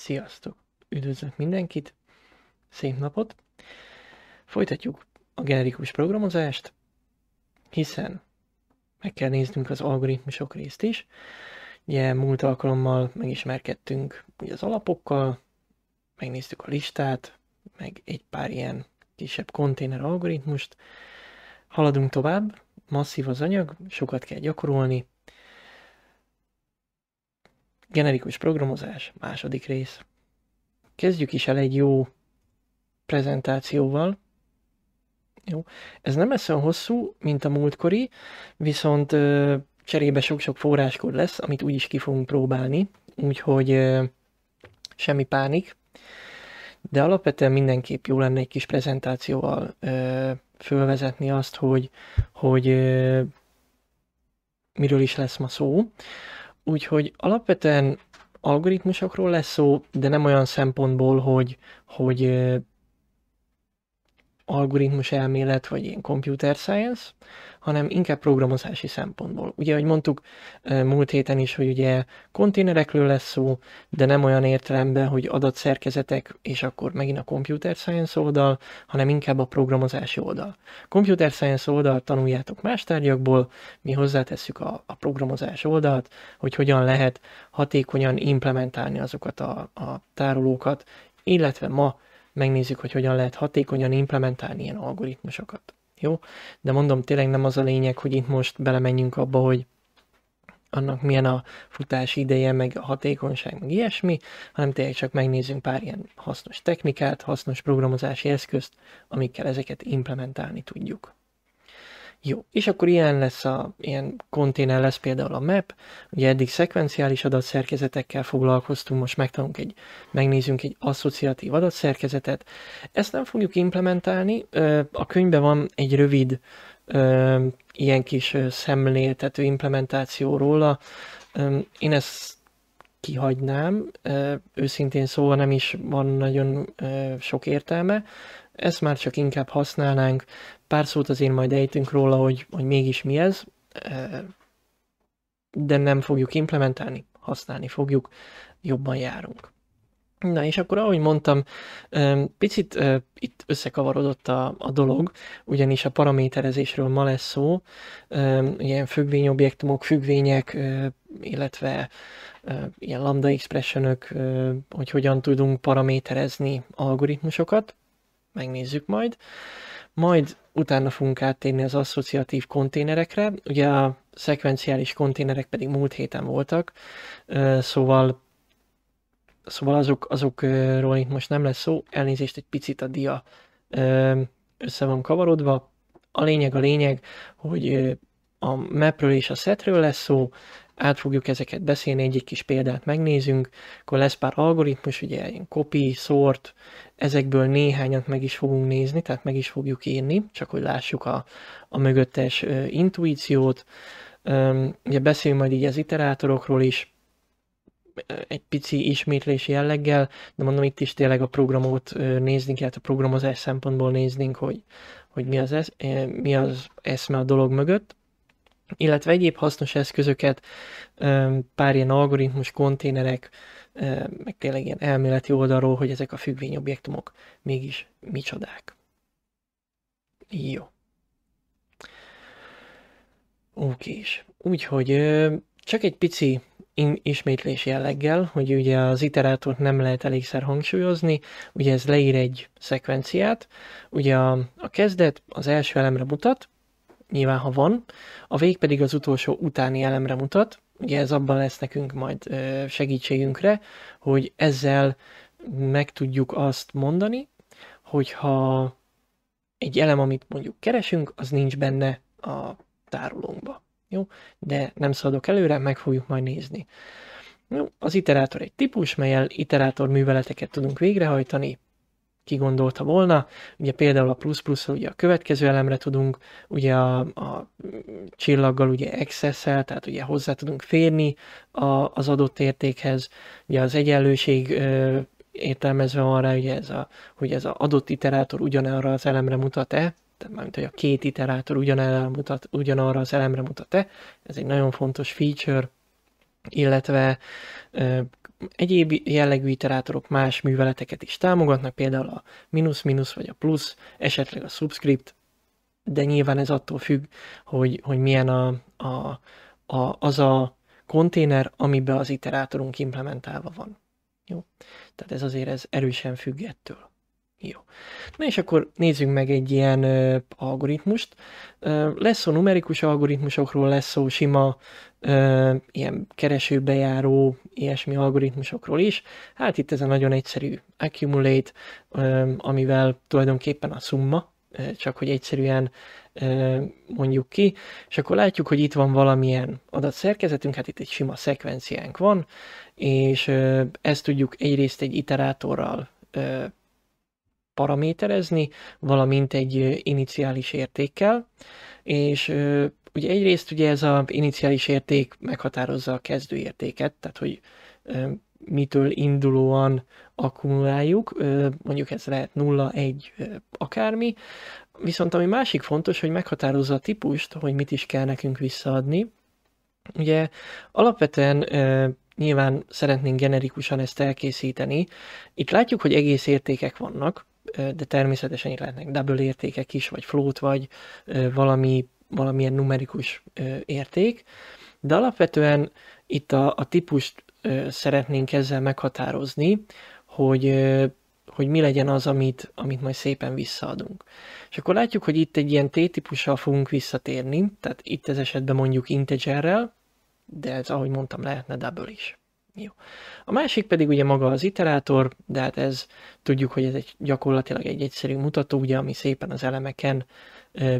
Sziasztok! Üdvözlök mindenkit! Szép napot! Folytatjuk a generikus programozást, hiszen meg kell néznünk az algoritmusok részt is. Ugye múlt alkalommal megismerkedtünk ugye az alapokkal, megnéztük a listát, meg egy pár ilyen kisebb konténer algoritmust. Haladunk tovább, masszív az anyag, sokat kell gyakorolni, Generikus programozás, második rész. Kezdjük is el egy jó prezentációval. Jó. Ez nem lesz olyan hosszú, mint a múltkori, viszont ö, cserébe sok-sok forráskor lesz, amit úgyis ki fogunk próbálni, úgyhogy ö, semmi pánik. De alapvetően mindenképp jó lenne egy kis prezentációval ö, fölvezetni azt, hogy, hogy ö, miről is lesz ma szó. Úgyhogy alapvetően algoritmusokról lesz szó, de nem olyan szempontból, hogy, hogy algoritmus elmélet, vagy ilyen computer science, hanem inkább programozási szempontból. Ugye, ahogy mondtuk múlt héten is, hogy ugye konténerekről lesz szó, de nem olyan értelemben, hogy adatszerkezetek, és akkor megint a computer science oldal, hanem inkább a programozási oldal. Computer science oldalt tanuljátok más tárgyakból, mi hozzátesszük a, a programozás oldalt, hogy hogyan lehet hatékonyan implementálni azokat a, a tárolókat, illetve ma megnézzük, hogy hogyan lehet hatékonyan implementálni ilyen algoritmusokat. Jó? De mondom, tényleg nem az a lényeg, hogy itt most belemenjünk abba, hogy annak milyen a futás ideje, meg a hatékonyság, meg ilyesmi, hanem tényleg csak megnézzünk pár ilyen hasznos technikát, hasznos programozási eszközt, amikkel ezeket implementálni tudjuk. Jó, és akkor ilyen lesz a, ilyen konténer lesz például a map, ugye eddig szekvenciális adatszerkezetekkel foglalkoztunk, most megtanulunk egy, megnézzünk egy asszociatív adatszerkezetet. Ezt nem fogjuk implementálni, a könyvben van egy rövid ilyen kis szemléltető implementáció róla. Én ezt kihagynám, őszintén szóval nem is van nagyon sok értelme, ezt már csak inkább használnánk, Pár szót azért majd ejtünk róla, hogy, hogy mégis mi ez, de nem fogjuk implementálni, használni fogjuk, jobban járunk. Na és akkor, ahogy mondtam, picit itt összekavarodott a, a dolog, ugyanis a paraméterezésről ma lesz szó, ilyen függvényobjektumok, függvények, illetve ilyen lambda expression hogy hogyan tudunk paraméterezni algoritmusokat, megnézzük majd. Majd utána fogunk áttérni az asszociatív konténerekre. Ugye a szekvenciális konténerek pedig múlt héten voltak, szóval szóval azok, azokról itt most nem lesz szó, elnézést egy picit a dia össze van kavarodva. A lényeg a lényeg, hogy a mapről és a setről lesz szó, át fogjuk ezeket beszélni, egy-egy kis példát megnézünk, akkor lesz pár algoritmus, ugye copy, sort, ezekből néhányat meg is fogunk nézni, tehát meg is fogjuk írni, csak hogy lássuk a, a mögöttes intuíciót. Ugye beszélünk majd így az iterátorokról is, egy pici ismétlés jelleggel, de mondom itt is tényleg a programot nézni kell, a programozás szempontból néznénk, hogy, hogy mi, az esz, mi az eszme a dolog mögött illetve egyéb hasznos eszközöket, pár ilyen algoritmus konténerek, meg tényleg ilyen elméleti oldalról, hogy ezek a függvényobjektumok mégis micsodák. Jó. Oké is. Úgyhogy csak egy pici ismétlés jelleggel, hogy ugye az iterátort nem lehet elégszer hangsúlyozni, ugye ez leír egy szekvenciát, ugye a, a kezdet az első elemre mutat, nyilván ha van, a vég pedig az utolsó utáni elemre mutat, ugye ez abban lesz nekünk majd segítségünkre, hogy ezzel meg tudjuk azt mondani, hogyha egy elem, amit mondjuk keresünk, az nincs benne a tárolónkba. Jó? De nem szadok előre, meg fogjuk majd nézni. Jó, az iterátor egy típus, melyel iterátor műveleteket tudunk végrehajtani, kigondolta volna. Ugye például a plusz plusz ugye a következő elemre tudunk, ugye a, a csillaggal ugye access tehát ugye hozzá tudunk férni a, az adott értékhez. Ugye az egyenlőség ö, értelmezve van rá, ugye ez a, hogy ez az adott iterátor ugyanarra az elemre mutat-e, tehát mármint, hogy a két iterátor ugyanarra, mutat, ugyanarra az elemre mutat-e, ez egy nagyon fontos feature, illetve egyéb jellegű iterátorok más műveleteket is támogatnak, például a minusz-minusz vagy a plusz, esetleg a subscript, de nyilván ez attól függ, hogy, hogy milyen a, a, a, az a konténer, amiben az iterátorunk implementálva van. Jó? Tehát ez azért ez erősen függ ettől. Jó. Na és akkor nézzünk meg egy ilyen ö, algoritmust. Ö, lesz szó numerikus algoritmusokról, lesz szó sima ö, ilyen keresőbejáró, ilyesmi algoritmusokról is. Hát itt ez a nagyon egyszerű accumulate, ö, amivel tulajdonképpen a summa, ö, csak hogy egyszerűen ö, mondjuk ki, és akkor látjuk, hogy itt van valamilyen adatszerkezetünk, hát itt egy sima szekvenciánk van, és ö, ezt tudjuk egyrészt egy iterátorral paraméterezni, valamint egy iniciális értékkel, és ugye egyrészt ugye ez az iniciális érték meghatározza a kezdőértéket, tehát hogy mitől indulóan akkumuláljuk, mondjuk ez lehet 0, 1, akármi, viszont ami másik fontos, hogy meghatározza a típust, hogy mit is kell nekünk visszaadni. Ugye alapvetően nyilván szeretnénk generikusan ezt elkészíteni. Itt látjuk, hogy egész értékek vannak, de természetesen itt lehetnek double értékek is, vagy float, vagy valami, valamilyen numerikus érték, de alapvetően itt a, a típust szeretnénk ezzel meghatározni, hogy, hogy mi legyen az, amit, amit majd szépen visszaadunk. És akkor látjuk, hogy itt egy ilyen T-típussal fogunk visszatérni, tehát itt ez esetben mondjuk integerrel, de ez, ahogy mondtam, lehetne double is. Jó. A másik pedig ugye maga az iterátor, de hát ez tudjuk, hogy ez egy gyakorlatilag egy egyszerű mutató, ugye, ami szépen az elemeken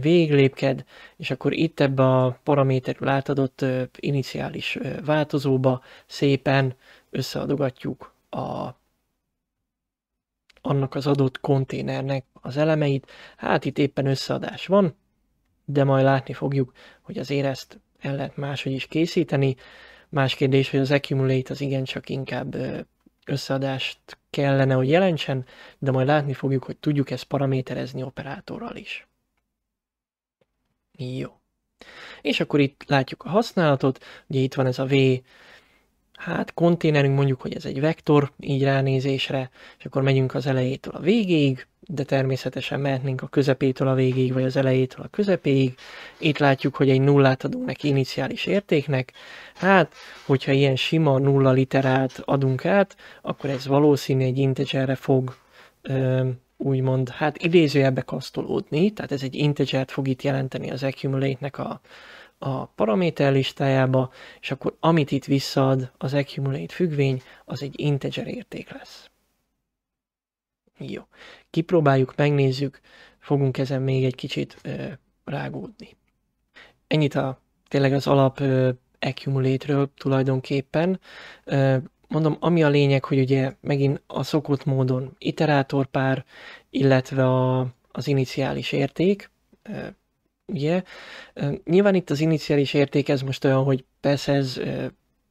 végiglépked, és akkor itt ebbe a paraméterül átadott iniciális változóba szépen összeadogatjuk a annak az adott konténernek az elemeit. Hát itt éppen összeadás van, de majd látni fogjuk, hogy azért ezt el lehet máshogy is készíteni. Más kérdés, hogy az Accumulate az igencsak inkább összeadást kellene, hogy jelentsen, de majd látni fogjuk, hogy tudjuk ezt paraméterezni operátorral is. Jó. És akkor itt látjuk a használatot, ugye itt van ez a V hát konténerünk mondjuk, hogy ez egy vektor, így ránézésre, és akkor megyünk az elejétől a végéig, de természetesen mehetnénk a közepétől a végéig, vagy az elejétől a közepéig. Itt látjuk, hogy egy nullát adunk neki iniciális értéknek. Hát, hogyha ilyen sima nulla literát adunk át, akkor ez valószínű egy integerre fog ö, úgymond, hát idézőjelbe kasztolódni, tehát ez egy integert fog itt jelenteni az accumulate-nek a, a paraméter listájába, és akkor amit itt visszaad az accumulate függvény, az egy integer érték lesz. Jó. Kipróbáljuk, megnézzük, fogunk ezen még egy kicsit ö, rágódni. Ennyit a tényleg az alap ö, accumulate-ről tulajdonképpen. Ö, mondom, ami a lényeg, hogy ugye megint a szokott módon iterátorpár, illetve a, az iniciális érték, ugye? Nyilván itt az iniciális érték ez most olyan, hogy persze ez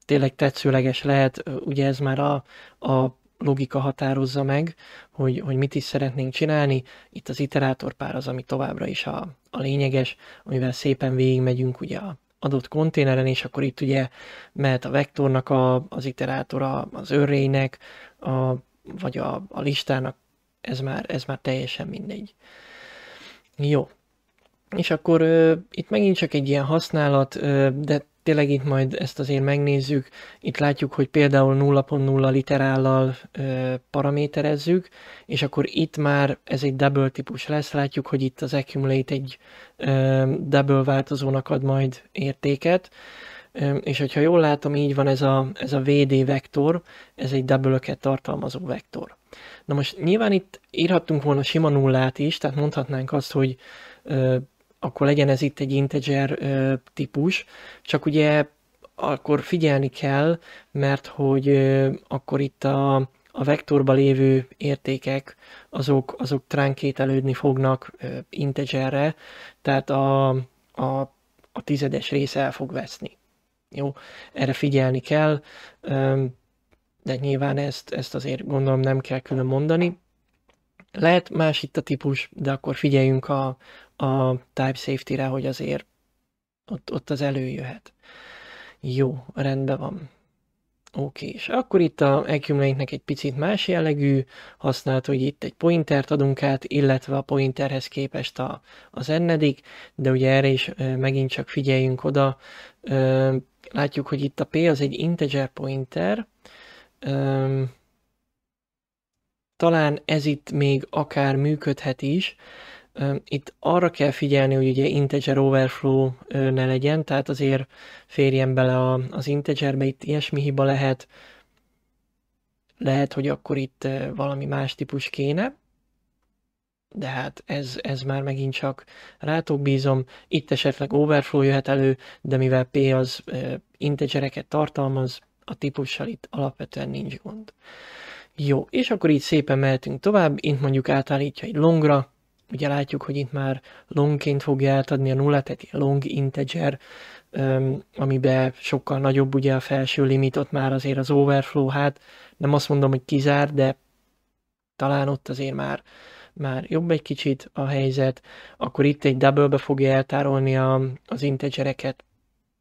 tényleg tetszőleges lehet, ugye ez már a, a logika határozza meg, hogy, hogy mit is szeretnénk csinálni. Itt az iterátor pár az, ami továbbra is a, a lényeges, amivel szépen végigmegyünk ugye a adott konténeren, és akkor itt ugye mehet a vektornak a, az iterátora, az örrének, a, vagy a, a listának, ez már, ez már teljesen mindegy. Jó, és akkor ö, itt megint csak egy ilyen használat, ö, de tényleg itt majd ezt azért megnézzük. Itt látjuk, hogy például 0.0 literállal ö, paraméterezzük, és akkor itt már ez egy double típus lesz. Látjuk, hogy itt az accumulate egy ö, double változónak ad majd értéket. Ö, és hogyha jól látom, így van ez a, ez a VD vektor, ez egy double-öket tartalmazó vektor. Na most nyilván itt írhattunk volna sima nullát is, tehát mondhatnánk azt, hogy akkor legyen ez itt egy integer típus, csak ugye akkor figyelni kell, mert hogy akkor itt a, a vektorba lévő értékek, azok, azok tránkételődni fognak integerre, tehát a, a, a tizedes része el fog veszni. Jó, erre figyelni kell, de nyilván ezt, ezt azért gondolom nem kell külön mondani. Lehet más itt a típus, de akkor figyeljünk a, a Type Safety-re, hogy azért ott, ott az előjöhet. Jó, rendben van. Oké, és akkor itt a accumulate egy picit más jellegű használat, hogy itt egy pointert adunk át, illetve a pointerhez képest a, az ennedik, de ugye erre is megint csak figyeljünk oda. Látjuk, hogy itt a P az egy integer pointer, talán ez itt még akár működhet is, itt arra kell figyelni, hogy ugye integer overflow ne legyen, tehát azért férjen bele az integerbe, itt ilyesmi hiba lehet, lehet, hogy akkor itt valami más típus kéne, de hát ez, ez már megint csak rátok bízom. Itt esetleg overflow jöhet elő, de mivel P az integereket tartalmaz, a típussal itt alapvetően nincs gond. Jó, és akkor így szépen mehetünk tovább, itt mondjuk átállítja egy longra, Ugye látjuk, hogy itt már longként fogja átadni a nullát, egy long integer, amiben sokkal nagyobb ugye a felső ott már azért az overflow, hát nem azt mondom, hogy kizár, de talán ott azért már, már jobb egy kicsit a helyzet, akkor itt egy double-be fogja eltárolni a, az integereket,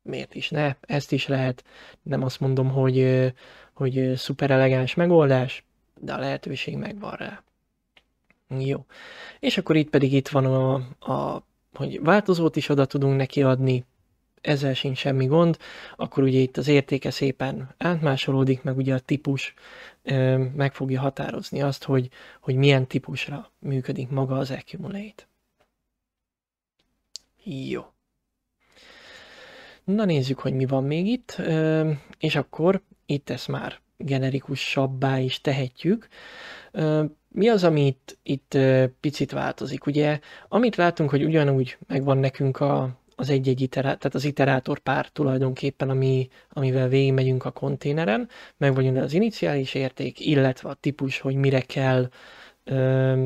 miért is ne, ezt is lehet, nem azt mondom, hogy, hogy szuper elegáns megoldás, de a lehetőség megvan rá. Jó. És akkor itt pedig itt van a, a hogy változót is oda tudunk neki adni, ezzel sincs semmi gond, akkor ugye itt az értéke szépen átmásolódik, meg ugye a típus ö, meg fogja határozni azt, hogy, hogy milyen típusra működik maga az accumulate. Jó. Na nézzük, hogy mi van még itt, ö, és akkor itt ezt már generikusabbá is tehetjük. Ö, mi az, ami itt, itt picit változik? Ugye, amit látunk, hogy ugyanúgy megvan nekünk a, az egy-egy iterá- tehát az iterátor pár tulajdonképpen, ami, amivel végigmegyünk a konténeren, meg vagyunk az iniciális érték, illetve a típus, hogy mire kell ö,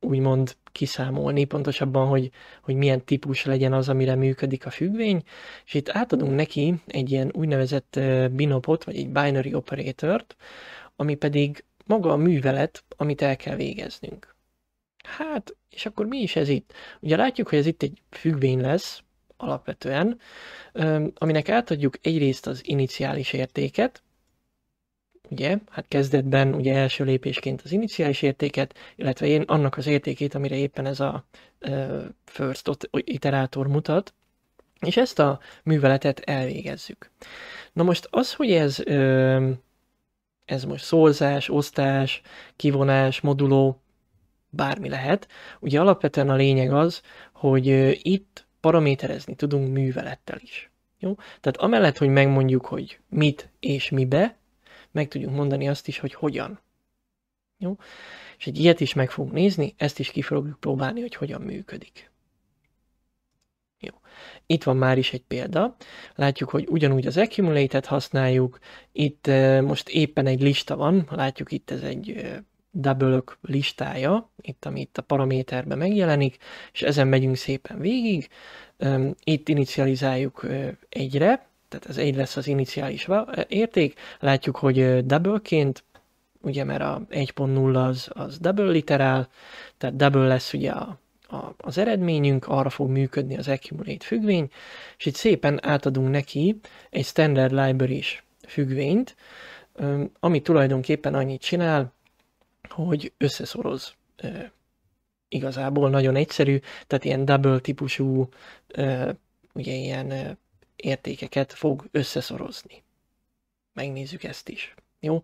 úgymond kiszámolni, pontosabban, hogy, hogy milyen típus legyen az, amire működik a függvény, és itt átadunk neki egy ilyen úgynevezett binopot, vagy egy binary operatort, ami pedig maga a művelet, amit el kell végeznünk. Hát, és akkor mi is ez itt? Ugye látjuk, hogy ez itt egy függvény lesz, alapvetően, aminek átadjuk egyrészt az iniciális értéket, ugye, hát kezdetben ugye első lépésként az iniciális értéket, illetve én annak az értékét, amire éppen ez a first iterátor mutat, és ezt a műveletet elvégezzük. Na most az, hogy ez ez most szorzás, osztás, kivonás, moduló, bármi lehet. Ugye alapvetően a lényeg az, hogy itt paraméterezni tudunk művelettel is. Jó? Tehát amellett, hogy megmondjuk, hogy mit és mibe, meg tudjuk mondani azt is, hogy hogyan. Jó? És egy ilyet is meg fogunk nézni, ezt is ki fogjuk próbálni, hogy hogyan működik. Jó. Itt van már is egy példa. Látjuk, hogy ugyanúgy az accumulated használjuk. Itt most éppen egy lista van. Látjuk itt ez egy double listája, itt, ami itt a paraméterben megjelenik, és ezen megyünk szépen végig. Itt inicializáljuk egyre, tehát ez egy lesz az iniciális érték. Látjuk, hogy double-ként, ugye mert a 1.0 az, az double literál, tehát double lesz ugye a a, az eredményünk, arra fog működni az Accumulate függvény, és itt szépen átadunk neki egy Standard Library-s függvényt, ami tulajdonképpen annyit csinál, hogy összeszoroz igazából nagyon egyszerű, tehát ilyen double típusú, ugye ilyen értékeket fog összeszorozni. Megnézzük ezt is. Jó?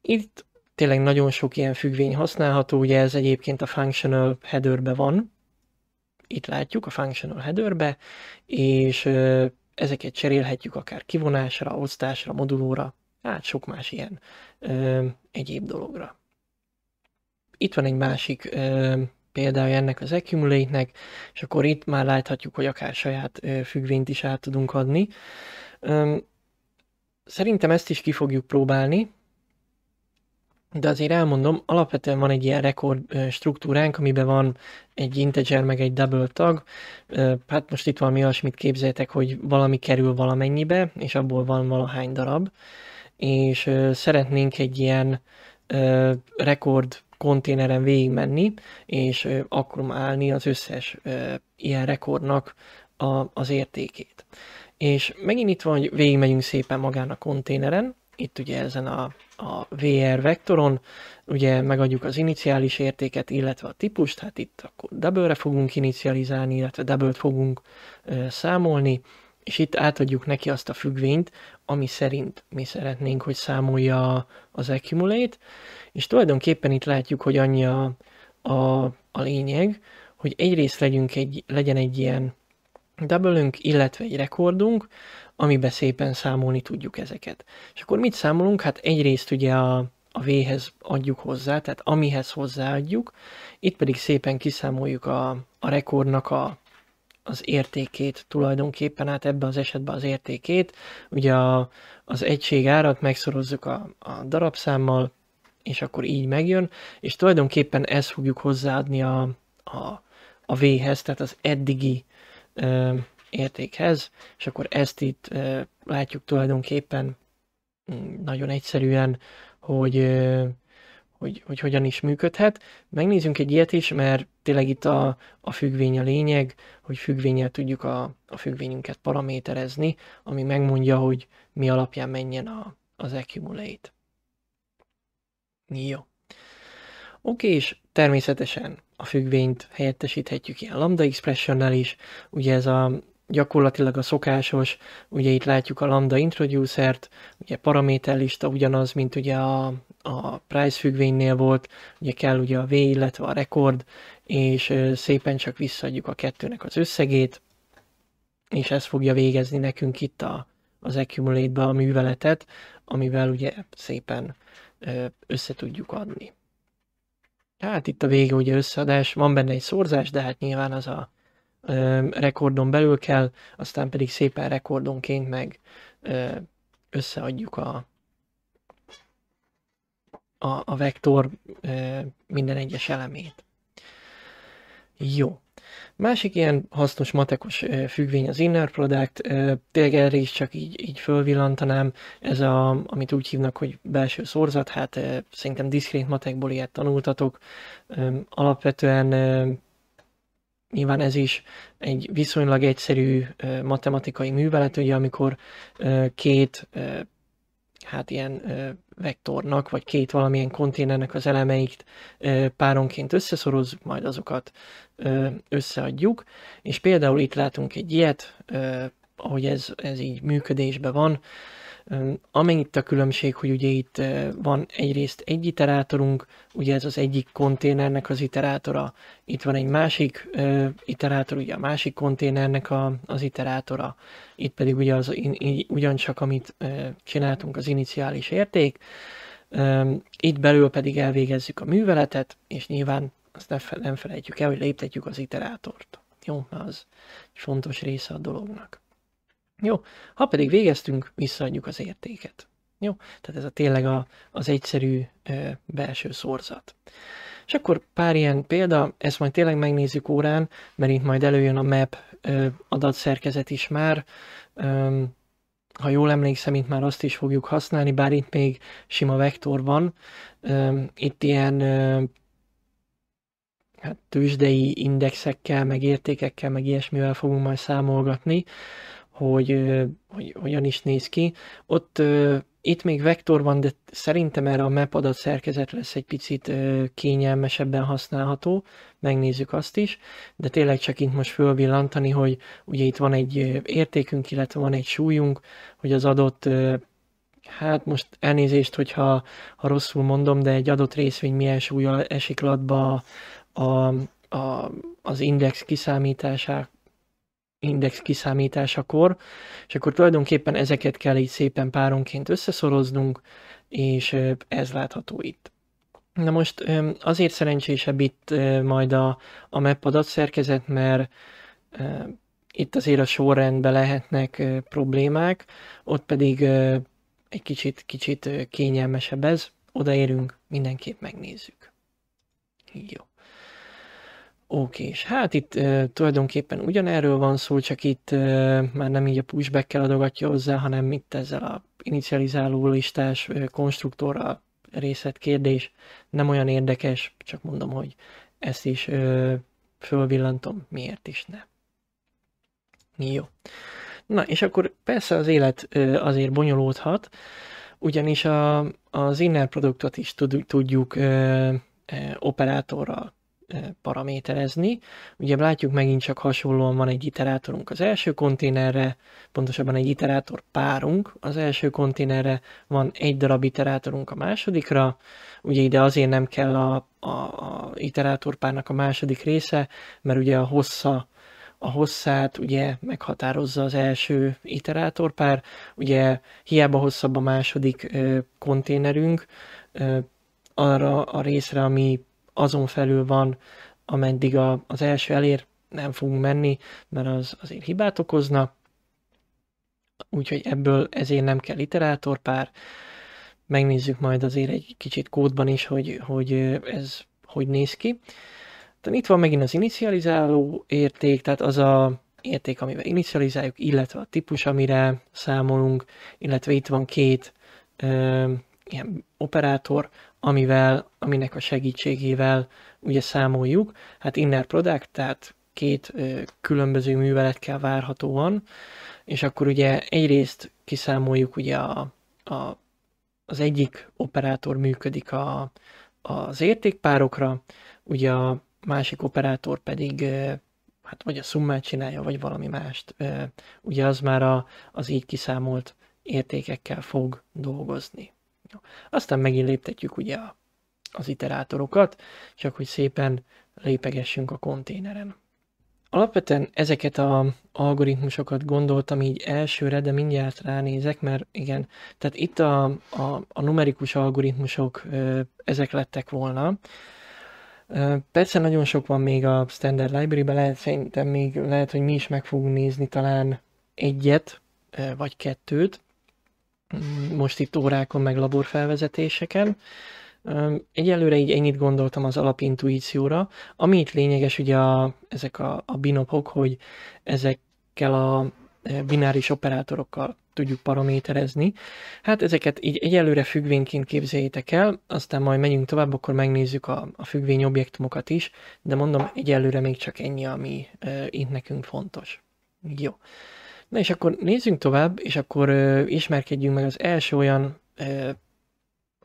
Itt tényleg nagyon sok ilyen függvény használható, ugye ez egyébként a functional headerbe van, itt látjuk a functional headerbe, és ezeket cserélhetjük akár kivonásra, osztásra, modulóra, hát sok más ilyen ö, egyéb dologra. Itt van egy másik ö, példája ennek az accumulate-nek, és akkor itt már láthatjuk, hogy akár saját ö, függvényt is át tudunk adni. Ö, szerintem ezt is ki fogjuk próbálni, de azért elmondom, alapvetően van egy ilyen rekord struktúránk, amiben van egy integer meg egy double tag. Hát most itt valami olyasmit képzeljetek, hogy valami kerül valamennyibe, és abból van valahány darab. És szeretnénk egy ilyen rekord konténeren végigmenni, és állni az összes ilyen rekordnak az értékét. És megint itt van, hogy végigmegyünk szépen magán a konténeren, itt ugye ezen a, a VR vektoron, ugye megadjuk az iniciális értéket, illetve a típust, hát itt akkor double-re fogunk inicializálni, illetve double-t fogunk ö, számolni, és itt átadjuk neki azt a függvényt, ami szerint mi szeretnénk, hogy számolja az accumulate, és tulajdonképpen itt látjuk, hogy annyi a, a, a lényeg, hogy egyrészt legyünk egy, legyen egy ilyen double illetve egy rekordunk, amibe szépen számolni tudjuk ezeket. És akkor mit számolunk? Hát egyrészt ugye a, a V-hez adjuk hozzá, tehát amihez hozzáadjuk, itt pedig szépen kiszámoljuk a, a rekordnak a, az értékét tulajdonképpen, hát ebben az esetben az értékét, ugye a, az egység árat megszorozzuk a, a darabszámmal, és akkor így megjön, és tulajdonképpen ezt fogjuk hozzáadni a, a, a V-hez, tehát az eddigi értékhez, és akkor ezt itt látjuk tulajdonképpen mm, nagyon egyszerűen, hogy, hogy, hogy hogyan is működhet. Megnézzünk egy ilyet is, mert tényleg itt a, a függvény a lényeg, hogy függvényel tudjuk a, a függvényünket paraméterezni, ami megmondja, hogy mi alapján menjen a, az accumulate. Jó. Oké, és természetesen a függvényt helyettesíthetjük ilyen lambda expressionnel is. Ugye ez a gyakorlatilag a szokásos, ugye itt látjuk a lambda introducert, ugye paraméterlista ugyanaz, mint ugye a, a price függvénynél volt, ugye kell ugye a V, illetve a rekord, és szépen csak visszaadjuk a kettőnek az összegét, és ez fogja végezni nekünk itt a, az accumulate a műveletet, amivel ugye szépen össze tudjuk adni. Hát itt a vége ugye összeadás, van benne egy szorzás, de hát nyilván az a ö, rekordon belül kell, aztán pedig szépen rekordonként meg ö, összeadjuk a, a, a vektor ö, minden egyes elemét. Jó. Másik ilyen hasznos matekos függvény az inner product, tényleg erre is csak így, így fölvillantanám, ez a, amit úgy hívnak, hogy belső szorzat, hát szerintem diszkrét matekból ilyet tanultatok, alapvetően Nyilván ez is egy viszonylag egyszerű matematikai művelet, ugye amikor két hát ilyen vektornak, vagy két valamilyen konténernek az elemeit páronként összeszorozzuk, majd azokat összeadjuk, és például itt látunk egy ilyet, ahogy ez, ez így működésben van, Amennyi itt a különbség, hogy ugye itt eh, van egyrészt egy iterátorunk, ugye ez az egyik konténernek az iterátora, itt van egy másik eh, iterátor, ugye a másik konténernek a, az iterátora, itt pedig ugye az, ugyancsak amit eh, csináltunk az iniciális érték, itt belül pedig elvégezzük a műveletet, és nyilván azt nem felejtjük el, hogy léptetjük az iterátort. Jó, az fontos része a dolognak. Jó, ha pedig végeztünk, visszaadjuk az értéket. Jó, tehát ez a tényleg a, az egyszerű ö, belső szorzat. És akkor pár ilyen példa, ezt majd tényleg megnézzük órán, mert itt majd előjön a map ö, adatszerkezet is már. Ö, ha jól emlékszem, itt már azt is fogjuk használni, bár itt még sima vektor van. Ö, itt ilyen ö, hát tőzsdei indexekkel, meg értékekkel, meg ilyesmivel fogunk majd számolgatni hogy, hogy hogyan is néz ki. Ott itt még vektor van, de szerintem erre a map adat szerkezet lesz egy picit kényelmesebben használható, megnézzük azt is, de tényleg csak itt most fölvillantani, hogy ugye itt van egy értékünk, illetve van egy súlyunk, hogy az adott, hát most elnézést, hogyha ha rosszul mondom, de egy adott részvény milyen súlya esik latba a, a, az index kiszámítására index kiszámításakor, és akkor tulajdonképpen ezeket kell így szépen páronként összeszoroznunk, és ez látható itt. Na most azért szerencsésebb itt majd a, a map adatszerkezet, mert itt azért a sorrendben lehetnek problémák, ott pedig egy kicsit, kicsit kényelmesebb ez, odaérünk, mindenképp megnézzük. Jó. Oké, és hát itt e, tulajdonképpen ugyanerről van szó, csak itt e, már nem így a pushback-kel adogatja hozzá, hanem itt ezzel a inicializáló listás e, részlet kérdés nem olyan érdekes, csak mondom, hogy ezt is e, fölvillantom, miért is ne. Jó. Na, és akkor persze az élet e, azért bonyolódhat, ugyanis a, az inner produktot is tud, tudjuk e, e, operátorral paraméterezni. Ugye látjuk megint csak hasonlóan van egy iterátorunk az első konténerre, pontosabban egy iterátor párunk az első konténerre, van egy darab iterátorunk a másodikra, ugye ide azért nem kell a, a, a iterátor párnak a második része, mert ugye a hossza a hosszát ugye meghatározza az első iterátorpár, ugye hiába hosszabb a második ö, konténerünk, ö, arra a részre, ami azon felül van, ameddig a, az első elér nem fogunk menni, mert az azért hibát okozna, úgyhogy ebből ezért nem kell iterátorpár. Megnézzük majd azért egy kicsit kódban is, hogy, hogy ez hogy néz ki. Tehát itt van megint az inicializáló érték, tehát az a érték, amivel inicializáljuk, illetve a típus, amire számolunk, illetve itt van két ö, ilyen operátor, amivel, aminek a segítségével ugye számoljuk. Hát inner product, tehát két különböző művelet kell várhatóan, és akkor ugye egyrészt kiszámoljuk ugye a, a, az egyik operátor működik a, az értékpárokra, ugye a másik operátor pedig hát vagy a szummát csinálja, vagy valami mást. Ugye az már a, az így kiszámolt értékekkel fog dolgozni. Aztán megint léptetjük ugye az iterátorokat, csak hogy szépen lépegessünk a konténeren. Alapvetően ezeket a algoritmusokat gondoltam így elsőre, de mindjárt ránézek, mert igen, tehát itt a, a, a numerikus algoritmusok ezek lettek volna. Persze nagyon sok van még a Standard Library-ben, lehet, szerintem még lehet, hogy mi is meg fogunk nézni talán egyet, vagy kettőt, most itt órákon, meg laborfelvezetéseken. Egyelőre így ennyit gondoltam az alapintuícióra. Ami itt lényeges, ugye a, ezek a, a binopok, hogy ezekkel a e, bináris operátorokkal tudjuk paraméterezni. Hát ezeket így egyelőre függvényként képzeljétek el, aztán majd megyünk tovább, akkor megnézzük a, a függvény objektumokat is, de mondom, egyelőre még csak ennyi, ami e, itt nekünk fontos. Jó. Na és akkor nézzünk tovább, és akkor ö, ismerkedjünk meg az első olyan ö,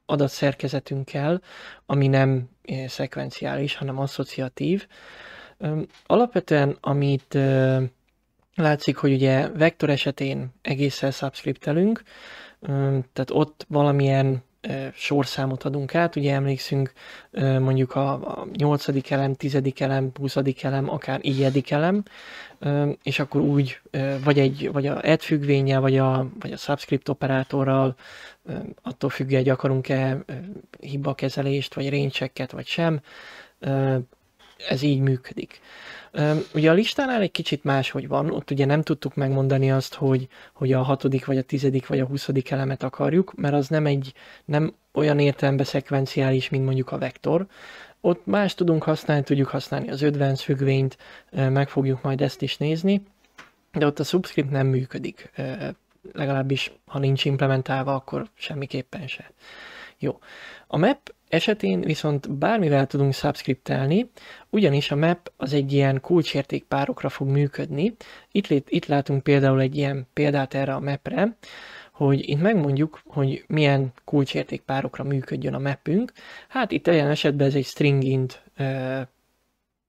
adatszerkezetünkkel, ami nem ö, szekvenciális, hanem asszociatív. Ö, alapvetően, amit ö, látszik, hogy ugye vektor esetén egészen subscriptelünk, ö, tehát ott valamilyen sorszámot adunk át, ugye emlékszünk mondjuk a, nyolcadik 8. elem, 10. elem, 20. elem, akár ilyedik elem, és akkor úgy vagy egy, vagy a add függvénye vagy a, vagy a subscript operátorral, attól függ, hogy akarunk-e hibakezelést, vagy range vagy sem, ez így működik. Ugye a listánál egy kicsit más, hogy van, ott ugye nem tudtuk megmondani azt, hogy, hogy a hatodik, vagy a tizedik, vagy a huszadik elemet akarjuk, mert az nem egy, nem olyan értelemben szekvenciális, mint mondjuk a vektor. Ott más tudunk használni, tudjuk használni az advanced függvényt, meg fogjuk majd ezt is nézni, de ott a subscript nem működik, legalábbis ha nincs implementálva, akkor semmiképpen se. Jó. A map esetén viszont bármivel tudunk subscriptelni, ugyanis a map az egy ilyen kulcsértékpárokra fog működni. Itt, itt látunk például egy ilyen példát erre a mapre, hogy itt megmondjuk, hogy milyen kulcsértékpárokra működjön a mapünk. Hát itt ilyen esetben ez egy stringint ö,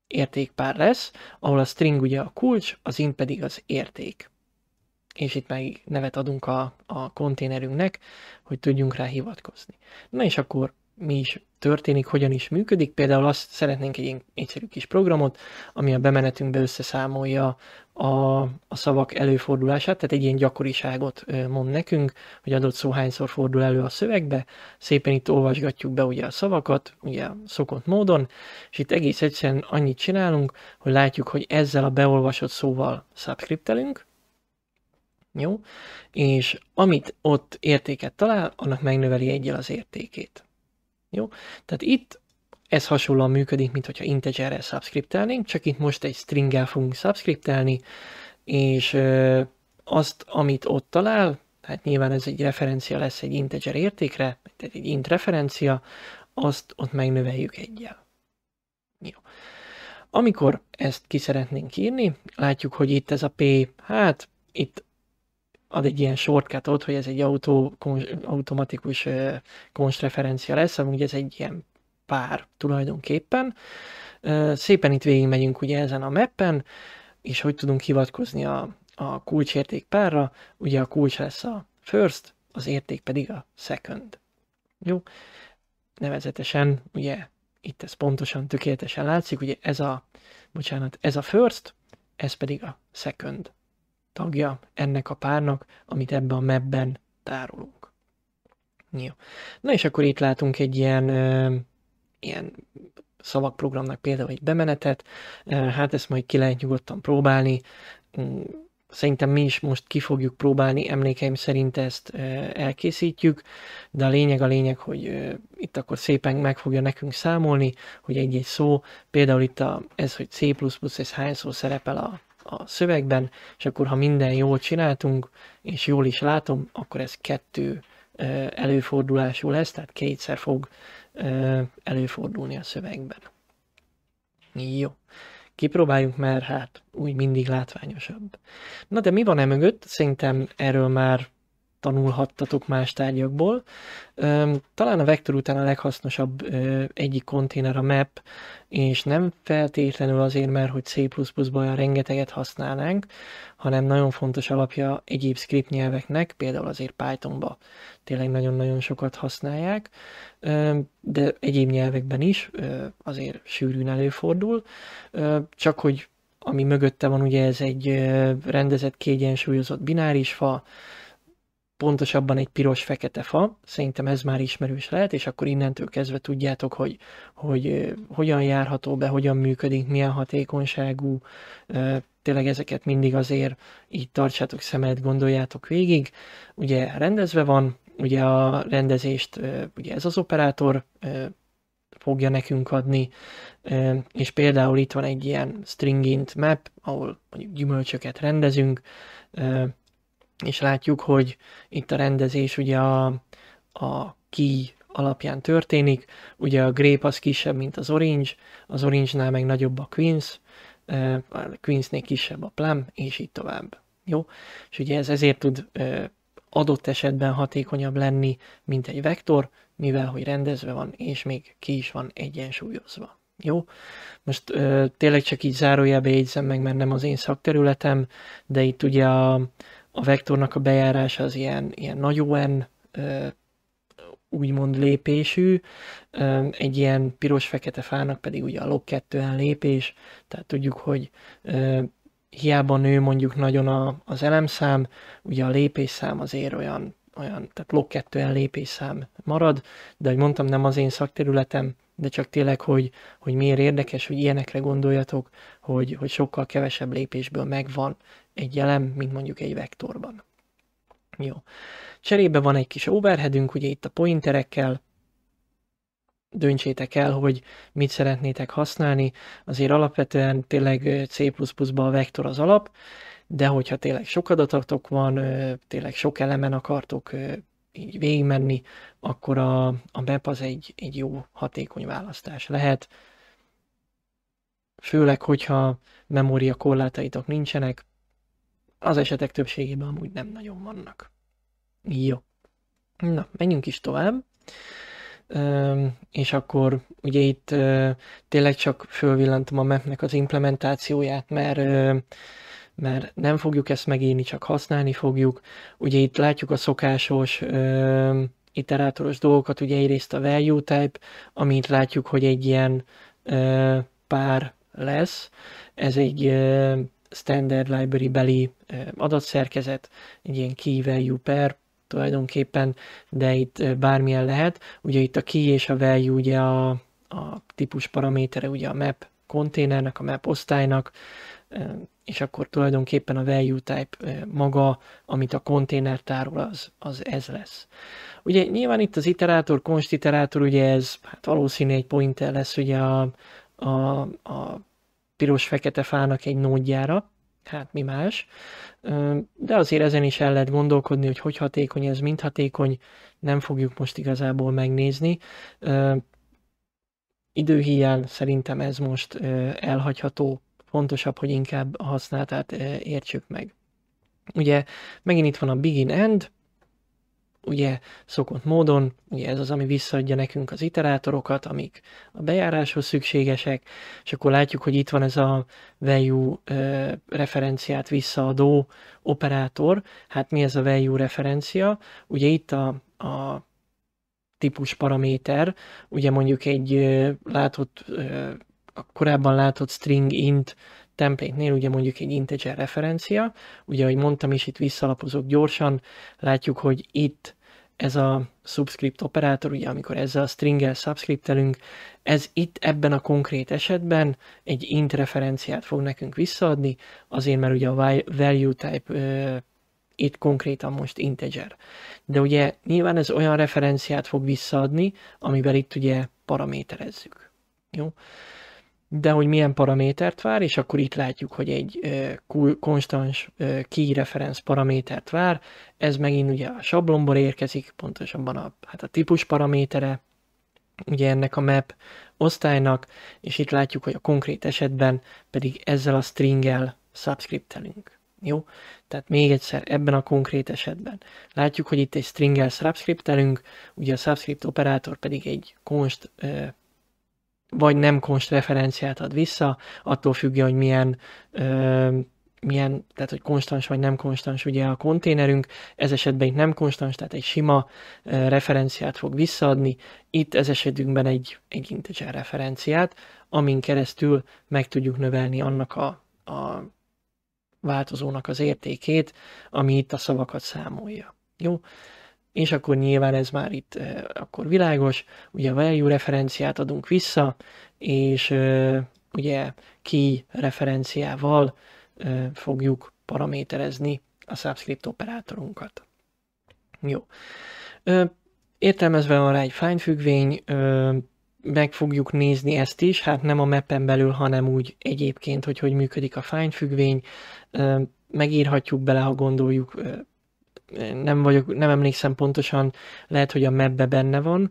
értékpár lesz, ahol a string ugye a kulcs, az int pedig az érték. És itt meg nevet adunk a, a konténerünknek, hogy tudjunk rá hivatkozni. Na és akkor mi is történik, hogyan is működik. Például azt szeretnénk egy ilyen egyszerű kis programot, ami a bemenetünkbe összeszámolja a, a szavak előfordulását, tehát egy ilyen gyakoriságot mond nekünk, hogy adott szó hányszor fordul elő a szövegbe. Szépen itt olvasgatjuk be ugye a szavakat, ugye szokott módon, és itt egész egyszerűen annyit csinálunk, hogy látjuk, hogy ezzel a beolvasott szóval subscriptelünk, jó? És amit ott értéket talál, annak megnöveli egyel az értékét. Jó? Tehát itt ez hasonlóan működik, mint hogyha integerrel subscriptelnénk, csak itt most egy stringgel fogunk subscriptelni, és azt, amit ott talál, hát nyilván ez egy referencia lesz egy integer értékre, tehát egy int referencia, azt ott megnöveljük egyel. Jó. Amikor ezt ki szeretnénk írni, látjuk, hogy itt ez a P, hát itt ad egy ilyen shortcutot, hogy ez egy autó, kons, automatikus konstreferencia lesz, amúgy ez egy ilyen pár tulajdonképpen. szépen itt végig megyünk, ugye ezen a mappen, és hogy tudunk hivatkozni a, a kulcsérték párra, ugye a kulcs lesz a first, az érték pedig a second. Jó? Nevezetesen, ugye itt ez pontosan, tökéletesen látszik, ugye ez a, bocsánat, ez a first, ez pedig a second tagja ennek a párnak, amit ebben a mebben tárolunk. Jó. Na és akkor itt látunk egy ilyen, ö, ilyen szavakprogramnak például egy bemenetet, hát ezt majd ki lehet nyugodtan próbálni, szerintem mi is most ki fogjuk próbálni, emlékeim szerint ezt elkészítjük, de a lényeg a lényeg, hogy itt akkor szépen meg fogja nekünk számolni, hogy egy-egy szó, például itt a, ez, hogy C++, ez hányszor szerepel a a szövegben, és akkor ha minden jól csináltunk, és jól is látom, akkor ez kettő előfordulású lesz, tehát kétszer fog előfordulni a szövegben. Jó. Kipróbáljunk, mert hát úgy mindig látványosabb. Na de mi van e mögött? Szerintem erről már tanulhattatok más tárgyakból. Talán a vektor után a leghasznosabb egyik konténer a map, és nem feltétlenül azért, mert hogy C++-ban olyan rengeteget használnánk, hanem nagyon fontos alapja egyéb script nyelveknek, például azért Python-ba tényleg nagyon-nagyon sokat használják, de egyéb nyelvekben is azért sűrűn előfordul, csak hogy ami mögötte van, ugye ez egy rendezett, kiegyensúlyozott bináris fa, pontosabban egy piros-fekete fa, szerintem ez már ismerős lehet, és akkor innentől kezdve tudjátok, hogy, hogy hogyan járható be, hogyan működik, milyen hatékonyságú, tényleg ezeket mindig azért így tartsátok szemet, gondoljátok végig. Ugye rendezve van, ugye a rendezést ugye ez az operátor fogja nekünk adni, és például itt van egy ilyen stringint map, ahol mondjuk gyümölcsöket rendezünk, és látjuk, hogy itt a rendezés ugye a, a key alapján történik, ugye a grape az kisebb, mint az orange, az orange-nál meg nagyobb a queens, a queensnél kisebb a plum, és így tovább. Jó? És ugye ez ezért tud adott esetben hatékonyabb lenni, mint egy vektor, mivel hogy rendezve van, és még ki is van egyensúlyozva. Jó? Most ö, tényleg csak így zárójelbe jegyzem meg, mert nem az én szakterületem, de itt ugye a, a vektornak a bejárása az ilyen, ilyen nagy UN úgymond lépésű, egy ilyen piros-fekete fának pedig ugye a log 2 lépés, tehát tudjuk, hogy hiába nő mondjuk nagyon az elemszám, ugye a lépésszám azért olyan, olyan tehát log 2 lépésszám marad, de ahogy mondtam, nem az én szakterületem, de csak tényleg, hogy, hogy miért érdekes, hogy ilyenekre gondoljatok, hogy, hogy sokkal kevesebb lépésből megvan egy elem, mint mondjuk egy vektorban. Jó. Cserébe van egy kis overheadünk, ugye itt a pointerekkel, döntsétek el, hogy mit szeretnétek használni. Azért alapvetően tényleg C++-ban a vektor az alap, de hogyha tényleg sok adatotok van, tényleg sok elemen akartok így végigmenni, akkor a, a map az egy, egy jó, hatékony választás lehet. Főleg, hogyha memória korlátaitok nincsenek, az esetek többségében amúgy nem nagyon vannak. Jó. Na, menjünk is tovább. És akkor ugye itt tényleg csak fölvillantom a mapnek az implementációját, mert mert nem fogjuk ezt megírni, csak használni fogjuk. Ugye itt látjuk a szokásos ö, iterátoros dolgokat, ugye egyrészt a value type, amit látjuk, hogy egy ilyen ö, pár lesz. Ez egy ö, standard library beli adatszerkezet, egy ilyen key value pair tulajdonképpen, de itt bármilyen lehet. Ugye itt a key és a value ugye a, a típus paramétere, ugye a map konténernek, a map osztálynak, és akkor tulajdonképpen a value type maga, amit a konténer tárol, az, az ez lesz. Ugye nyilván itt az iterátor, konstiterátor, ugye ez hát valószínű egy pointer lesz ugye a, a, a piros-fekete fának egy nódjára, hát mi más, de azért ezen is el lehet gondolkodni, hogy hogy hatékony ez, mint hatékony, nem fogjuk most igazából megnézni. Időhíján szerintem ez most elhagyható, fontosabb, hogy inkább a használatát értsük meg. Ugye megint itt van a begin end, ugye szokott módon, ugye ez az, ami visszaadja nekünk az iterátorokat, amik a bejáráshoz szükségesek, és akkor látjuk, hogy itt van ez a value ö, referenciát visszaadó operátor. Hát mi ez a value referencia? Ugye itt a, a típus paraméter, ugye mondjuk egy ö, látott, ö, a korábban látott string int templétnél ugye mondjuk egy integer referencia, ugye ahogy mondtam is, itt visszalapozok gyorsan, látjuk, hogy itt ez a subscript operátor, ugye amikor ezzel a stringgel subscriptelünk, ez itt ebben a konkrét esetben egy int referenciát fog nekünk visszaadni, azért mert ugye a value type uh, itt konkrétan most integer. De ugye nyilván ez olyan referenciát fog visszaadni, amivel itt ugye paraméterezzük. Jó? de hogy milyen paramétert vár, és akkor itt látjuk, hogy egy konstans key reference paramétert vár, ez megint ugye a sablomból érkezik, pontosabban a, hát a típus paramétere, ugye ennek a map osztálynak, és itt látjuk, hogy a konkrét esetben pedig ezzel a stringgel subscriptelünk. Jó? Tehát még egyszer ebben a konkrét esetben. Látjuk, hogy itt egy stringgel subscriptelünk, ugye a subscript operátor pedig egy const vagy nem konst referenciát ad vissza, attól függően, hogy milyen, ö, milyen, tehát hogy konstans vagy nem konstans ugye a konténerünk, ez esetben itt nem konstans, tehát egy sima ö, referenciát fog visszaadni, itt ez esetünkben egy, egy integer referenciát, amin keresztül meg tudjuk növelni annak a, a változónak az értékét, ami itt a szavakat számolja. Jó? és akkor nyilván ez már itt akkor világos, ugye a value referenciát adunk vissza, és ugye key referenciával fogjuk paraméterezni a subscript operátorunkat. Jó. Értelmezve van rá egy find függvény, meg fogjuk nézni ezt is, hát nem a meppen belül, hanem úgy egyébként, hogy hogy működik a find függvény. Megírhatjuk bele, ha gondoljuk nem vagyok, nem emlékszem pontosan, lehet, hogy a mebbe benne van,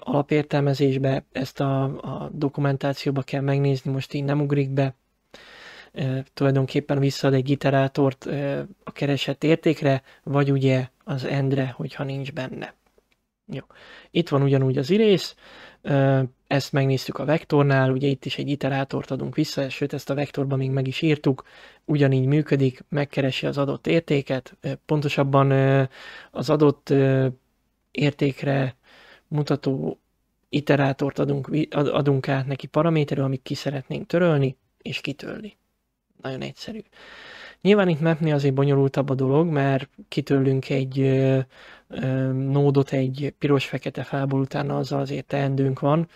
alapértelmezésbe, ezt a, a dokumentációba kell megnézni, most így nem ugrik be. Tulajdonképpen visszaad egy giterátort a keresett értékre, vagy ugye az endre, hogyha nincs benne. Jó. Itt van ugyanúgy az irész, ezt megnéztük a vektornál, ugye itt is egy iterátort adunk vissza, sőt ezt a vektorban még meg is írtuk, ugyanígy működik, megkeresi az adott értéket, pontosabban az adott értékre mutató iterátort adunk, adunk át neki paraméterül, amit ki szeretnénk törölni és kitörli. Nagyon egyszerű. Nyilván itt mapnél azért bonyolultabb a dolog, mert kitőlünk egy nódot egy piros-fekete fából, utána azzal azért teendőnk van.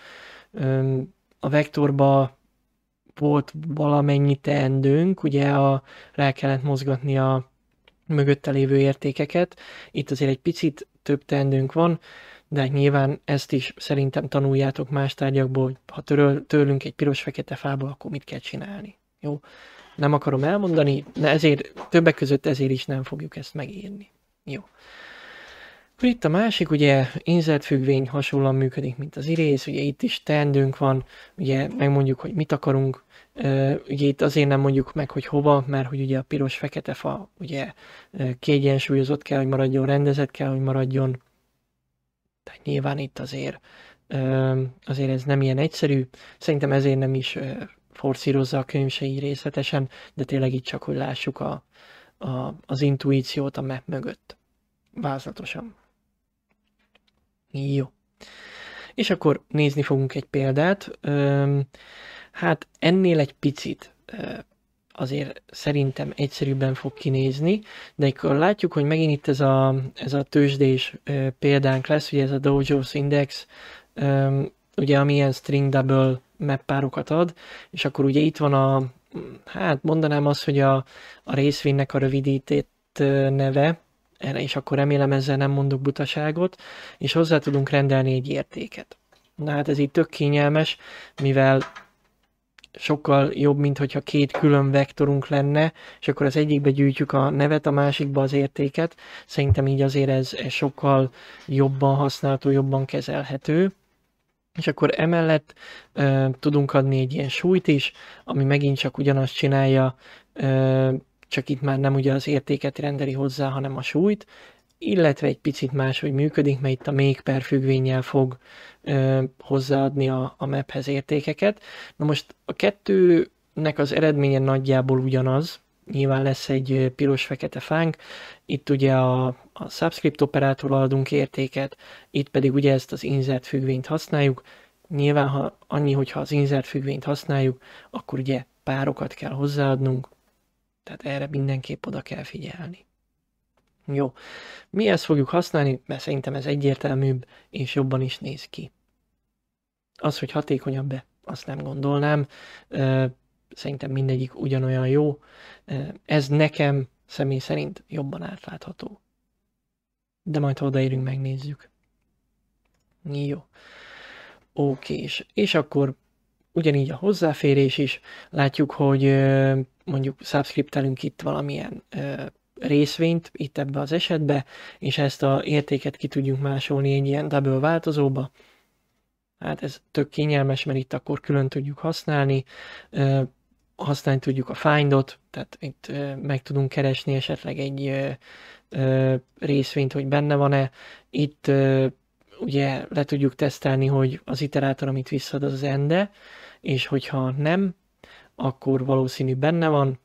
A vektorba volt valamennyi teendőnk, ugye a, rá kellett mozgatni a mögötte lévő értékeket. Itt azért egy picit több teendőnk van, de hát nyilván ezt is szerintem tanuljátok más tárgyakból, hogy ha töröl, tőlünk egy piros-fekete fából, akkor mit kell csinálni. Jó? Nem akarom elmondani, de ezért többek között ezért is nem fogjuk ezt megírni. Jó. Akkor itt a másik, ugye függvény hasonlóan működik, mint az irész, ugye itt is teendőnk van, ugye megmondjuk, hogy mit akarunk, ugye itt azért nem mondjuk meg, hogy hova, mert hogy ugye a piros-fekete fa ugye kiegyensúlyozott kell, hogy maradjon, rendezett kell, hogy maradjon, tehát nyilván itt azért, azért ez nem ilyen egyszerű, szerintem ezért nem is forszírozza a könyv se így részletesen, de tényleg itt csak, hogy lássuk a, a, az intuíciót a map mögött. Vázlatosan. Jó. És akkor nézni fogunk egy példát. Hát ennél egy picit azért szerintem egyszerűbben fog kinézni, de akkor látjuk, hogy megint itt ez a, ez a tőzsdés példánk lesz, ugye ez a Dow Jones Index, ugye amilyen string double map párokat ad, és akkor ugye itt van a, hát mondanám azt, hogy a, a részvénynek a rövidített neve, és akkor remélem ezzel nem mondok butaságot, és hozzá tudunk rendelni egy értéket. Na hát ez így tök kényelmes, mivel sokkal jobb, mint hogyha két külön vektorunk lenne, és akkor az egyikbe gyűjtjük a nevet, a másikba az értéket. Szerintem így azért ez, ez sokkal jobban használható, jobban kezelhető. És akkor emellett ö, tudunk adni egy ilyen súlyt is, ami megint csak ugyanazt csinálja, ö, csak itt már nem ugye az értéket rendeli hozzá, hanem a súlyt, illetve egy picit máshogy működik, mert itt a még per függvényel fog ö, hozzáadni a, a maphez értékeket. Na most a kettőnek az eredménye nagyjából ugyanaz, nyilván lesz egy piros-fekete fánk, itt ugye a, a subscript operátor adunk értéket, itt pedig ugye ezt az insert függvényt használjuk, nyilván ha annyi, hogyha az insert függvényt használjuk, akkor ugye párokat kell hozzáadnunk, tehát erre mindenképp oda kell figyelni. Jó, mi ezt fogjuk használni, mert szerintem ez egyértelműbb és jobban is néz ki. Az, hogy hatékonyabb be, azt nem gondolnám. Szerintem mindegyik ugyanolyan jó. Ez nekem személy szerint jobban átlátható. De majd, ha odaérünk, megnézzük. Jó. Oké, és, és akkor ugyanígy a hozzáférés is. Látjuk, hogy mondjuk subscriptelünk itt valamilyen részvényt itt ebbe az esetbe, és ezt a értéket ki tudjuk másolni egy ilyen double változóba. Hát ez tök kényelmes, mert itt akkor külön tudjuk használni, használni tudjuk a findot, tehát itt meg tudunk keresni esetleg egy részvényt, hogy benne van-e. Itt ugye le tudjuk tesztelni, hogy az iterátor, amit visszad, az ende, és hogyha nem, akkor valószínű benne van,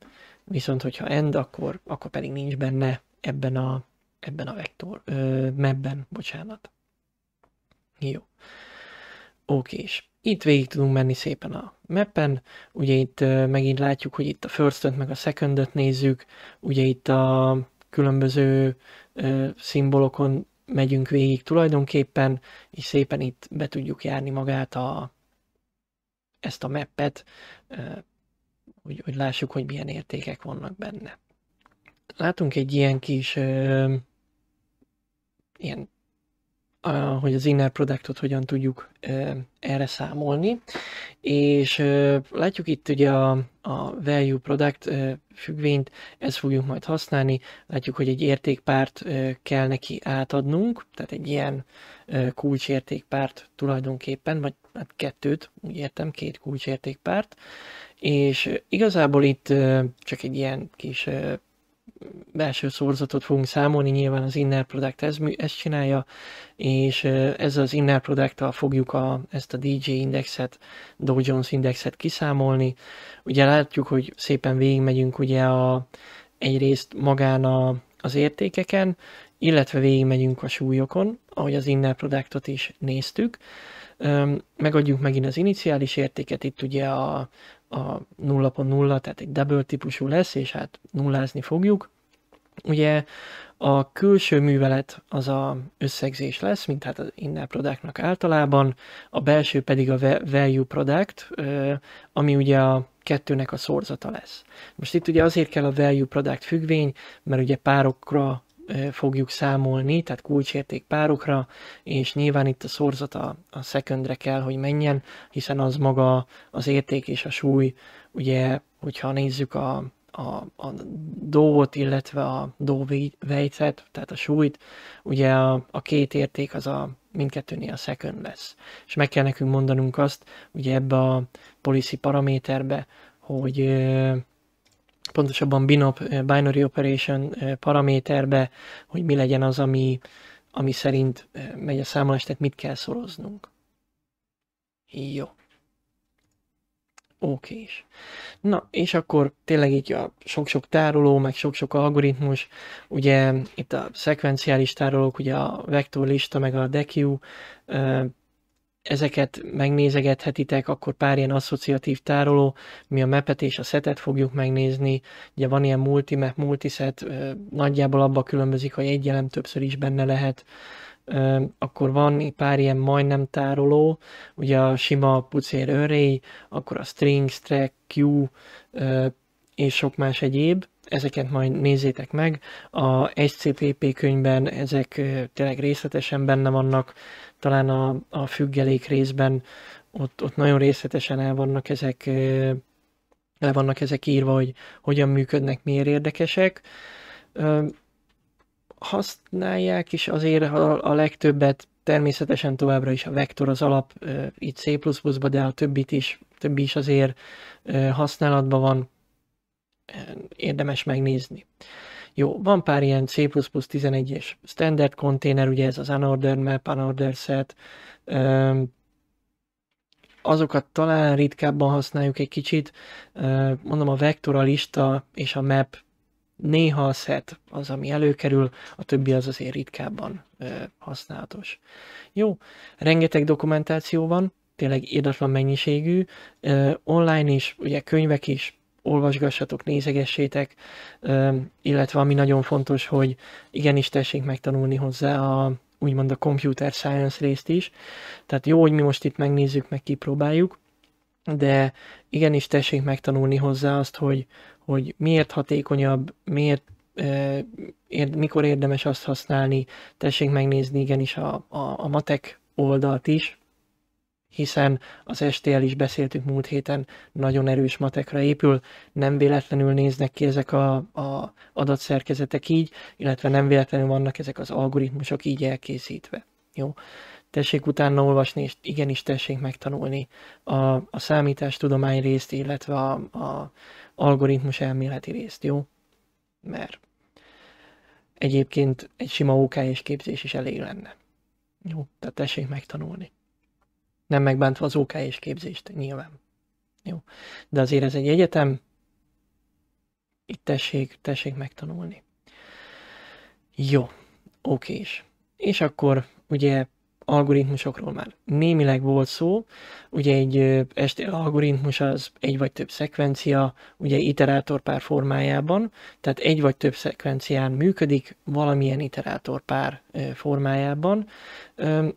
viszont hogyha end, akkor, akkor pedig nincs benne ebben a, ebben a vektor, ö, mebben, bocsánat. Jó. Oké, és itt végig tudunk menni szépen a mappen, ugye itt ö, megint látjuk, hogy itt a firstöt meg a secondöt nézzük, ugye itt a különböző ö, szimbolokon megyünk végig tulajdonképpen, és szépen itt be tudjuk járni magát a, ezt a meppet, hogy, hogy lássuk, hogy milyen értékek vannak benne. Látunk egy ilyen kis ilyen hogy az inner productot hogyan tudjuk erre számolni, és látjuk itt ugye a, a value product függvényt, ezt fogjuk majd használni, látjuk, hogy egy értékpárt kell neki átadnunk, tehát egy ilyen kulcsértékpárt tulajdonképpen, vagy hát kettőt, úgy értem, két kulcsértékpárt, és igazából itt csak egy ilyen kis belső szorzatot fogunk számolni, nyilván az inner product ez, ezt csinálja, és ez az inner product fogjuk a, ezt a DJ indexet, Dow Jones indexet kiszámolni. Ugye látjuk, hogy szépen végigmegyünk ugye a, egyrészt magán a, az értékeken, illetve végigmegyünk a súlyokon, ahogy az inner productot is néztük. Megadjuk megint az iniciális értéket, itt ugye a, a 0.0, tehát egy double típusú lesz, és hát nullázni fogjuk. Ugye a külső művelet az a összegzés lesz, mint hát az inner productnak általában, a belső pedig a value product, ami ugye a kettőnek a szorzata lesz. Most itt ugye azért kell a value product függvény, mert ugye párokra fogjuk számolni, tehát kulcsérték párokra, és nyilván itt a szorzat a, a secondre kell, hogy menjen, hiszen az maga az érték és a súly, ugye, hogyha nézzük a, a, a dót, illetve a dóvejcet, tehát a súlyt, ugye a, a két érték az a mindkettőnél a second lesz. És meg kell nekünk mondanunk azt, ugye ebbe a policy paraméterbe, hogy pontosabban binop, eh, binary operation eh, paraméterbe, hogy mi legyen az, ami, ami szerint eh, megy a számolás, tehát mit kell szoroznunk. Jó. Oké is. Na, és akkor tényleg így a sok-sok tároló, meg sok-sok algoritmus, ugye itt a szekvenciális tárolók, ugye a vektorlista, meg a DQ ezeket megnézegethetitek, akkor pár ilyen asszociatív tároló, mi a mepet és a szetet fogjuk megnézni, ugye van ilyen multi multi multiset, nagyjából abba különbözik, hogy egy elem többször is benne lehet, akkor van pár ilyen majdnem tároló, ugye a sima pucér array, akkor a string, track, q és sok más egyéb, ezeket majd nézzétek meg. A SCPP könyvben ezek tényleg részletesen benne vannak, talán a, a függelék részben ott, ott nagyon részletesen el vannak ezek, le vannak ezek írva, hogy hogyan működnek, miért érdekesek. Használják is azért a, a legtöbbet, természetesen továbbra is a vektor az alap, itt C++-ba, de a többit is, többi is azért használatban van, érdemes megnézni. Jó, van pár ilyen C++11-es standard konténer, ugye ez az unordered map, unordered set, azokat talán ritkábban használjuk egy kicsit. Mondom, a vektor, a lista és a map néha a set az, ami előkerül, a többi az azért ritkábban használatos. Jó, rengeteg dokumentáció van, tényleg írdatlan mennyiségű, online is, ugye könyvek is, olvasgassatok, nézegessétek, illetve ami nagyon fontos, hogy igenis tessék megtanulni hozzá a úgymond a computer science részt is. Tehát jó, hogy mi most itt megnézzük, meg kipróbáljuk, de igenis tessék megtanulni hozzá azt, hogy, hogy miért hatékonyabb, miért mikor érdemes azt használni, tessék megnézni igenis a, a, a matek oldalt is, hiszen az STL is beszéltük múlt héten, nagyon erős matekra épül, nem véletlenül néznek ki ezek a, a adatszerkezetek így, illetve nem véletlenül vannak ezek az algoritmusok így elkészítve. Jó? Tessék utána olvasni, és igenis tessék megtanulni a, a számítástudomány részt, illetve a, a algoritmus elméleti részt, jó? Mert egyébként egy sima OK és képzés is elég lenne. Jó, tehát tessék megtanulni. Nem megbántva az OK és képzést, nyilván. Jó. De azért ez egy egyetem, itt tessék, tessék megtanulni. Jó, oké is. És akkor ugye algoritmusokról már némileg volt szó, ugye egy STL algoritmus az egy vagy több szekvencia, ugye iterátorpár formájában, tehát egy vagy több szekvencián működik valamilyen iterátorpár formájában.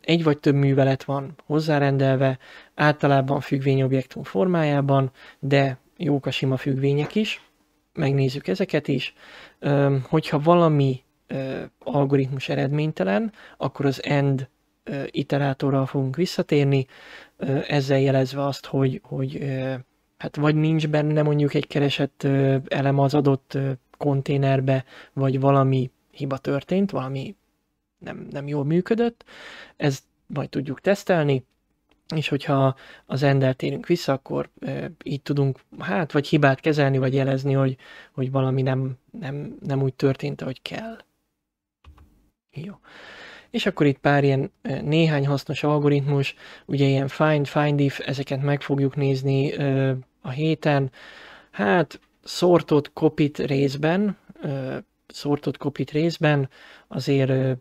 Egy vagy több művelet van hozzárendelve, általában függvényobjektum formájában, de jók a sima függvények is, megnézzük ezeket is. Hogyha valami algoritmus eredménytelen, akkor az end iterátorral fogunk visszatérni, ezzel jelezve azt, hogy, hogy hát vagy nincs benne mondjuk egy keresett elem az adott konténerbe, vagy valami hiba történt, valami nem, nem jól működött, ezt majd tudjuk tesztelni, és hogyha az ender térünk vissza, akkor e, így tudunk hát vagy hibát kezelni, vagy jelezni, hogy, hogy valami nem, nem, nem úgy történt, ahogy kell. Jó és akkor itt pár ilyen néhány hasznos algoritmus, ugye ilyen find, find if, ezeket meg fogjuk nézni a héten. Hát szortot, kopit részben, szortot, kopit részben, azért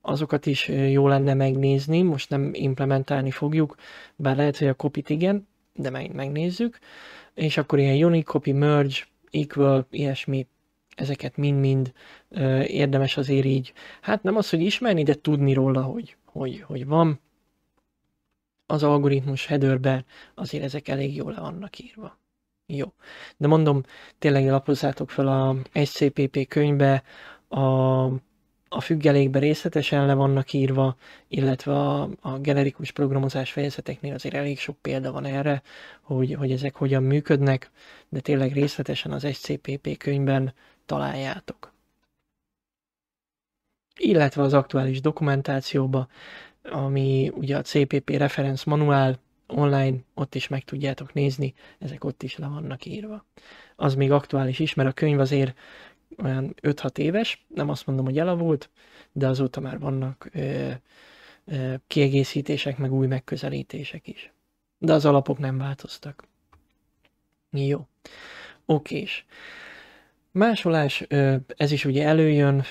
azokat is jó lenne megnézni, most nem implementálni fogjuk, bár lehet, hogy a kopit igen, de megint megnézzük, és akkor ilyen copy merge, equal, ilyesmi ezeket mind-mind érdemes azért így, hát nem az, hogy ismerni, de tudni róla, hogy, hogy, hogy van. Az algoritmus headerben azért ezek elég jól le vannak írva. Jó. De mondom, tényleg lapozzátok fel a SCPP könyvbe, a, a függelékben részletesen le vannak írva, illetve a, a generikus programozás fejezeteknél azért elég sok példa van erre, hogy, hogy ezek hogyan működnek, de tényleg részletesen az SCPP könyvben találjátok. Illetve az aktuális dokumentációba, ami ugye a CPP Reference Manuál online, ott is meg tudjátok nézni, ezek ott is le vannak írva. Az még aktuális is, mert a könyv azért olyan 5-6 éves, nem azt mondom, hogy elavult, de azóta már vannak ö, ö, kiegészítések, meg új megközelítések is. De az alapok nem változtak. Jó. Okés. Másolás, ez is ugye előjön,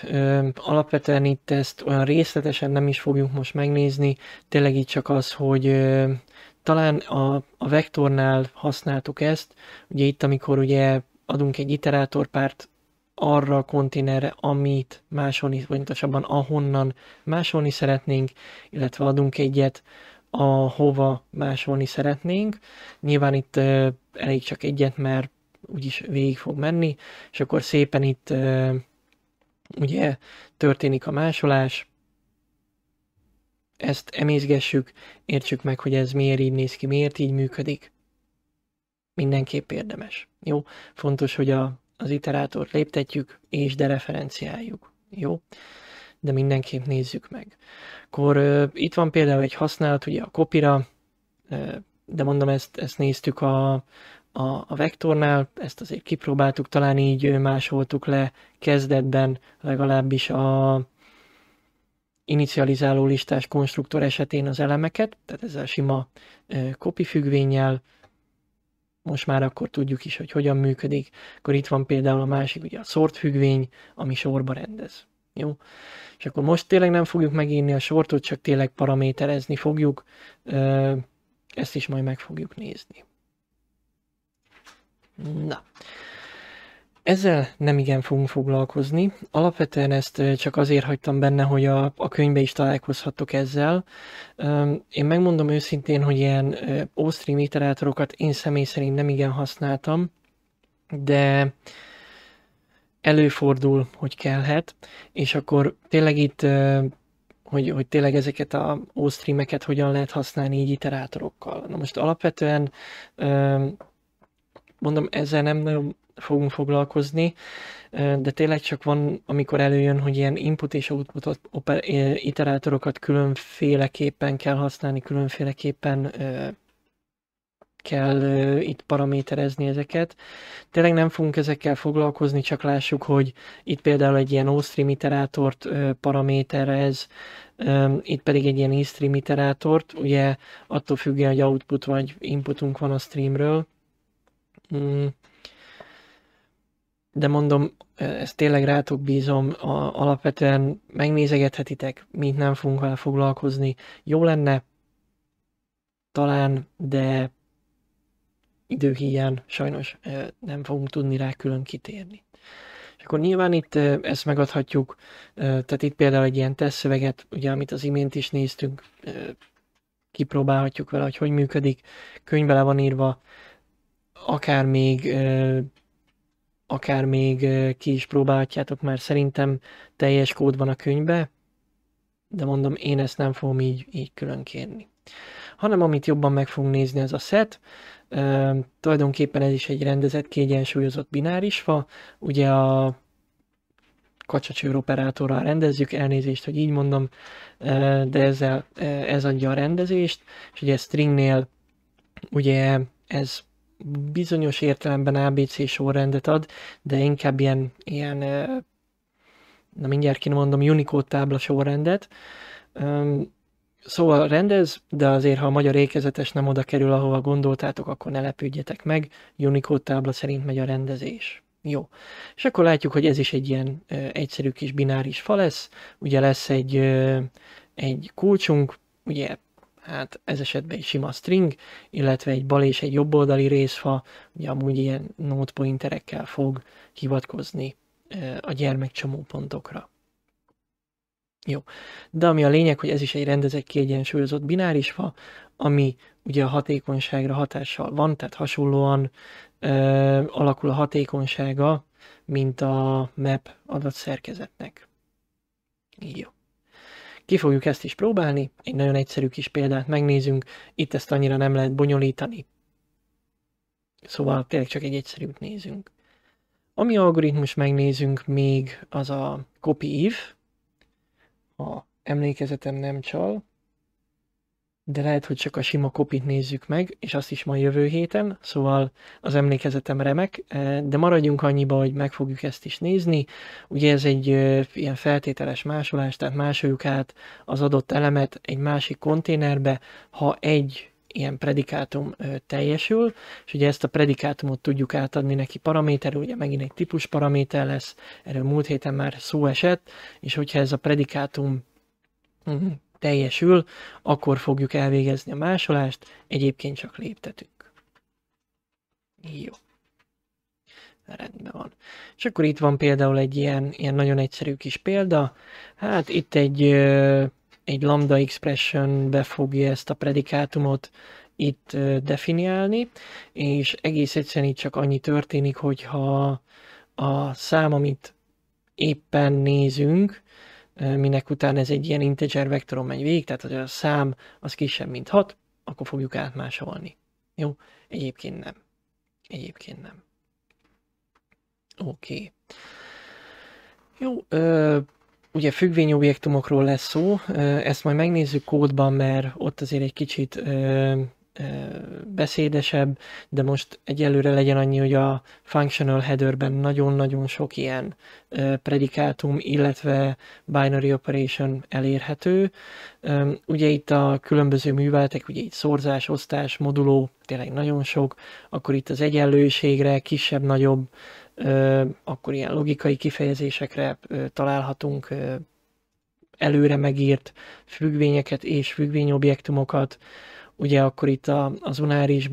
alapvetően itt ezt olyan részletesen nem is fogjuk most megnézni, tényleg itt csak az, hogy talán a, a vektornál használtuk ezt, ugye itt, amikor ugye adunk egy iterátorpárt arra a konténerre, amit másolni, vagy pontosabban ahonnan másolni szeretnénk, illetve adunk egyet, ahova másolni szeretnénk. Nyilván itt elég csak egyet, mert úgyis végig fog menni, és akkor szépen itt ugye történik a másolás, ezt emészgessük, értsük meg, hogy ez miért így néz ki, miért így működik. Mindenképp érdemes. Jó, fontos, hogy a, az iterátort léptetjük és dereferenciáljuk. Jó, de mindenképp nézzük meg. Akkor ö, itt van például egy használat ugye a kopira, ö, de mondom, ezt, ezt néztük a, a, a vektornál, ezt azért kipróbáltuk, talán így másoltuk le kezdetben legalábbis a inicializáló listás konstruktor esetén az elemeket, tehát ezzel sima copy függvényel, most már akkor tudjuk is, hogy hogyan működik. Akkor itt van például a másik, ugye a sort függvény, ami sorba rendez. Jó? És akkor most tényleg nem fogjuk megírni a sortot, csak tényleg paraméterezni fogjuk. Ezt is majd meg fogjuk nézni. Na. Ezzel nem igen fogunk foglalkozni. Alapvetően ezt eh, csak azért hagytam benne, hogy a, a könyvbe is találkozhattok ezzel. Én megmondom őszintén, hogy ilyen Ostream eh, iterátorokat én személy szerint nem igen használtam, de előfordul, hogy kellhet, és akkor tényleg itt, eh, hogy, hogy tényleg ezeket a Ostreameket hogyan lehet használni így iterátorokkal. Na most alapvetően mondom, ezzel nem nagyon fogunk foglalkozni, de tényleg csak van, amikor előjön, hogy ilyen input és output iterátorokat különféleképpen kell használni, különféleképpen kell itt paraméterezni ezeket. Tényleg nem fogunk ezekkel foglalkozni, csak lássuk, hogy itt például egy ilyen OStream iterátort paraméterez, itt pedig egy ilyen eStream iterátort, ugye attól függően, hogy output vagy inputunk van a streamről, Mm. De mondom, e, ezt tényleg rátok bízom, a, alapvetően megnézegethetitek, mint nem fogunk vele foglalkozni. Jó lenne, talán, de időhíján sajnos e, nem fogunk tudni rá külön kitérni. És akkor nyilván itt e, ezt megadhatjuk, tehát itt például egy ilyen tesztszöveget, ugye amit az imént is néztünk, kipróbálhatjuk vele, hogy hogy működik, könyvbe le van írva, akár még, akár még ki is próbálhatjátok, mert szerintem teljes kód van a könyvbe, de mondom, én ezt nem fogom így, így külön kérni. Hanem amit jobban meg fogunk nézni, az a set. E, tulajdonképpen ez is egy rendezett, kiegyensúlyozott fa. Ugye a kacsacsőr operátorral rendezzük, elnézést, hogy így mondom, e, de ezzel, e, ez adja a rendezést, és ugye stringnél ugye ez bizonyos értelemben ABC sorrendet ad, de inkább ilyen, ilyen na mindjárt kimondom, Unicode tábla sorrendet. Szóval rendez, de azért, ha a magyar ékezetes nem oda kerül, ahova gondoltátok, akkor ne lepődjetek meg, Unicode tábla szerint megy a rendezés. Jó. És akkor látjuk, hogy ez is egy ilyen egyszerű kis bináris fa lesz. Ugye lesz egy, egy kulcsunk, ugye hát ez esetben egy sima string, illetve egy bal és egy jobb oldali részfa, ugye amúgy ilyen node pointerekkel fog hivatkozni a gyermekcsomópontokra. Jó, de ami a lényeg, hogy ez is egy rendezett kiegyensúlyozott bináris fa, ami ugye a hatékonyságra hatással van, tehát hasonlóan ö, alakul a hatékonysága, mint a map adatszerkezetnek. Így jó. Ki fogjuk ezt is próbálni, egy nagyon egyszerű kis példát megnézünk, itt ezt annyira nem lehet bonyolítani, szóval tényleg csak egy egyszerűt nézünk. Ami algoritmus megnézünk még, az a copy if, ha emlékezetem nem csal, de lehet, hogy csak a sima kopit nézzük meg, és azt is ma jövő héten, szóval az emlékezetem remek, eh, de maradjunk annyiba, hogy meg fogjuk ezt is nézni. Ugye ez egy eh, ilyen feltételes másolás, tehát másoljuk át az adott elemet egy másik konténerbe, ha egy ilyen predikátum eh, teljesül, és ugye ezt a predikátumot tudjuk átadni neki paraméterül, ugye megint egy típus paraméter lesz, erről múlt héten már szó esett, és hogyha ez a predikátum mm, teljesül, akkor fogjuk elvégezni a másolást, egyébként csak léptetünk. Jó. Rendben van. És akkor itt van például egy ilyen, ilyen nagyon egyszerű kis példa. Hát itt egy, egy lambda expression befogja ezt a predikátumot itt definiálni, és egész egyszerűen itt csak annyi történik, hogyha a szám, amit éppen nézünk, minek után ez egy ilyen integer vektoron megy végig, tehát hogy a szám az kisebb, mint 6, akkor fogjuk átmásolni. Jó? Egyébként nem. Egyébként nem. Oké. Okay. Jó, ö, ugye függvényobjektumokról lesz szó, ezt majd megnézzük kódban, mert ott azért egy kicsit ö, beszédesebb, de most egyelőre legyen annyi, hogy a functional headerben nagyon-nagyon sok ilyen predikátum, illetve binary operation elérhető. Ugye itt a különböző műveletek, ugye itt szorzás, osztás, moduló, tényleg nagyon sok, akkor itt az egyenlőségre, kisebb-nagyobb, akkor ilyen logikai kifejezésekre találhatunk előre megírt függvényeket és függvényobjektumokat, objektumokat, ugye akkor itt a, az unáris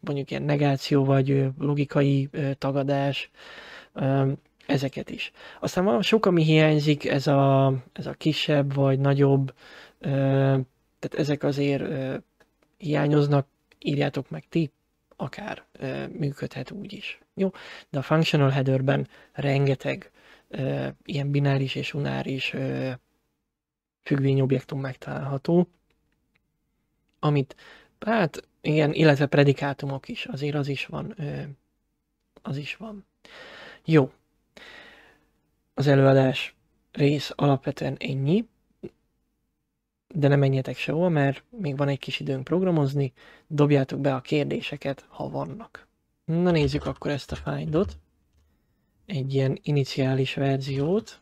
mondjuk ilyen negáció vagy logikai tagadás, ezeket is. Aztán van sok, ami hiányzik, ez a, ez a kisebb vagy nagyobb, tehát ezek azért hiányoznak, írjátok meg ti, akár működhet úgy is. Jó, de a functional headerben rengeteg ilyen bináris és unáris függvényobjektum megtalálható, amit, hát igen, illetve predikátumok is, azért az is van. Az is van. Jó. Az előadás rész alapvetően ennyi, de ne menjetek sehova, mert még van egy kis időnk programozni, dobjátok be a kérdéseket, ha vannak. Na nézzük akkor ezt a findot, egy ilyen iniciális verziót.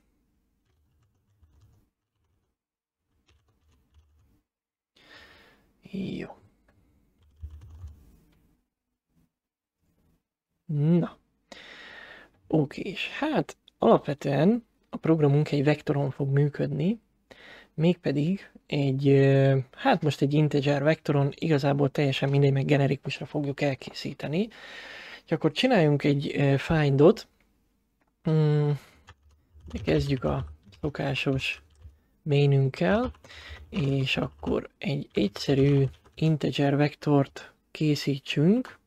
Jó. Na. Oké, és hát alapvetően a programunk egy vektoron fog működni, mégpedig egy, hát most egy integer vektoron igazából teljesen mindegy, meg generikusra fogjuk elkészíteni. És akkor csináljunk egy findot, hmm, kezdjük a szokásos mainünkkel, és akkor egy egyszerű integer vektort készítsünk,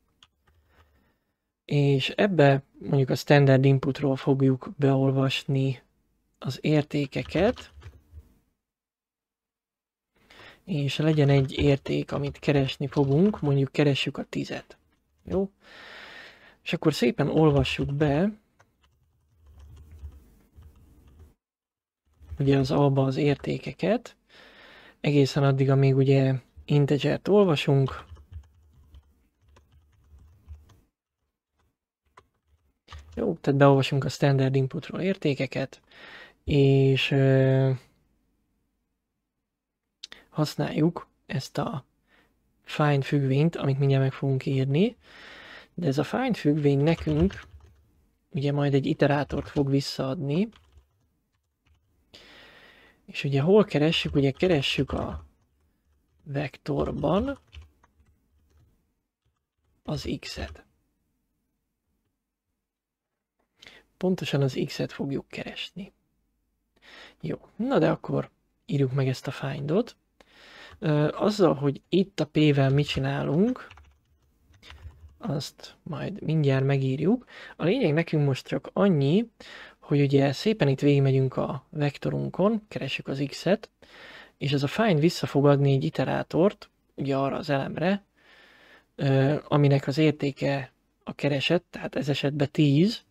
és ebbe mondjuk a standard inputról fogjuk beolvasni az értékeket, és legyen egy érték, amit keresni fogunk, mondjuk keressük a tizet. Jó? És akkor szépen olvassuk be, ugye az alba az értékeket, egészen addig, amíg ugye integert olvasunk, Jó, tehát beolvasunk a standard inputról értékeket, és ö, használjuk ezt a find függvényt, amit mindjárt meg fogunk írni, de ez a find függvény nekünk ugye majd egy iterátort fog visszaadni, és ugye hol keressük? Ugye keressük a vektorban az x-et. Pontosan az x-et fogjuk keresni. Jó, na de akkor írjuk meg ezt a findot. Azzal, hogy itt a p-vel mit csinálunk, azt majd mindjárt megírjuk. A lényeg nekünk most csak annyi, hogy ugye szépen itt végigmegyünk a vektorunkon, keresjük az x-et, és ez a find vissza fog adni egy iterátort, ugye arra az elemre, aminek az értéke a keresett, tehát ez esetben 10,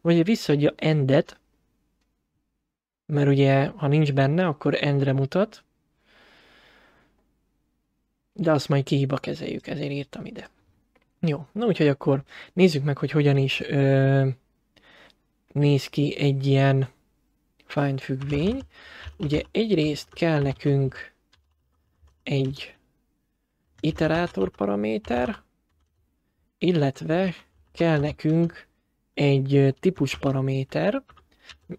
vagy visszaadja endet, mert ugye ha nincs benne, akkor endre mutat, de azt majd kihiba kezeljük, ezért írtam ide. Jó, na úgyhogy akkor nézzük meg, hogy hogyan is ö, néz ki egy ilyen find függvény. Ugye egyrészt kell nekünk egy iterátor paraméter, illetve kell nekünk egy típus paraméter.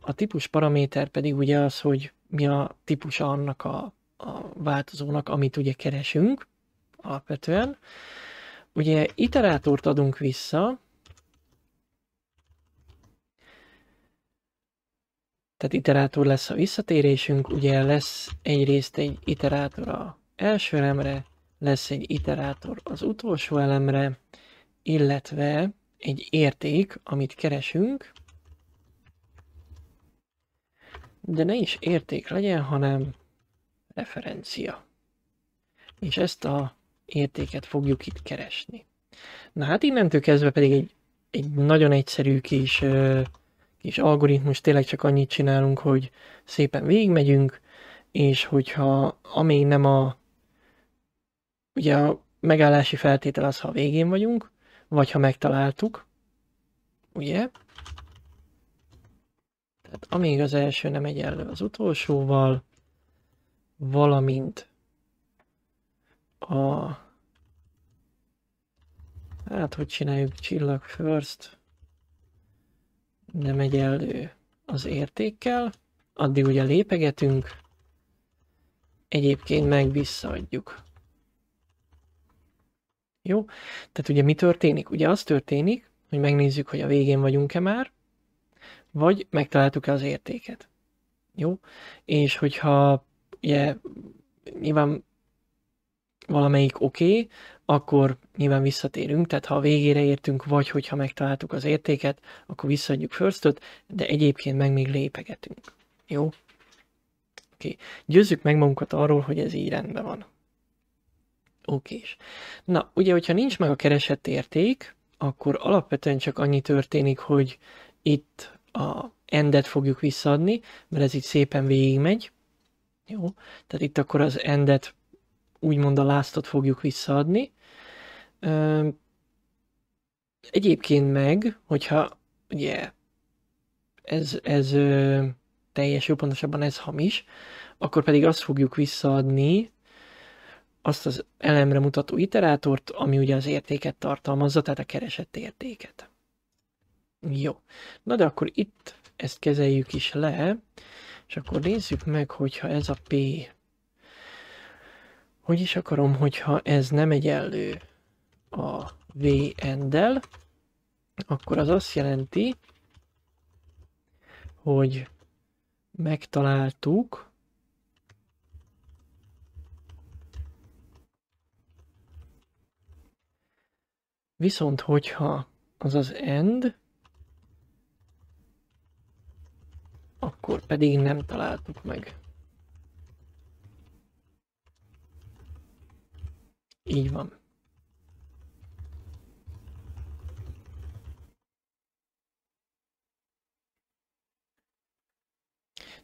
A típus paraméter pedig ugye az, hogy mi a típusa annak a, a változónak, amit ugye keresünk alapvetően. Ugye iterátort adunk vissza, Tehát iterátor lesz a visszatérésünk, ugye lesz egyrészt egy iterátor a első elemre, lesz egy iterátor az utolsó elemre, illetve egy érték, amit keresünk, de ne is érték legyen, hanem referencia. És ezt a értéket fogjuk itt keresni. Na hát innentől kezdve pedig egy, egy nagyon egyszerű kis és algoritmus, tényleg csak annyit csinálunk, hogy szépen végigmegyünk, és hogyha amíg nem a, ugye a megállási feltétel az, ha a végén vagyunk, vagy ha megtaláltuk, ugye? Tehát amíg az első nem egyenlő az utolsóval, valamint a, hát hogy csináljuk, csillag first, nem egyenlő az értékkel, addig ugye lépegetünk, egyébként meg visszaadjuk. Jó? Tehát ugye mi történik? Ugye az történik, hogy megnézzük, hogy a végén vagyunk-e már, vagy megtaláltuk-e az értéket. Jó? És hogyha ugye nyilván valamelyik oké, okay, akkor nyilván visszatérünk, tehát ha a végére értünk, vagy hogyha megtaláltuk az értéket, akkor visszaadjuk first de egyébként meg még lépegetünk. Jó? Oké. Okay. Győzzük meg magunkat arról, hogy ez így rendben van. Oké. Na, ugye, hogyha nincs meg a keresett érték, akkor alapvetően csak annyi történik, hogy itt a endet fogjuk visszaadni, mert ez itt szépen végigmegy. Jó? Tehát itt akkor az endet úgymond a láztat fogjuk visszaadni. Egyébként meg, hogyha ugye ez, ez teljes, jó pontosabban ez hamis, akkor pedig azt fogjuk visszaadni, azt az elemre mutató iterátort, ami ugye az értéket tartalmazza, tehát a keresett értéket. Jó. Na de akkor itt ezt kezeljük is le, és akkor nézzük meg, hogyha ez a P hogy is akarom, hogyha ez nem egyenlő a vn-del, akkor az azt jelenti, hogy megtaláltuk Viszont, hogyha az az end, akkor pedig nem találtuk meg. Így van.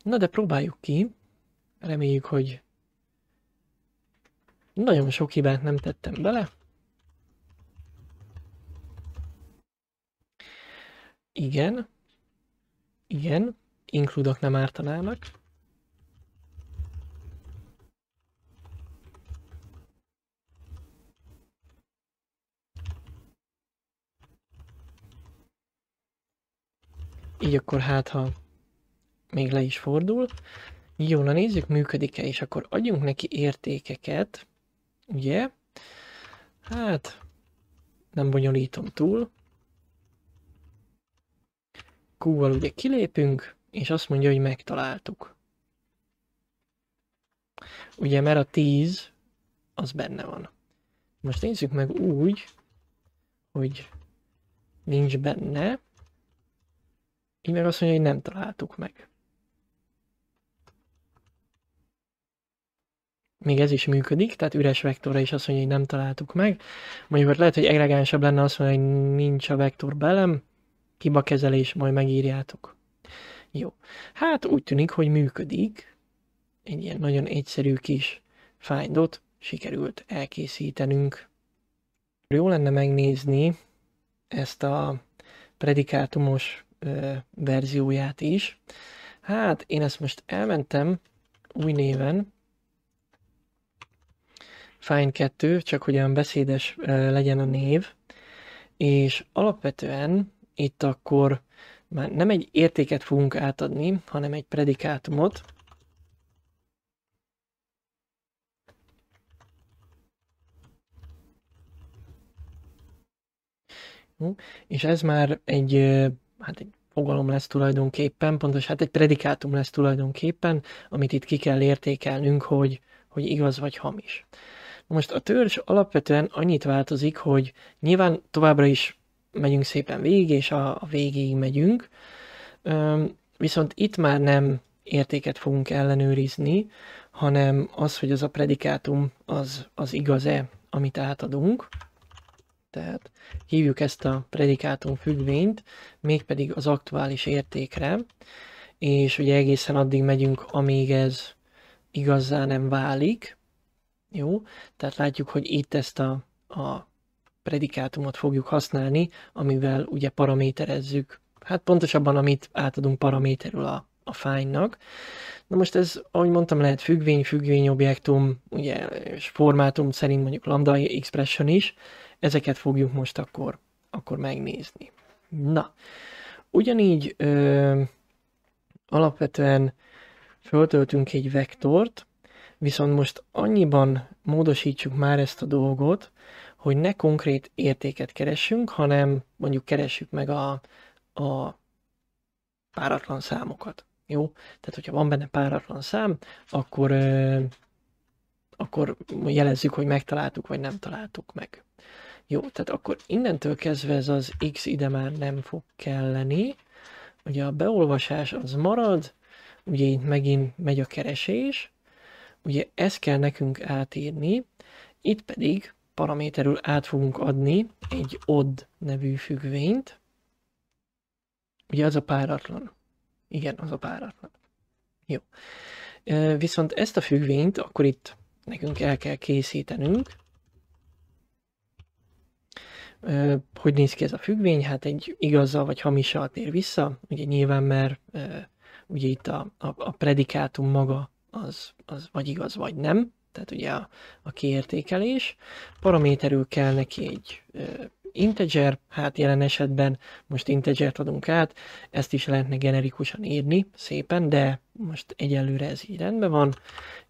Na de próbáljuk ki. Reméljük, hogy nagyon sok hibát nem tettem bele. Igen. Igen. Inkludok nem ártanának. Így akkor hát, ha még le is fordul. Jó, na nézzük, működik-e, és akkor adjunk neki értékeket, ugye? Hát, nem bonyolítom túl. Q-val ugye kilépünk, és azt mondja, hogy megtaláltuk. Ugye, mert a 10 az benne van. Most nézzük meg úgy, hogy nincs benne, én meg azt mondja, hogy nem találtuk meg. Még ez is működik, tehát üres vektorra is azt mondja, hogy nem találtuk meg. Mondjuk lehet, hogy elegánsabb lenne azt mondja, hogy nincs a vektor belem, hiba kezelés, majd megírjátok. Jó. Hát úgy tűnik, hogy működik. Egy ilyen nagyon egyszerű kis findot sikerült elkészítenünk. Jó lenne megnézni ezt a predikátumos ö, verzióját is. Hát én ezt most elmentem új néven, Fine 2, csak hogy olyan beszédes ö, legyen a név, és alapvetően itt akkor már nem egy értéket fogunk átadni, hanem egy predikátumot, hm? És ez már egy hát egy fogalom lesz tulajdonképpen, pontos, hát egy predikátum lesz tulajdonképpen, amit itt ki kell értékelnünk, hogy, hogy igaz vagy hamis. Most a törzs alapvetően annyit változik, hogy nyilván továbbra is megyünk szépen végig, és a, a végéig megyünk, Üm, viszont itt már nem értéket fogunk ellenőrizni, hanem az, hogy az a predikátum az, az igaz-e, amit átadunk. Tehát hívjuk ezt a predikátum függvényt, mégpedig az aktuális értékre, és ugye egészen addig megyünk, amíg ez igazán nem válik. Jó, tehát látjuk, hogy itt ezt a, a predikátumot fogjuk használni, amivel ugye paraméterezzük, hát pontosabban amit átadunk paraméterül a, a fájnnak. Na most ez, ahogy mondtam, lehet függvény, függvény objektum, ugye, és formátum szerint mondjuk lambda expression is, ezeket fogjuk most akkor, akkor megnézni. Na, ugyanígy ö, alapvetően föltöltünk egy vektort, viszont most annyiban módosítsuk már ezt a dolgot, hogy ne konkrét értéket keresünk, hanem mondjuk keressük meg a, a páratlan számokat. Jó? Tehát, hogyha van benne páratlan szám, akkor, euh, akkor jelezzük, hogy megtaláltuk, vagy nem találtuk meg. Jó, tehát akkor innentől kezdve ez az x ide már nem fog kelleni. Ugye a beolvasás az marad, ugye itt megint megy a keresés, ugye ezt kell nekünk átírni, itt pedig paraméterül át fogunk adni egy odd nevű függvényt, ugye az a páratlan. Igen, az a páratlan. Jó. Viszont ezt a függvényt akkor itt nekünk el kell készítenünk, hogy néz ki ez a függvény? Hát egy igazzal vagy hamissal tér vissza, ugye nyilván mert ugye itt a, a, a predikátum maga az, az vagy igaz, vagy nem, tehát ugye a, a kiértékelés. Paraméterül kell neki egy integer, hát jelen esetben most integert adunk át, ezt is lehetne generikusan írni szépen, de most egyelőre ez így rendben van,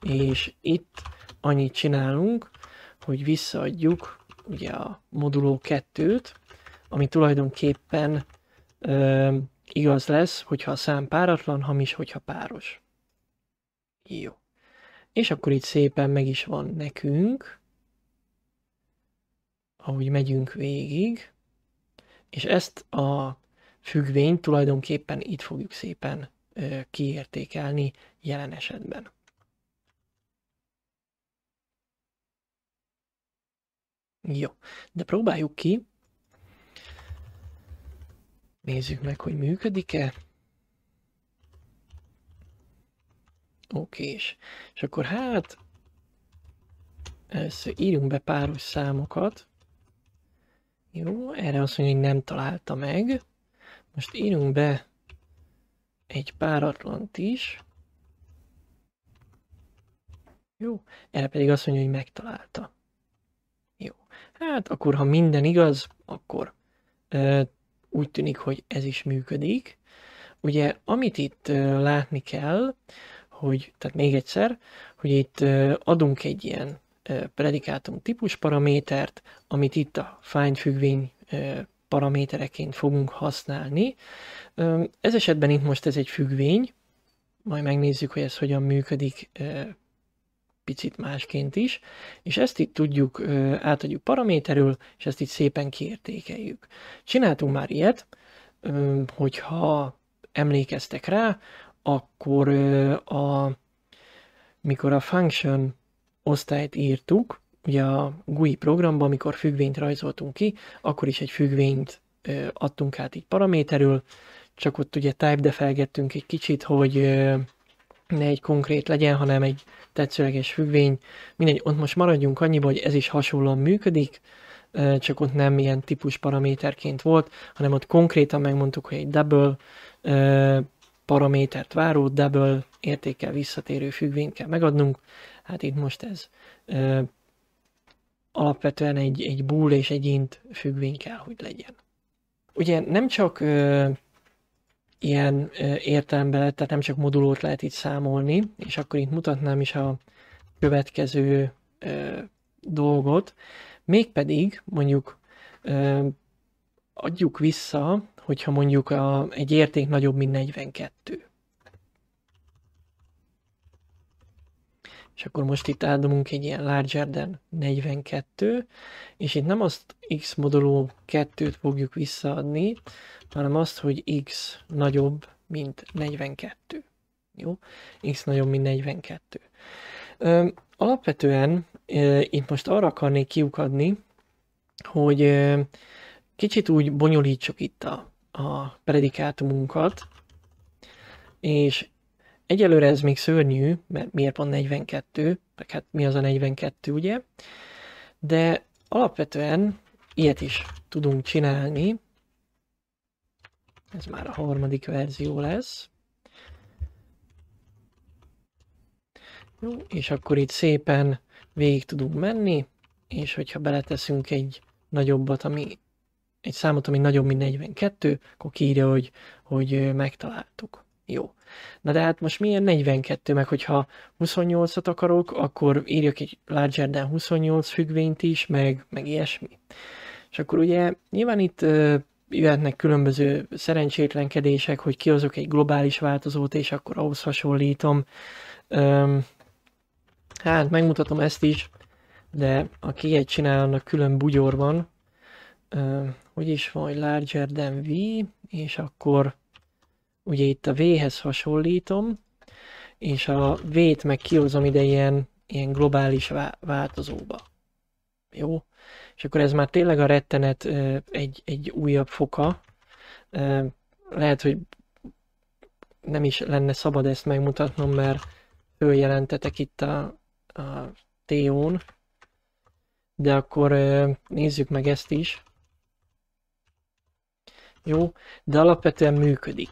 és itt annyit csinálunk, hogy visszaadjuk ugye a moduló 2-t, ami tulajdonképpen ö, igaz lesz, hogyha a szám páratlan, hamis, hogyha páros. Jó. És akkor itt szépen meg is van nekünk, ahogy megyünk végig, és ezt a függvényt tulajdonképpen itt fogjuk szépen ö, kiértékelni jelen esetben. Jó, de próbáljuk ki. Nézzük meg, hogy működik-e. Oké, és és akkor hát először írjunk be páros számokat. Jó, erre azt mondja, hogy nem találta meg. Most írjunk be egy páratlant is. Jó, erre pedig azt mondja, hogy megtalálta hát akkor, ha minden igaz, akkor úgy tűnik, hogy ez is működik. Ugye, amit itt látni kell, hogy, tehát még egyszer, hogy itt adunk egy ilyen predikátum típus paramétert, amit itt a find függvény paramétereként fogunk használni. Ez esetben itt most ez egy függvény, majd megnézzük, hogy ez hogyan működik picit másként is, és ezt itt tudjuk, átadjuk paraméterül, és ezt itt szépen kiértékeljük. Csináltunk már ilyet, hogyha emlékeztek rá, akkor a, mikor a function osztályt írtuk, ugye a GUI programban, amikor függvényt rajzoltunk ki, akkor is egy függvényt adtunk át így paraméterül, csak ott ugye type-defelgettünk egy kicsit, hogy ne egy konkrét legyen, hanem egy tetszőleges függvény. Mindegy, ott most maradjunk annyiba, hogy ez is hasonlóan működik, csak ott nem ilyen típus paraméterként volt, hanem ott konkrétan megmondtuk, hogy egy double paramétert váró double értékkel visszatérő függvényt kell megadnunk. Hát itt most ez alapvetően egy, egy bool és egy int függvény kell, hogy legyen. Ugye nem csak ö, ilyen értelemben, tehát nem csak modulót lehet itt számolni, és akkor itt mutatnám is a következő dolgot, mégpedig mondjuk adjuk vissza, hogyha mondjuk a, egy érték nagyobb, mint 42. És akkor most itt áldomunk egy ilyen larger than 42, és itt nem azt x moduló 2-t fogjuk visszaadni, hanem azt, hogy x nagyobb, mint 42. Jó? x nagyobb, mint 42. Ö, alapvetően ö, itt most arra akarnék kiukadni, hogy ö, kicsit úgy bonyolítsuk itt a, a predikátumunkat, és Egyelőre ez még szörnyű, mert miért van 42, meg hát mi az a 42, ugye? De alapvetően ilyet is tudunk csinálni. Ez már a harmadik verzió lesz. Jó, és akkor itt szépen végig tudunk menni, és hogyha beleteszünk egy nagyobbat, ami egy számot, ami nagyobb, mint 42, akkor kiírja, hogy, hogy megtaláltuk. Jó. Na de hát most milyen 42, meg hogyha 28-at akarok, akkor írjak egy larger than 28 függvényt is, meg, meg ilyesmi. És akkor ugye nyilván itt jöhetnek különböző szerencsétlenkedések, hogy kihozok egy globális változót, és akkor ahhoz hasonlítom. Öm, hát megmutatom ezt is, de aki ilyet csinál, annak külön bugyor van. Öm, hogy is van, hogy larger than v, és akkor ugye itt a V-hez hasonlítom, és a V-t meg kihozom ide ilyen, ilyen globális változóba. Jó? És akkor ez már tényleg a rettenet egy, egy újabb foka. Lehet, hogy nem is lenne szabad ezt megmutatnom, mert följelentetek itt a, a t n de akkor nézzük meg ezt is. Jó, de alapvetően működik.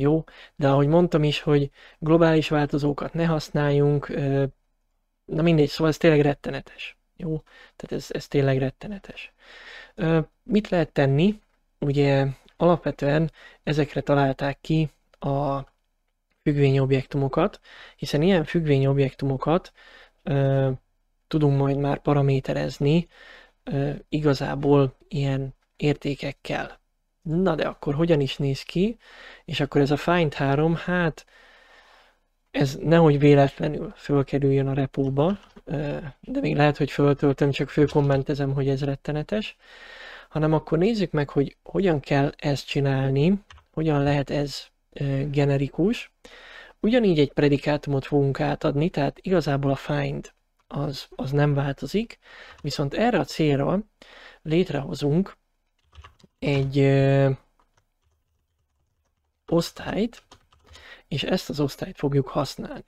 Jó? De ahogy mondtam is, hogy globális változókat ne használjunk, na mindegy, szóval ez tényleg rettenetes. Jó? Tehát ez, ez tényleg rettenetes. Mit lehet tenni? Ugye alapvetően ezekre találták ki a függvényobjektumokat, hiszen ilyen függvényobjektumokat ö, tudunk majd már paraméterezni ö, igazából ilyen értékekkel na de akkor hogyan is néz ki, és akkor ez a Find 3, hát ez nehogy véletlenül fölkerüljön a repóba, de még lehet, hogy föltöltöm, csak fölkommentezem, hogy ez rettenetes, hanem akkor nézzük meg, hogy hogyan kell ezt csinálni, hogyan lehet ez generikus. Ugyanígy egy predikátumot fogunk átadni, tehát igazából a find az, az nem változik, viszont erre a célra létrehozunk egy ö, osztályt, és ezt az osztályt fogjuk használni.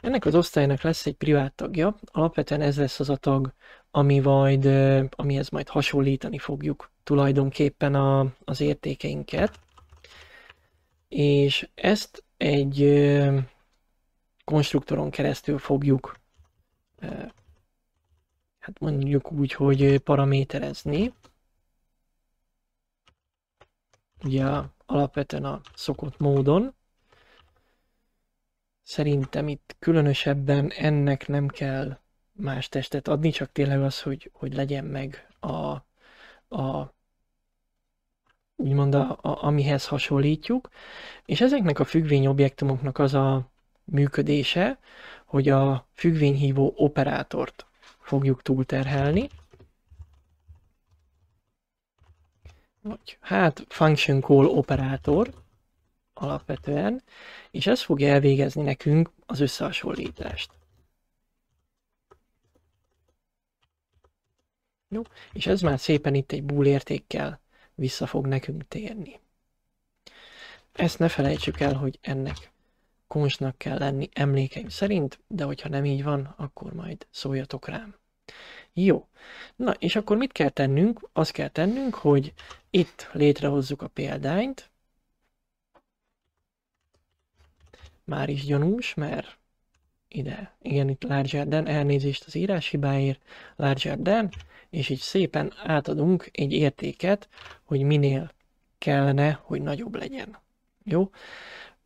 Ennek az osztálynak lesz egy privát tagja, alapvetően ez lesz az a tag, ami majd, ö, amihez majd hasonlítani fogjuk tulajdonképpen a, az értékeinket, és ezt egy ö, konstruktoron keresztül fogjuk hát mondjuk úgy, hogy paraméterezni ugye alapvetően a szokott módon. Szerintem itt különösebben ennek nem kell más testet adni, csak tényleg az, hogy, hogy legyen meg a, a úgymond a, a, amihez hasonlítjuk, és ezeknek a objektumoknak az a működése, hogy a függvényhívó operátort fogjuk túlterhelni, Vagy, hát function call operátor alapvetően, és ez fogja elvégezni nekünk az összehasonlítást. Jó, és ez már szépen itt egy bool értékkel vissza fog nekünk térni. Ezt ne felejtsük el, hogy ennek konstnak kell lenni emlékeim szerint, de hogyha nem így van, akkor majd szóljatok rám. Jó. Na, és akkor mit kell tennünk? Azt kell tennünk, hogy itt létrehozzuk a példányt. Már is gyanús, mert ide, igen, itt larger than, elnézést az íráshibáért, larger than, és így szépen átadunk egy értéket, hogy minél kellene, hogy nagyobb legyen. Jó?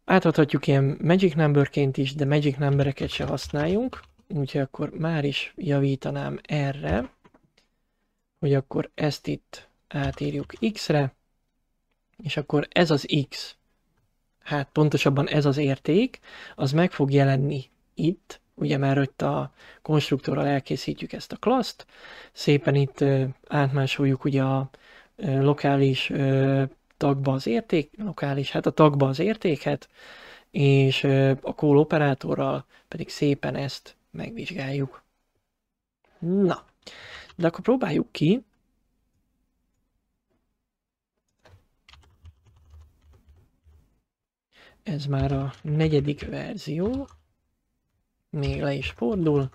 Átadhatjuk ilyen magic numberként is, de magic numbereket se használjunk úgyhogy akkor már is javítanám erre, hogy akkor ezt itt átírjuk x-re, és akkor ez az x, hát pontosabban ez az érték, az meg fog jelenni itt, ugye már ott a konstruktorral elkészítjük ezt a klaszt, szépen itt átmásoljuk ugye a lokális tagba az érték, lokális, hát a tagba az értéket, és a call operátorral pedig szépen ezt megvizsgáljuk. Na, de akkor próbáljuk ki. Ez már a negyedik verzió. Még le is fordul.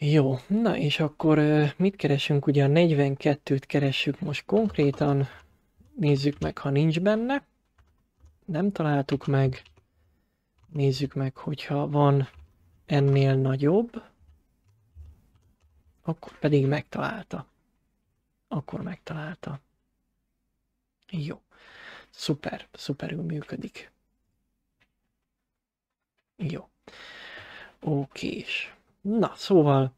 Jó, na és akkor mit keresünk? Ugye a 42-t keresünk most konkrétan. Nézzük meg, ha nincs benne. Nem találtuk meg. Nézzük meg, hogyha van ennél nagyobb, akkor pedig megtalálta. Akkor megtalálta. Jó. Szuper, szuperül működik. Jó. Oké. Na, szóval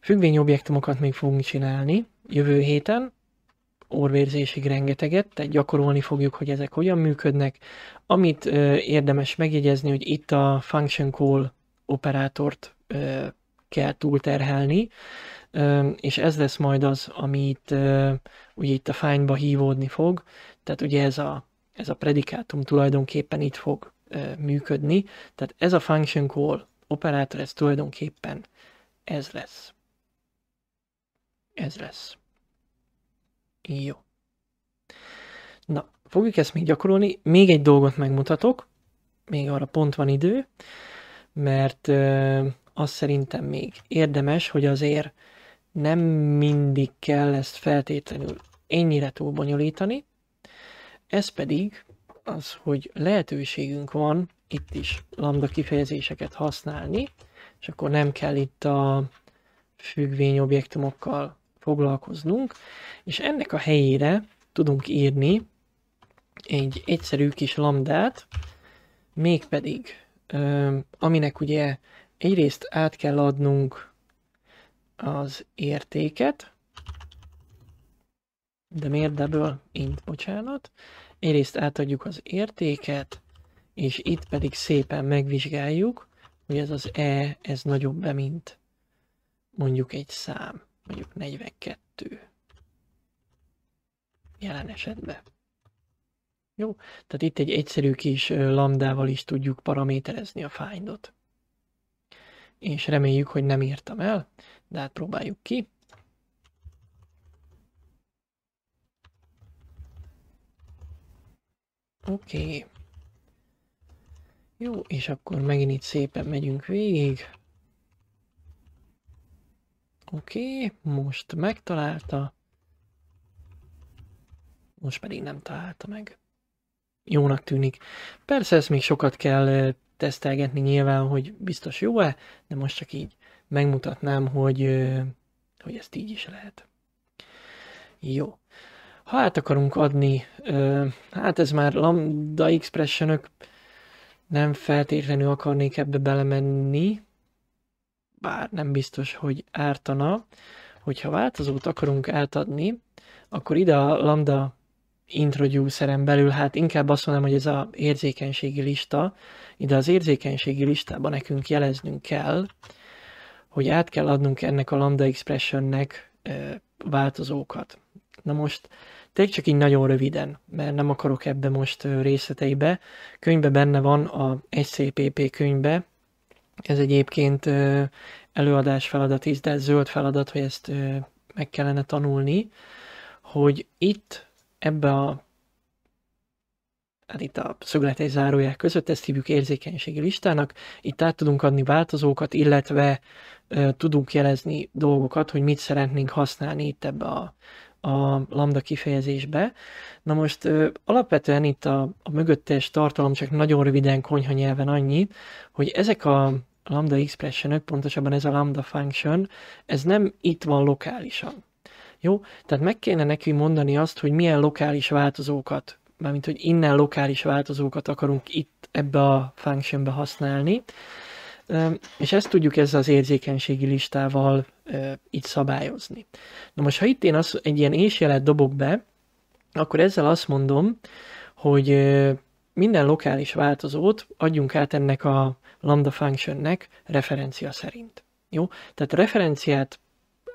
függvényobjektumokat még fogunk csinálni jövő héten, orvérzésig rengeteget, tehát gyakorolni fogjuk, hogy ezek hogyan működnek. Amit érdemes megjegyezni, hogy itt a function call operátort kell túlterhelni, és ez lesz majd az, amit ugye itt a find-ba hívódni fog, tehát ugye ez a, ez a predikátum tulajdonképpen itt fog működni, tehát ez a function call operátor, ez tulajdonképpen ez lesz. Ez lesz. Jó. Na, fogjuk ezt még gyakorolni. Még egy dolgot megmutatok. Még arra pont van idő, mert ö, azt szerintem még érdemes, hogy azért nem mindig kell ezt feltétlenül ennyire bonyolítani. Ez pedig az, hogy lehetőségünk van itt is lambda kifejezéseket használni, és akkor nem kell itt a függvényobjektumokkal foglalkoznunk, és ennek a helyére tudunk írni egy egyszerű kis lambdát, mégpedig, aminek ugye egyrészt át kell adnunk az értéket, de miért ebből int, bocsánat, egyrészt átadjuk az értéket, és itt pedig szépen megvizsgáljuk, hogy ez az E, ez nagyobb-e, mint mondjuk egy szám mondjuk 42 jelen esetben. Jó, tehát itt egy egyszerű kis lambdával is tudjuk paraméterezni a findot. És reméljük, hogy nem írtam el, de hát próbáljuk ki. Oké. Okay. Jó, és akkor megint itt szépen megyünk végig. Oké, okay, most megtalálta. Most pedig nem találta meg. Jónak tűnik. Persze ezt még sokat kell tesztelgetni nyilván, hogy biztos jó-e, de most csak így megmutatnám, hogy, hogy ezt így is lehet. Jó. Ha át akarunk adni, hát ez már lambda expression nem feltétlenül akarnék ebbe belemenni, bár nem biztos, hogy ártana, hogyha változót akarunk átadni, akkor ide a lambda introducerem belül, hát inkább azt mondom, hogy ez az érzékenységi lista, ide az érzékenységi listában nekünk jeleznünk kell, hogy át kell adnunk ennek a lambda expressionnek változókat. Na most tegyük csak így nagyon röviden, mert nem akarok ebbe most részleteibe. Könyvbe benne van a SCPP könyvbe, ez egyébként előadás feladat is, de zöld feladat, hogy ezt meg kellene tanulni, hogy itt ebbe a hát itt a szögletes zárójel között, ezt hívjuk érzékenységi listának, itt át tudunk adni változókat, illetve e, tudunk jelezni dolgokat, hogy mit szeretnénk használni itt ebbe a, a lambda kifejezésbe. Na most e, alapvetően itt a, a mögöttes tartalom csak nagyon röviden konyha nyelven annyit, hogy ezek a a lambda expression pontosabban ez a lambda function, ez nem itt van lokálisan. Jó? Tehát meg kéne neki mondani azt, hogy milyen lokális változókat, mármint hogy innen lokális változókat akarunk itt ebbe a functionbe használni, és ezt tudjuk ezzel az érzékenységi listával itt szabályozni. Na most, ha itt én az, egy ilyen ésjelet dobok be, akkor ezzel azt mondom, hogy minden lokális változót adjunk át ennek a lambda functionnek referencia szerint. Jó? Tehát referenciát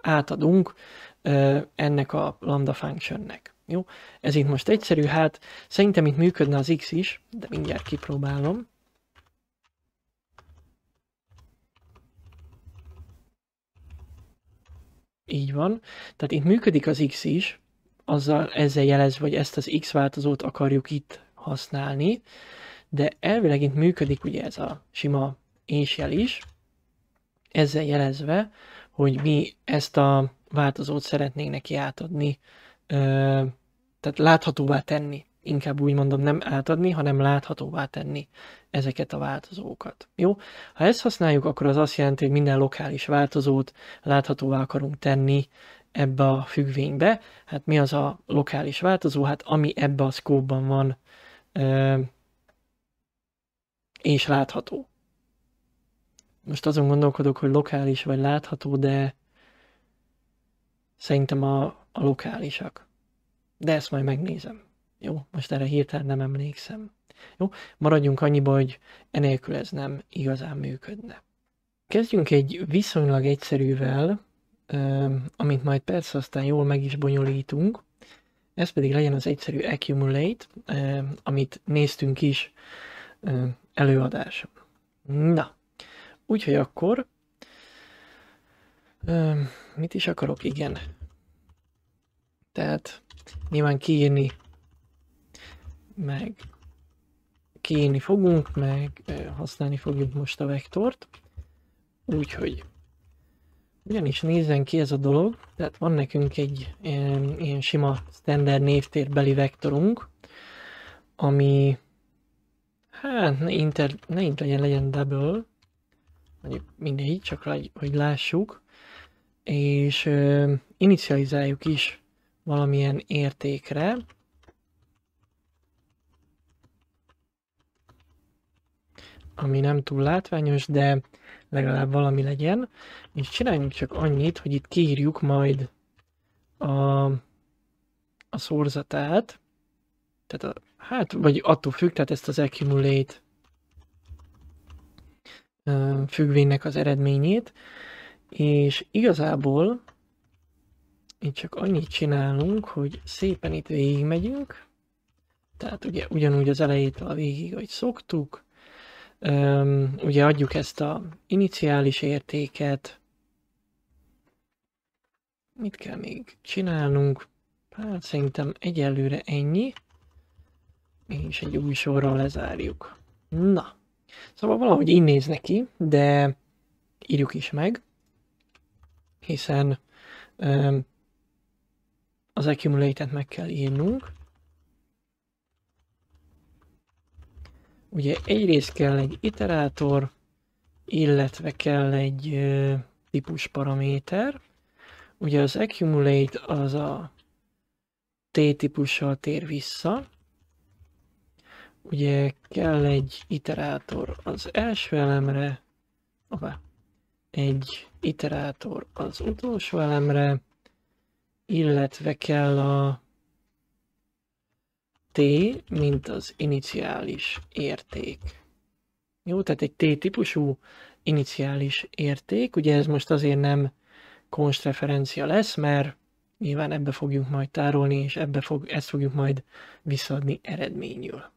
átadunk ö, ennek a lambda functionnek. Jó? Ez itt most egyszerű, hát szerintem itt működne az x is, de mindjárt kipróbálom. Így van. Tehát itt működik az x is, azzal ezzel jelez, hogy ezt az x változót akarjuk itt használni de elvileg itt működik ugye ez a sima ésjel is, ezzel jelezve, hogy mi ezt a változót szeretnénk neki átadni, tehát láthatóvá tenni, inkább úgy mondom, nem átadni, hanem láthatóvá tenni ezeket a változókat. Jó? Ha ezt használjuk, akkor az azt jelenti, hogy minden lokális változót láthatóvá akarunk tenni ebbe a függvénybe. Hát mi az a lokális változó? Hát ami ebbe a scope van és látható. Most azon gondolkodok, hogy lokális vagy látható, de szerintem a, a lokálisak. De ezt majd megnézem. Jó, most erre hirtelen nem emlékszem. Jó, maradjunk annyiba, hogy enélkül ez nem igazán működne. Kezdjünk egy viszonylag egyszerűvel, amit majd persze aztán jól meg is bonyolítunk. Ez pedig legyen az egyszerű Accumulate, amit néztünk is előadásom. Na, úgyhogy akkor mit is akarok? Igen. Tehát nyilván kiírni meg kiírni fogunk, meg használni fogjuk most a vektort. Úgyhogy ugyanis nézzen ki ez a dolog, tehát van nekünk egy ilyen, ilyen sima standard névtérbeli vektorunk, ami Hát, ne, inter, ne int legyen, legyen double. Mondjuk mindegy, csak hogy lássuk. És ö, inicializáljuk is valamilyen értékre. Ami nem túl látványos, de legalább valami legyen. És csináljunk csak annyit, hogy itt kiírjuk majd a, a szorzatát, tehát a Hát, vagy attól függ, tehát ezt az accumulate függvénynek az eredményét, és igazából itt csak annyit csinálunk, hogy szépen itt végigmegyünk, tehát ugye ugyanúgy az elejétől a végig, ahogy szoktuk, Üm, ugye adjuk ezt a iniciális értéket, mit kell még csinálnunk, hát szerintem egyelőre ennyi, és egy új sorral lezárjuk. Na, szóval valahogy így néz neki, de írjuk is meg, hiszen um, az accumulated meg kell írnunk. Ugye egyrészt kell egy iterátor, illetve kell egy uh, típus paraméter. Ugye az accumulate az a t-típussal tér vissza, Ugye kell egy iterátor az első elemre, Opa. egy iterátor az utolsó elemre, illetve kell a T, mint az iniciális érték. Jó, tehát egy T-típusú iniciális érték, ugye ez most azért nem konstreferencia lesz, mert nyilván ebbe fogjuk majd tárolni, és ebbe fog, ezt fogjuk majd visszaadni eredményül.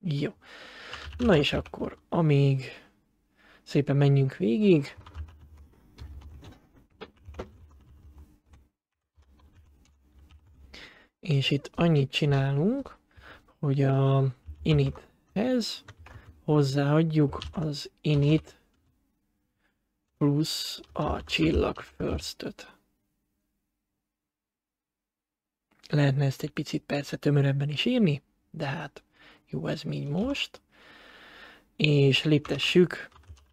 Jó. Na és akkor, amíg szépen menjünk végig. És itt annyit csinálunk, hogy a init-hez hozzáadjuk az init plusz a csillag firstöt. Lehetne ezt egy picit persze tömörebben is írni, de hát jó, ez mi most. És léptessük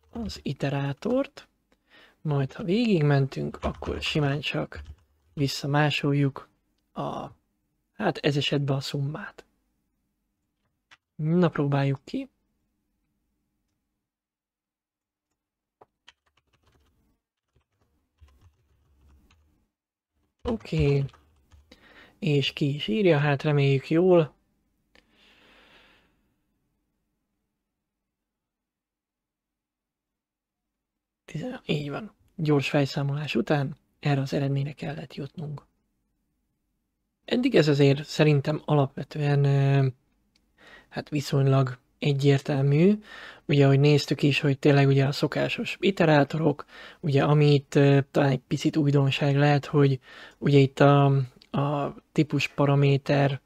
az iterátort. Majd ha végigmentünk, akkor simán csak visszamásoljuk a, hát ez esetben a szummát. Na, próbáljuk ki. Oké. Okay. És ki is írja, hát reméljük jól. 13. Így van. Gyors fejszámolás után erre az eredményre kellett jutnunk. Eddig ez azért szerintem alapvetően hát viszonylag egyértelmű. Ugye, ahogy néztük is, hogy tényleg ugye a szokásos iterátorok, ugye amit talán egy picit újdonság lehet, hogy ugye itt a, a típus paraméter,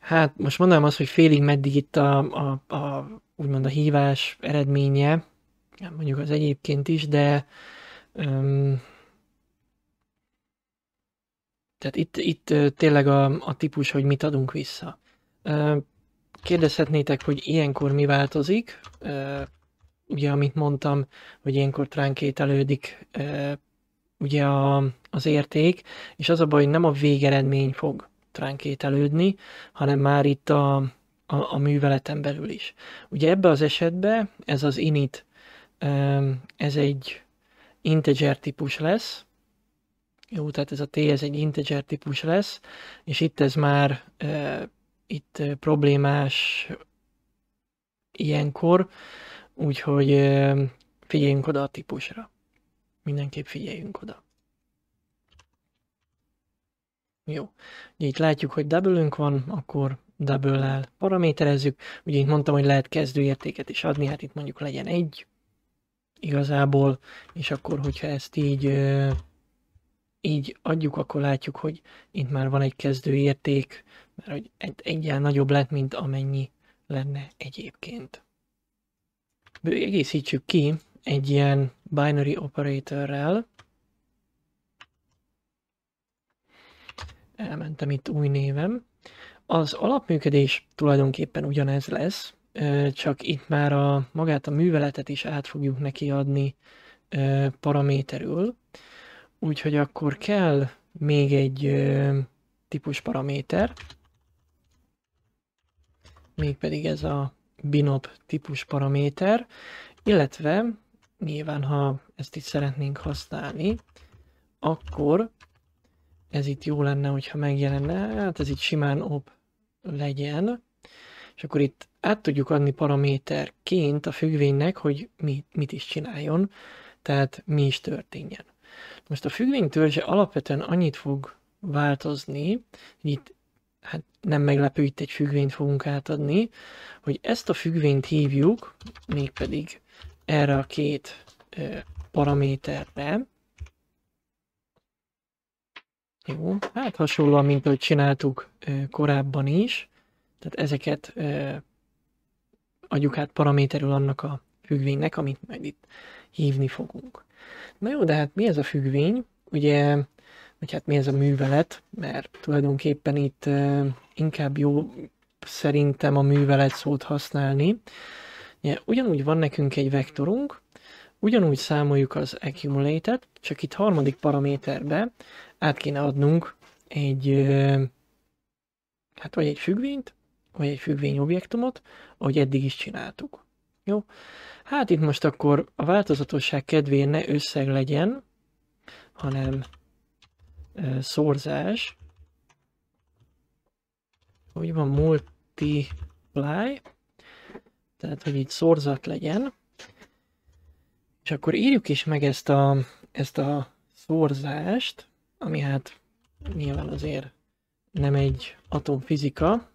hát most mondanám azt, hogy félig meddig itt a, a, a úgymond a hívás eredménye, mondjuk az egyébként is, de um, tehát itt, itt tényleg a, a típus, hogy mit adunk vissza. Kérdezhetnétek, hogy ilyenkor mi változik. Ugye, amit mondtam, hogy ilyenkor tránkételődik ugye a, az érték, és az a baj, hogy nem a végeredmény fog tránkételődni, hanem már itt a, a, a műveleten belül is. Ugye ebbe az esetben ez az init ez egy integer típus lesz, jó, tehát ez a t ez egy integer típus lesz, és itt ez már itt problémás ilyenkor, úgyhogy figyeljünk oda a típusra. Mindenképp figyeljünk oda. Jó, ugye itt látjuk, hogy double van, akkor double-el paraméterezzük. Ugye itt mondtam, hogy lehet kezdőértéket is adni, hát itt mondjuk legyen egy, igazából, és akkor, hogyha ezt így, így adjuk, akkor látjuk, hogy itt már van egy kezdőérték, mert hogy egy egyen nagyobb lett, mint amennyi lenne egyébként. Egészítsük ki egy ilyen binary operatorrel. Elmentem itt új névem. Az alapműködés tulajdonképpen ugyanez lesz, csak itt már a, magát a műveletet is át fogjuk neki adni paraméterül, úgyhogy akkor kell még egy típus paraméter, mégpedig ez a binop típus paraméter, illetve nyilván, ha ezt itt szeretnénk használni, akkor ez itt jó lenne, hogyha megjelenne, hát ez itt simán op legyen, és akkor itt át tudjuk adni paraméterként a függvénynek, hogy mi, mit is csináljon, tehát mi is történjen. Most a függvény törzse alapvetően annyit fog változni, hogy itt hát nem meglepő, itt egy függvényt fogunk átadni, hogy ezt a függvényt hívjuk, mégpedig erre a két paraméterre. Jó, hát hasonlóan, mint ahogy csináltuk korábban is. Tehát ezeket adjuk át paraméterül annak a függvénynek, amit majd itt hívni fogunk. Na jó, de hát mi ez a függvény? Ugye, vagy hát mi ez a művelet? Mert tulajdonképpen itt inkább jó szerintem a művelet szót használni. Ugye, ugyanúgy van nekünk egy vektorunk, ugyanúgy számoljuk az accumulated, csak itt harmadik paraméterbe át kéne adnunk egy, hát vagy egy függvényt, vagy egy függvény objektumot, ahogy eddig is csináltuk. Jó? Hát itt most akkor a változatosság kedvéért ne összeg legyen, hanem szorzás. Úgy van, multiply, tehát hogy így szorzat legyen. És akkor írjuk is meg ezt a, ezt a szorzást, ami hát nyilván azért nem egy atomfizika,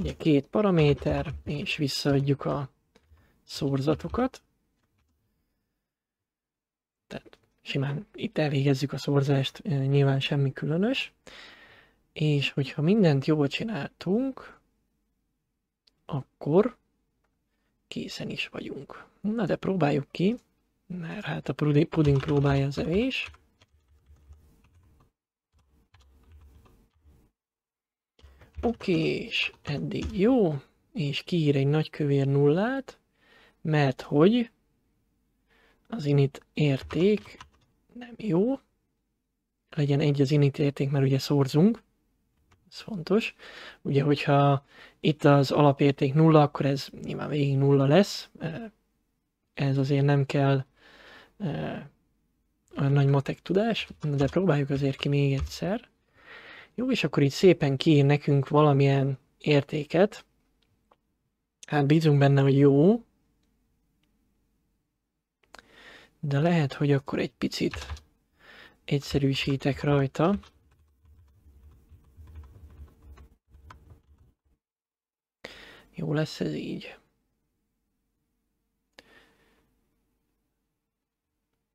Ugye két paraméter, és visszaadjuk a szorzatokat. Tehát simán itt elvégezzük a szorzást, nyilván semmi különös. És hogyha mindent jól csináltunk, akkor készen is vagyunk. Na de próbáljuk ki, mert hát a puding próbálja az evés. és eddig jó, és kiír egy nagykövér nullát, mert hogy az init érték nem jó, legyen egy az init érték, mert ugye szorzunk, ez fontos. Ugye, hogyha itt az alapérték nulla, akkor ez nyilván végig nulla lesz, ez azért nem kell olyan nagy matek tudás, de próbáljuk azért ki még egyszer. Jó, és akkor így szépen kiír nekünk valamilyen értéket. Hát bízunk benne, hogy jó. De lehet, hogy akkor egy picit egyszerűsítek rajta. Jó lesz ez így.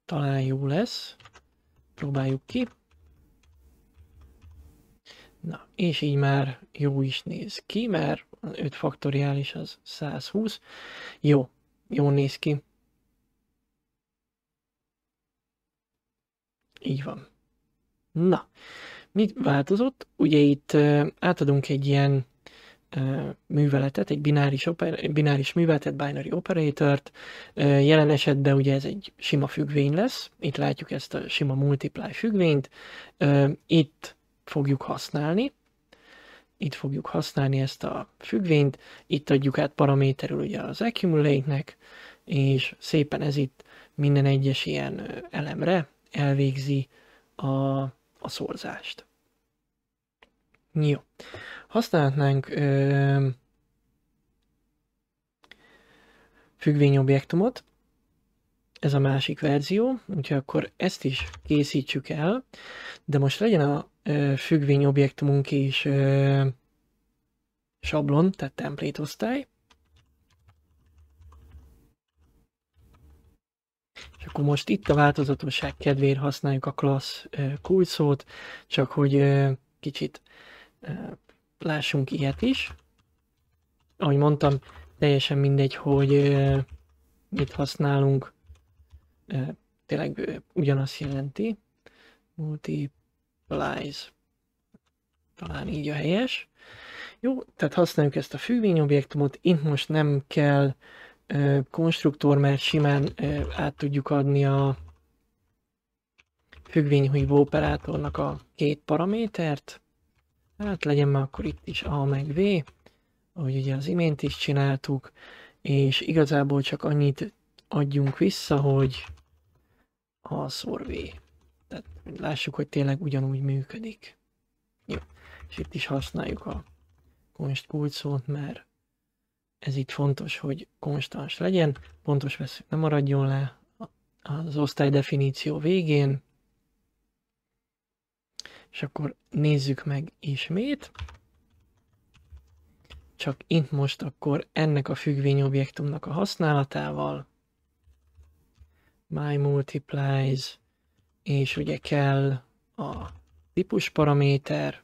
Talán jó lesz. Próbáljuk ki. Na, és így már jó is néz ki, mert 5 faktoriális az 120. Jó, jó néz ki. Így van. Na, mit változott? Ugye itt átadunk egy ilyen műveletet, egy bináris, opera, bináris műveletet, binary operatort. Jelen esetben ugye ez egy sima függvény lesz, itt látjuk ezt a sima multiply függvényt. Itt fogjuk használni. Itt fogjuk használni ezt a függvényt, itt adjuk át paraméterül ugye az accumulate-nek, és szépen ez itt minden egyes ilyen elemre elvégzi a, a szorzást. Jó. Használhatnánk ö, függvényobjektumot, ez a másik verzió, úgyhogy akkor ezt is készítsük el, de most legyen a függvényobjektumunk és ö, sablon, tehát template osztály. És akkor most itt a változatosság kedvéért használjuk a class kulcsszót, csak hogy kicsit lássunk ilyet is. Ahogy mondtam, teljesen mindegy, hogy mit használunk, tényleg ugyanazt jelenti. Multi lies. Talán így a helyes. Jó, tehát használjuk ezt a objektumot. Itt most nem kell ö, konstruktor, mert simán ö, át tudjuk adni a függvényhívó operátornak a két paramétert. Hát legyen már akkor itt is A meg V, ahogy ugye az imént is csináltuk, és igazából csak annyit adjunk vissza, hogy A szor V lássuk, hogy tényleg ugyanúgy működik. Jó, és itt is használjuk a konst kulcsot, mert ez itt fontos, hogy konstans legyen, pontos veszük nem maradjon le az osztály definíció végén, és akkor nézzük meg ismét, csak itt most akkor ennek a függvényobjektumnak a használatával, my multiplies és ugye kell a típus paraméter,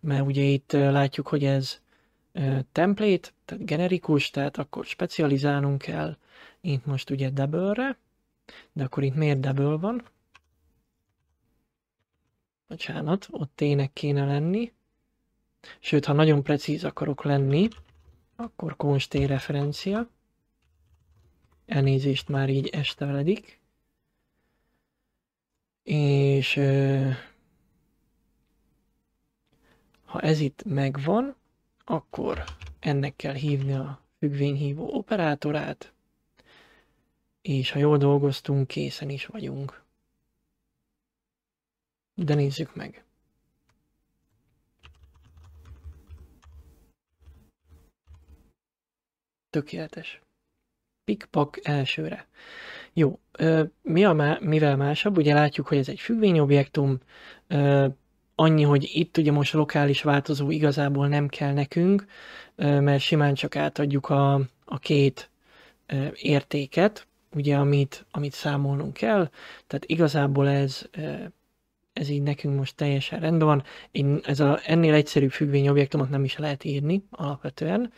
mert ugye itt látjuk, hogy ez template, tehát generikus, tehát akkor specializálnunk kell itt most ugye double-re, de akkor itt miért double van? Bocsánat, ott tének kéne lenni. Sőt, ha nagyon precíz akarok lenni, akkor konsté referencia. Elnézést már így veledik. És ha ez itt megvan, akkor ennek kell hívni a függvényhívó operátorát, és ha jól dolgoztunk, készen is vagyunk. De nézzük meg. Tökéletes. Pikpak elsőre. Jó, mi a má, mivel másabb? Ugye látjuk, hogy ez egy függvényobjektum, annyi, hogy itt ugye most lokális változó igazából nem kell nekünk, mert simán csak átadjuk a, a két értéket, ugye, amit, amit számolnunk kell, tehát igazából ez, ez így nekünk most teljesen rendben van. Én ez a, ennél egyszerűbb függvényobjektumot nem is lehet írni alapvetően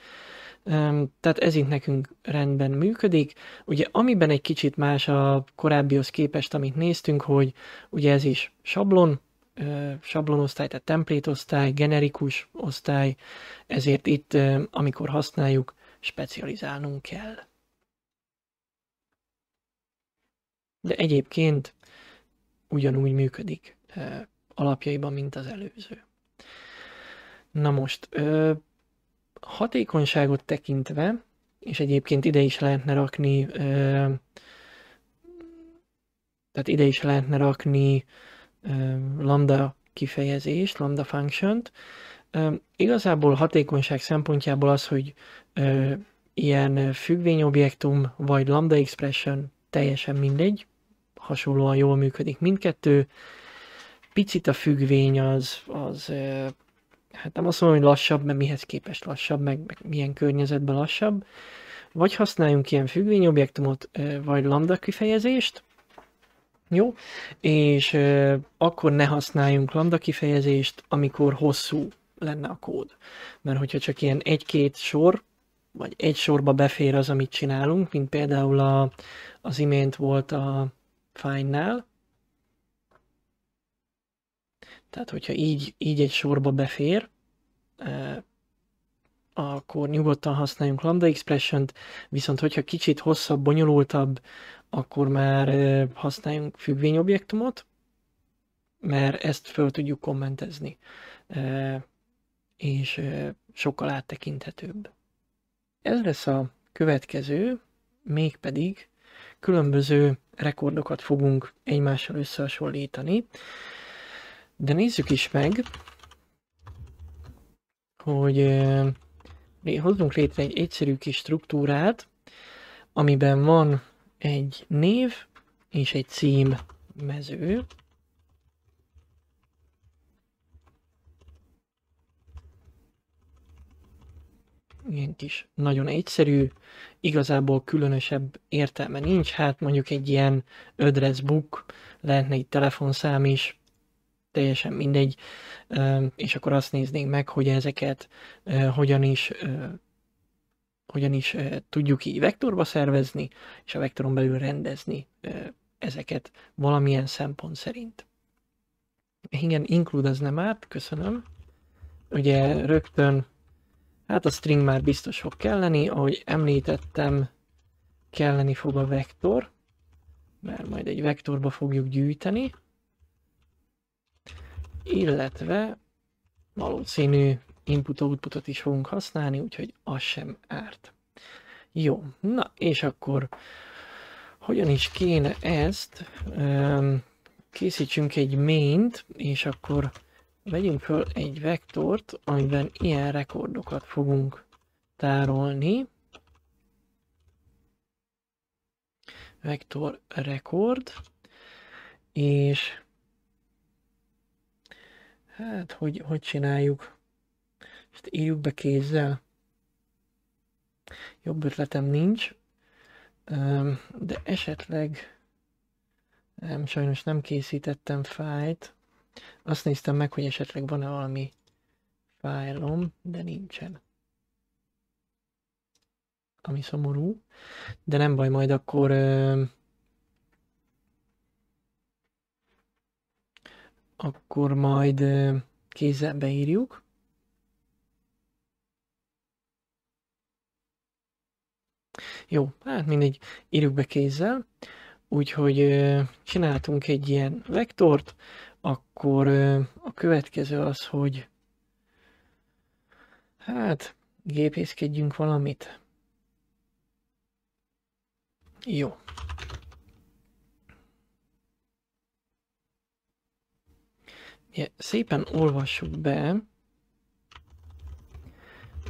tehát ez itt nekünk rendben működik. Ugye amiben egy kicsit más a korábbihoz képest, amit néztünk, hogy ugye ez is sablon, sablonosztály, tehát template osztály, generikus osztály, ezért itt, amikor használjuk, specializálnunk kell. De egyébként ugyanúgy működik alapjaiban, mint az előző. Na most, hatékonyságot tekintve, és egyébként ide is lehetne rakni, tehát ide is lehetne rakni lambda kifejezést, lambda function-t. Igazából hatékonyság szempontjából az, hogy ilyen függvényobjektum vagy lambda expression teljesen mindegy, hasonlóan jól működik mindkettő. Picit a függvény az, az hát nem azt mondom, hogy lassabb, mert mihez képest lassabb, meg, meg milyen környezetben lassabb, vagy használjunk ilyen függvényobjektumot, vagy lambda kifejezést, jó? És akkor ne használjunk lambda kifejezést, amikor hosszú lenne a kód. Mert hogyha csak ilyen egy-két sor, vagy egy sorba befér az, amit csinálunk, mint például a, az imént volt a fine-nál, tehát, hogyha így, így egy sorba befér, akkor nyugodtan használjunk Lambda Expression-t, viszont hogyha kicsit hosszabb, bonyolultabb, akkor már használjunk függvényobjektumot, mert ezt föl tudjuk kommentezni, és sokkal áttekinthetőbb. Ez lesz a következő, mégpedig különböző rekordokat fogunk egymással összehasonlítani. De nézzük is meg, hogy eh, hozzunk létre egy egyszerű kis struktúrát, amiben van egy név és egy cím mező. Ilyen kis, nagyon egyszerű, igazából különösebb értelme nincs, hát mondjuk egy ilyen address book, lehetne egy telefonszám is, teljesen mindegy, és akkor azt néznénk meg, hogy ezeket hogyan is hogyan is tudjuk így vektorba szervezni, és a vektoron belül rendezni ezeket valamilyen szempont szerint. Igen, include az nem árt, köszönöm. Ugye rögtön, hát a string már biztos fog kelleni, ahogy említettem, kelleni fog a vektor, mert majd egy vektorba fogjuk gyűjteni illetve valószínű input-outputot is fogunk használni, úgyhogy az sem árt. Jó, na és akkor hogyan is kéne ezt? Készítsünk egy maint, és akkor vegyünk föl egy vektort, amiben ilyen rekordokat fogunk tárolni. Vektor rekord, és Hát, hogy, hogy csináljuk? Ezt írjuk be kézzel. Jobb ötletem nincs, de esetleg nem, sajnos nem készítettem fájt. Azt néztem meg, hogy esetleg van-e valami fájlom, de nincsen. Ami szomorú, de nem baj, majd akkor Akkor majd kézzel beírjuk. Jó, hát mindegy, írjuk be kézzel. Úgyhogy csináltunk egy ilyen vektort, akkor a következő az, hogy hát gépészkedjünk valamit. Jó. Ugye, szépen olvassuk be,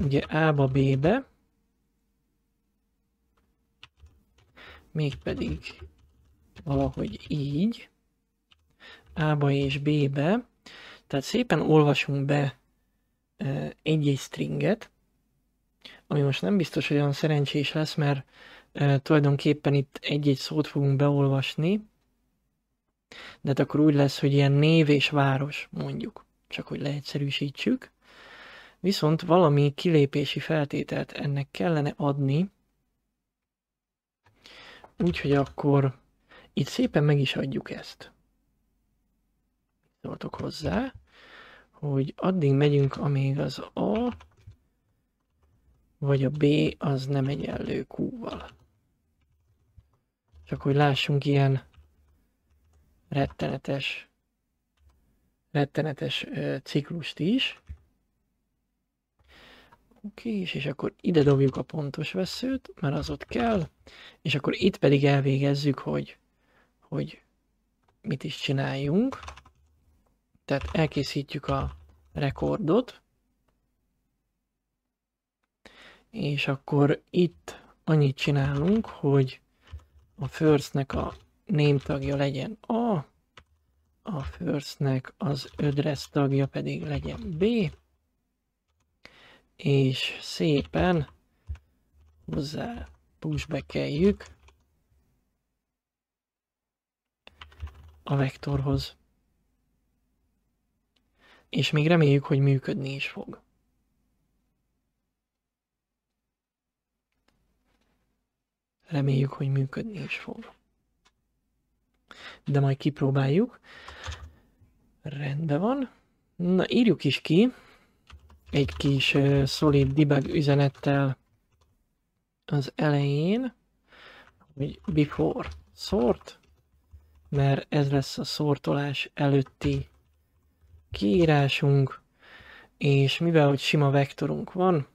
ugye A-ba B-be, mégpedig valahogy így, A-ba és B-be, tehát szépen olvasunk be e, egy-egy stringet, ami most nem biztos, hogy olyan szerencsés lesz, mert e, tulajdonképpen itt egy-egy szót fogunk beolvasni, de hát akkor úgy lesz, hogy ilyen név és város, mondjuk, csak hogy leegyszerűsítsük. Viszont valami kilépési feltételt ennek kellene adni, úgyhogy akkor itt szépen meg is adjuk ezt. Tartok hozzá, hogy addig megyünk, amíg az A vagy a B az nem egyenlő Q-val. Csak hogy lássunk ilyen rettenetes, rettenetes ciklust is. Oké, és, és akkor ide dobjuk a pontos veszőt, mert az ott kell, és akkor itt pedig elvégezzük, hogy, hogy mit is csináljunk. Tehát elkészítjük a rekordot, és akkor itt annyit csinálunk, hogy a firstnek a Name tagja legyen A, a firstnek az address tagja pedig legyen B, és szépen hozzá pushbackeljük a vektorhoz. És még reméljük, hogy működni is fog. Reméljük, hogy működni is fog de majd kipróbáljuk. Rendben van. Na, írjuk is ki egy kis solid debug üzenettel az elején, hogy before sort, mert ez lesz a sortolás előtti kiírásunk, és mivel hogy sima vektorunk van,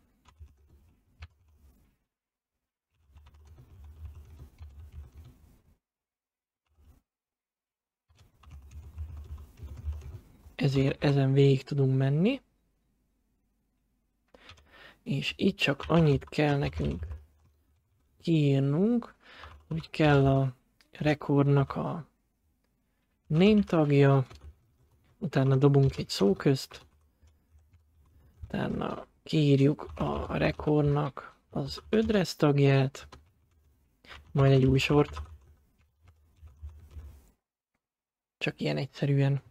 ezért ezen végig tudunk menni. És itt csak annyit kell nekünk kiírnunk, hogy kell a rekordnak a tagja, utána dobunk egy szóközt, utána kiírjuk a rekordnak az ödres tagját, majd egy új sort. Csak ilyen egyszerűen.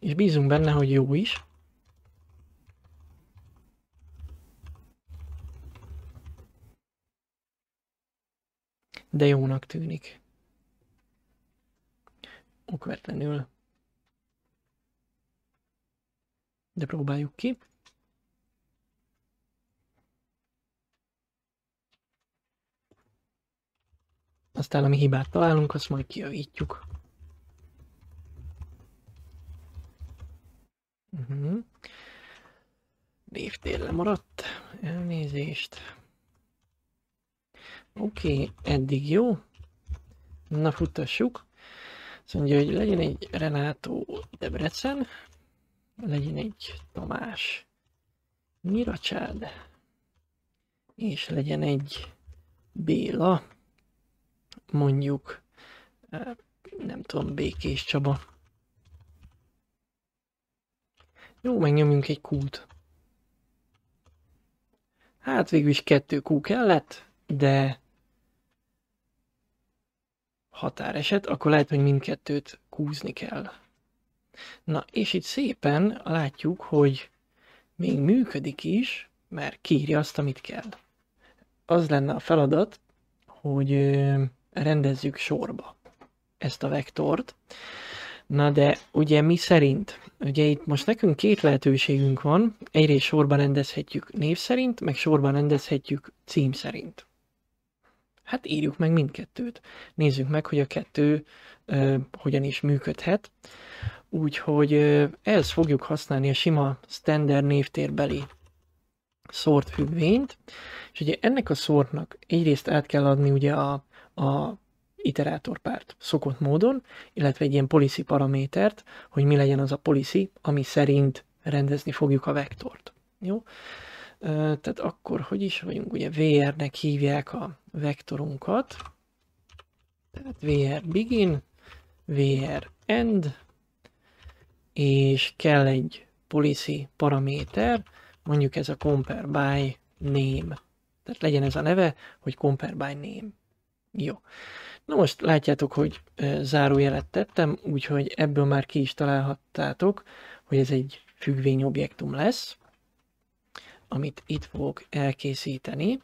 És bízunk benne, hogy jó is. De jónak tűnik. Okvetlenül. De próbáljuk ki. Aztán ami hibát találunk, azt majd kiavítjuk. Uh-huh. Névtér lemaradt. Elnézést. Oké, okay, eddig jó. Na, futtassuk. Azt mondja, hogy legyen egy Renátó Debrecen, legyen egy Tamás Miracsád, és legyen egy Béla, mondjuk, eh, nem tudom, Békés Csaba. Jó, megnyomjunk egy kút. Hát végül is kettő kú kellett, de határeset, akkor lehet, hogy mindkettőt kúzni kell. Na, és itt szépen látjuk, hogy még működik is, mert kírja azt, amit kell. Az lenne a feladat, hogy rendezzük sorba ezt a vektort. Na de ugye mi szerint? Ugye itt most nekünk két lehetőségünk van, egyrészt sorban rendezhetjük név szerint, meg sorban rendezhetjük cím szerint. Hát írjuk meg mindkettőt. Nézzük meg, hogy a kettő ö, hogyan is működhet. Úgyhogy ö, ehhez fogjuk használni a sima standard névtérbeli sort függvényt, és ugye ennek a szortnak egyrészt át kell adni ugye a, a iterátorpárt szokott módon, illetve egy ilyen policy paramétert, hogy mi legyen az a policy, ami szerint rendezni fogjuk a vektort. Jó? Tehát akkor hogy is vagyunk, ugye VR-nek hívják a vektorunkat, tehát VR begin, VR end, és kell egy policy paraméter, mondjuk ez a compare by name. Tehát legyen ez a neve, hogy compare by name. Jó. Na most látjátok, hogy zárójelet tettem, úgyhogy ebből már ki is találhattátok, hogy ez egy függvényobjektum lesz, amit itt fogok elkészíteni.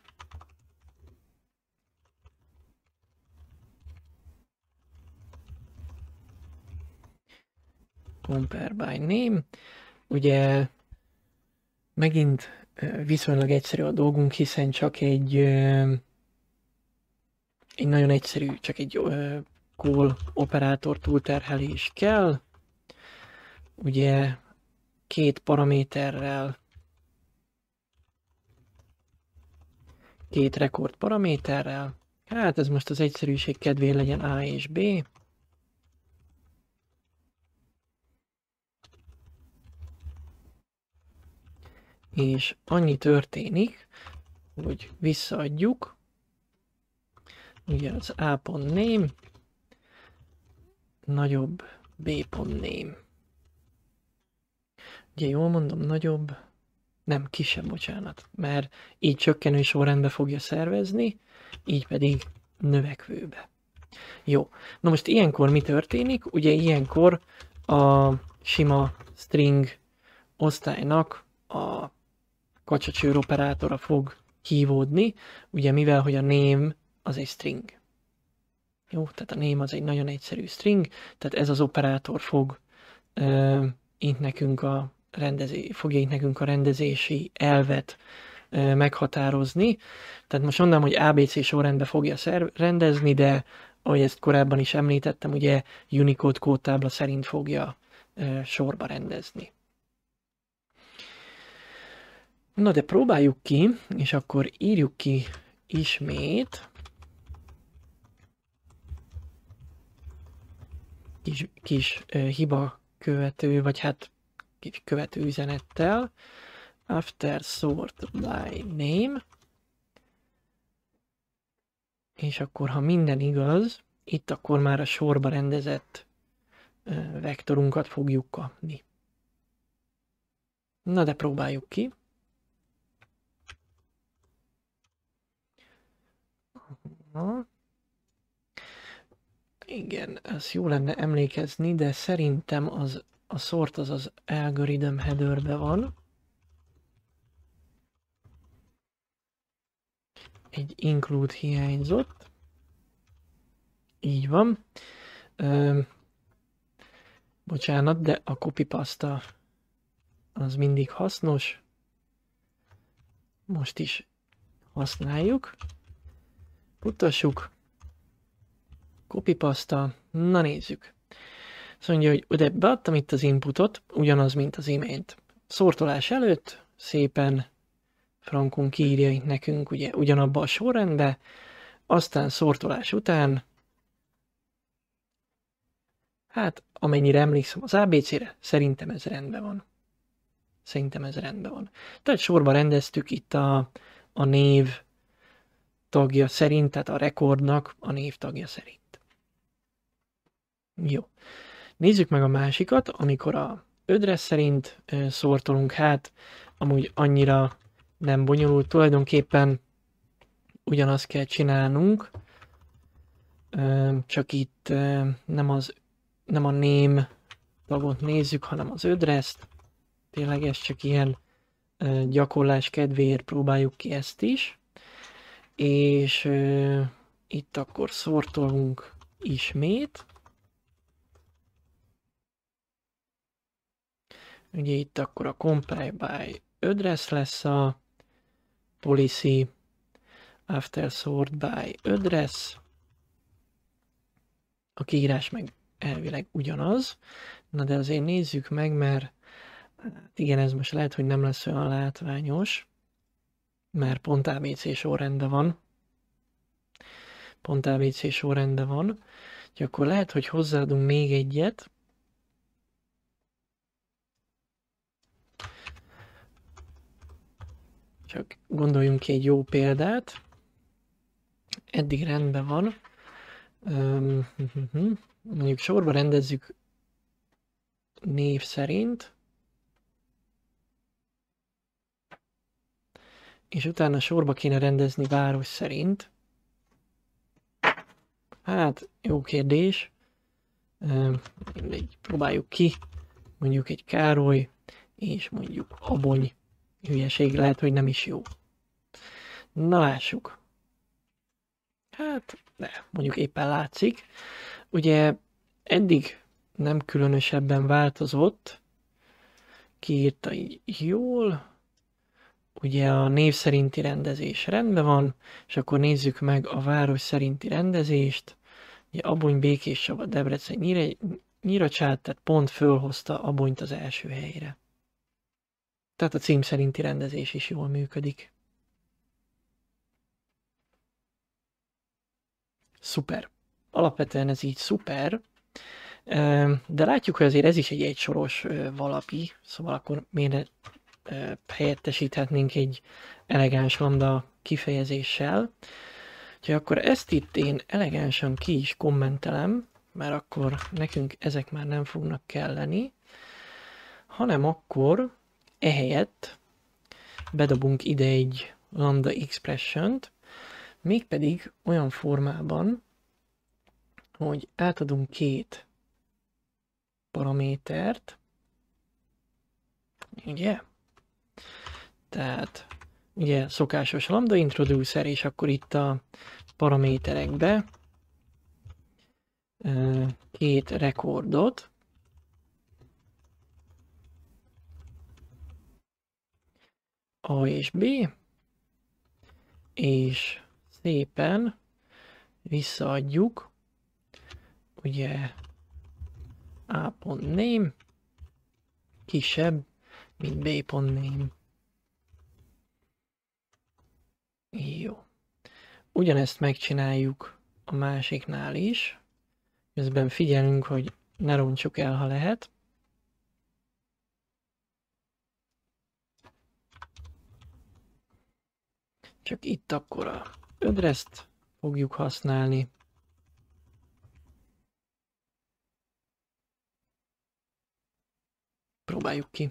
Compare by name. Ugye megint viszonylag egyszerű a dolgunk, hiszen csak egy egy nagyon egyszerű, csak egy call operátor túlterhelés kell. Ugye két paraméterrel, két rekord paraméterrel, hát ez most az egyszerűség kedvéért legyen A és B. És annyi történik, hogy visszaadjuk, ugye az a ném, nagyobb b ném. Ugye jól mondom, nagyobb, nem kisebb, bocsánat, mert így csökkenő sorrendbe fogja szervezni, így pedig növekvőbe. Jó, na most ilyenkor mi történik? Ugye ilyenkor a sima string osztálynak a kacsacsőr operátora fog hívódni, ugye mivel hogy a name az egy string. Jó, tehát a name az egy nagyon egyszerű string, tehát ez az operátor fog ö, itt nekünk a rendezé, fogja itt nekünk a rendezési elvet ö, meghatározni. Tehát most mondom, hogy ABC sorrendbe fogja szerv- rendezni, de ahogy ezt korábban is említettem, ugye Unicode kódtábla szerint fogja ö, sorba rendezni. Na de próbáljuk ki, és akkor írjuk ki ismét kis, kis hiba követő, vagy hát követő üzenettel. After sort by name. És akkor, ha minden igaz, itt akkor már a sorba rendezett vektorunkat fogjuk kapni. Na de próbáljuk ki. Na. Igen, ez jó lenne emlékezni, de szerintem az, a sort az az algorithm headerbe van. Egy include hiányzott. Így van. Ö, bocsánat, de a copypasta az mindig hasznos. Most is használjuk. Mutassuk. Kopipasta, Na nézzük. Azt mondja, hogy ide beadtam itt az inputot, ugyanaz, mint az imént. Szortolás előtt szépen Frankon kiírja itt nekünk ugye ugyanabba a sorrendbe, aztán szortolás után, hát amennyire emlékszem az ABC-re, szerintem ez rendben van. Szerintem ez rendben van. Tehát sorba rendeztük itt a, a név tagja szerint, tehát a rekordnak a név tagja szerint. Jó. Nézzük meg a másikat, amikor a ödre szerint szortolunk, hát amúgy annyira nem bonyolult, tulajdonképpen ugyanazt kell csinálnunk, csak itt nem, az, nem a ném tagot nézzük, hanem az ödreszt. Tényleg ez csak ilyen gyakorlás kedvéért próbáljuk ki ezt is. És itt akkor szortolunk ismét. Ugye itt akkor a comply by address lesz a policy after sort by address. A kiírás meg elvileg ugyanaz. Na de azért nézzük meg, mert hát igen, ez most lehet, hogy nem lesz olyan látványos, mert pont ABC sorrendben van. Pont ABC sorrendben van. Úgyhogy akkor lehet, hogy hozzáadunk még egyet, Csak gondoljunk ki egy jó példát. Eddig rendben van. mondjuk sorba rendezzük név szerint. És utána sorba kéne rendezni város szerint. Hát, jó kérdés. próbáljuk ki. Mondjuk egy Károly, és mondjuk Abony hülyeség lehet, hogy nem is jó. Na lássuk. Hát, ne, mondjuk éppen látszik. Ugye eddig nem különösebben változott. Kiírta így jól. Ugye a név szerinti rendezés rendben van, és akkor nézzük meg a város szerinti rendezést. Ugye Abony, Békés Saba, Debrecen, Nyír tehát pont fölhozta Abonyt az első helyre. Tehát a cím szerinti rendezés is jól működik. Szuper. Alapvetően ez így szuper, de látjuk, hogy azért ez is egy egysoros valaki, szóval akkor miért helyettesíthetnénk egy elegáns lambda kifejezéssel. Úgyhogy akkor ezt itt én elegánsan ki is kommentelem, mert akkor nekünk ezek már nem fognak kelleni, hanem akkor ehelyett bedobunk ide egy lambda expression-t, mégpedig olyan formában, hogy átadunk két paramétert, ugye? Tehát ugye szokásos lambda introducer, és akkor itt a paraméterekbe két rekordot, A és B, és szépen visszaadjuk, ugye a.name kisebb, mint b.name. Jó. Ugyanezt megcsináljuk a másiknál is, közben figyelünk, hogy ne roncsuk el, ha lehet. Csak itt akkor a ödreszt fogjuk használni. Próbáljuk ki.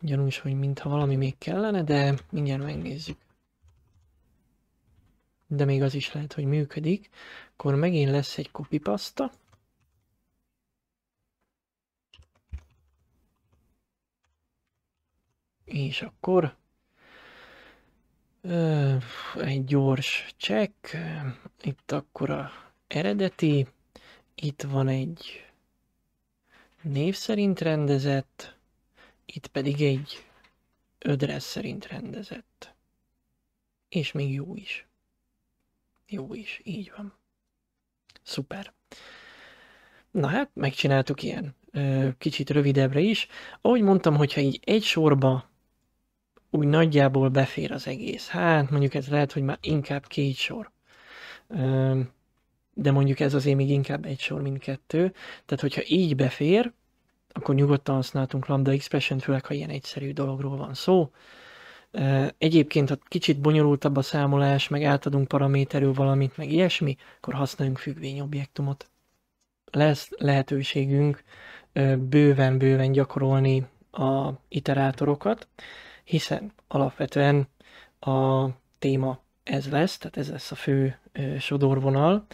Gyanús, hogy mintha valami még kellene, de mindjárt megnézzük. De még az is lehet, hogy működik. Akkor megint lesz egy pasta. És akkor egy gyors check, itt akkor a eredeti, itt van egy név szerint rendezett, itt pedig egy ödres szerint rendezett. És még jó is. Jó is, így van. Szuper. Na hát, megcsináltuk ilyen kicsit rövidebbre is. Ahogy mondtam, hogyha így egy sorba úgy nagyjából befér az egész. Hát mondjuk ez lehet, hogy már inkább két sor. De mondjuk ez azért még inkább egy sor, mint kettő. Tehát, hogyha így befér, akkor nyugodtan használhatunk Lambda Expression, főleg ha ilyen egyszerű dologról van szó. Egyébként, ha kicsit bonyolultabb a számolás, meg átadunk paraméterül valamit, meg ilyesmi, akkor használjunk függvényobjektumot. Lesz lehetőségünk bőven-bőven gyakorolni a iterátorokat hiszen alapvetően a téma ez lesz, tehát ez lesz a fő ö, sodorvonal.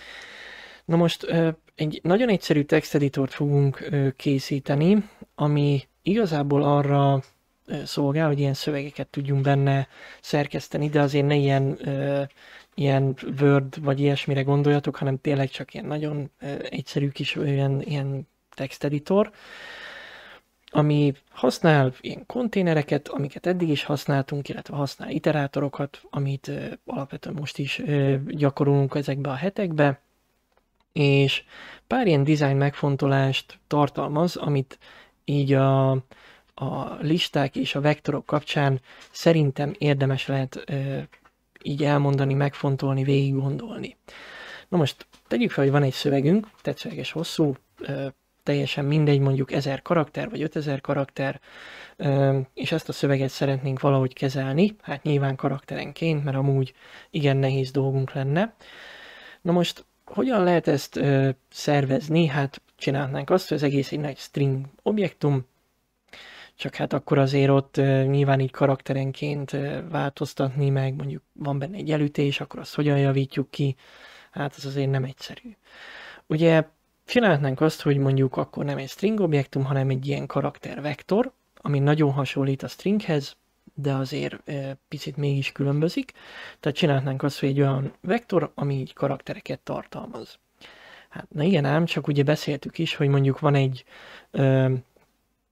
Na most ö, egy nagyon egyszerű texteditort fogunk ö, készíteni, ami igazából arra szolgál, hogy ilyen szövegeket tudjunk benne szerkeszteni, de azért ne ilyen, ilyen Word vagy ilyesmire gondoljatok, hanem tényleg csak ilyen nagyon egyszerű kis ilyen, ilyen texteditor ami használ ilyen konténereket, amiket eddig is használtunk, illetve használ iterátorokat, amit alapvetően most is gyakorolunk ezekbe a hetekbe, és pár ilyen design megfontolást tartalmaz, amit így a, a listák és a vektorok kapcsán szerintem érdemes lehet így elmondani, megfontolni, végig gondolni. Na most tegyük fel, hogy van egy szövegünk, tetszőleges hosszú, teljesen mindegy, mondjuk 1000 karakter vagy 5000 karakter, és ezt a szöveget szeretnénk valahogy kezelni, hát nyilván karakterenként, mert amúgy igen nehéz dolgunk lenne. Na most hogyan lehet ezt szervezni? Hát csinálnánk azt, hogy az egész egy nagy string objektum, csak hát akkor azért ott nyilván így karakterenként változtatni, meg mondjuk van benne egy elütés, akkor azt hogyan javítjuk ki, hát az azért nem egyszerű. Ugye Csinálhatnánk azt, hogy mondjuk akkor nem egy string objektum, hanem egy ilyen karaktervektor, ami nagyon hasonlít a stringhez, de azért e, picit mégis különbözik. Tehát csinálhatnánk azt, hogy egy olyan vektor, ami így karaktereket tartalmaz. Hát na igen ám, csak ugye beszéltük is, hogy mondjuk van egy e,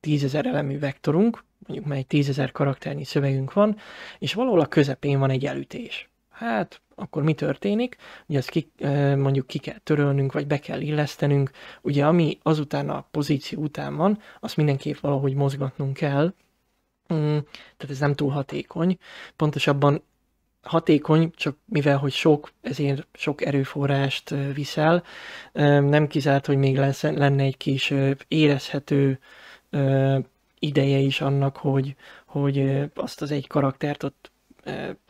tízezer elemű vektorunk, mondjuk már egy tízezer karakternyi szövegünk van, és valahol a közepén van egy elütés hát akkor mi történik, ugye ezt ki, eh, mondjuk ki kell törölnünk, vagy be kell illesztenünk, ugye ami azután a pozíció után van, azt mindenképp valahogy mozgatnunk kell, mm, tehát ez nem túl hatékony. Pontosabban hatékony, csak mivel, hogy sok, ezért sok erőforrást eh, viszel, eh, nem kizárt, hogy még lesz, lenne egy kis érezhető ideje is annak, hogy, hogy azt az egy karaktert ott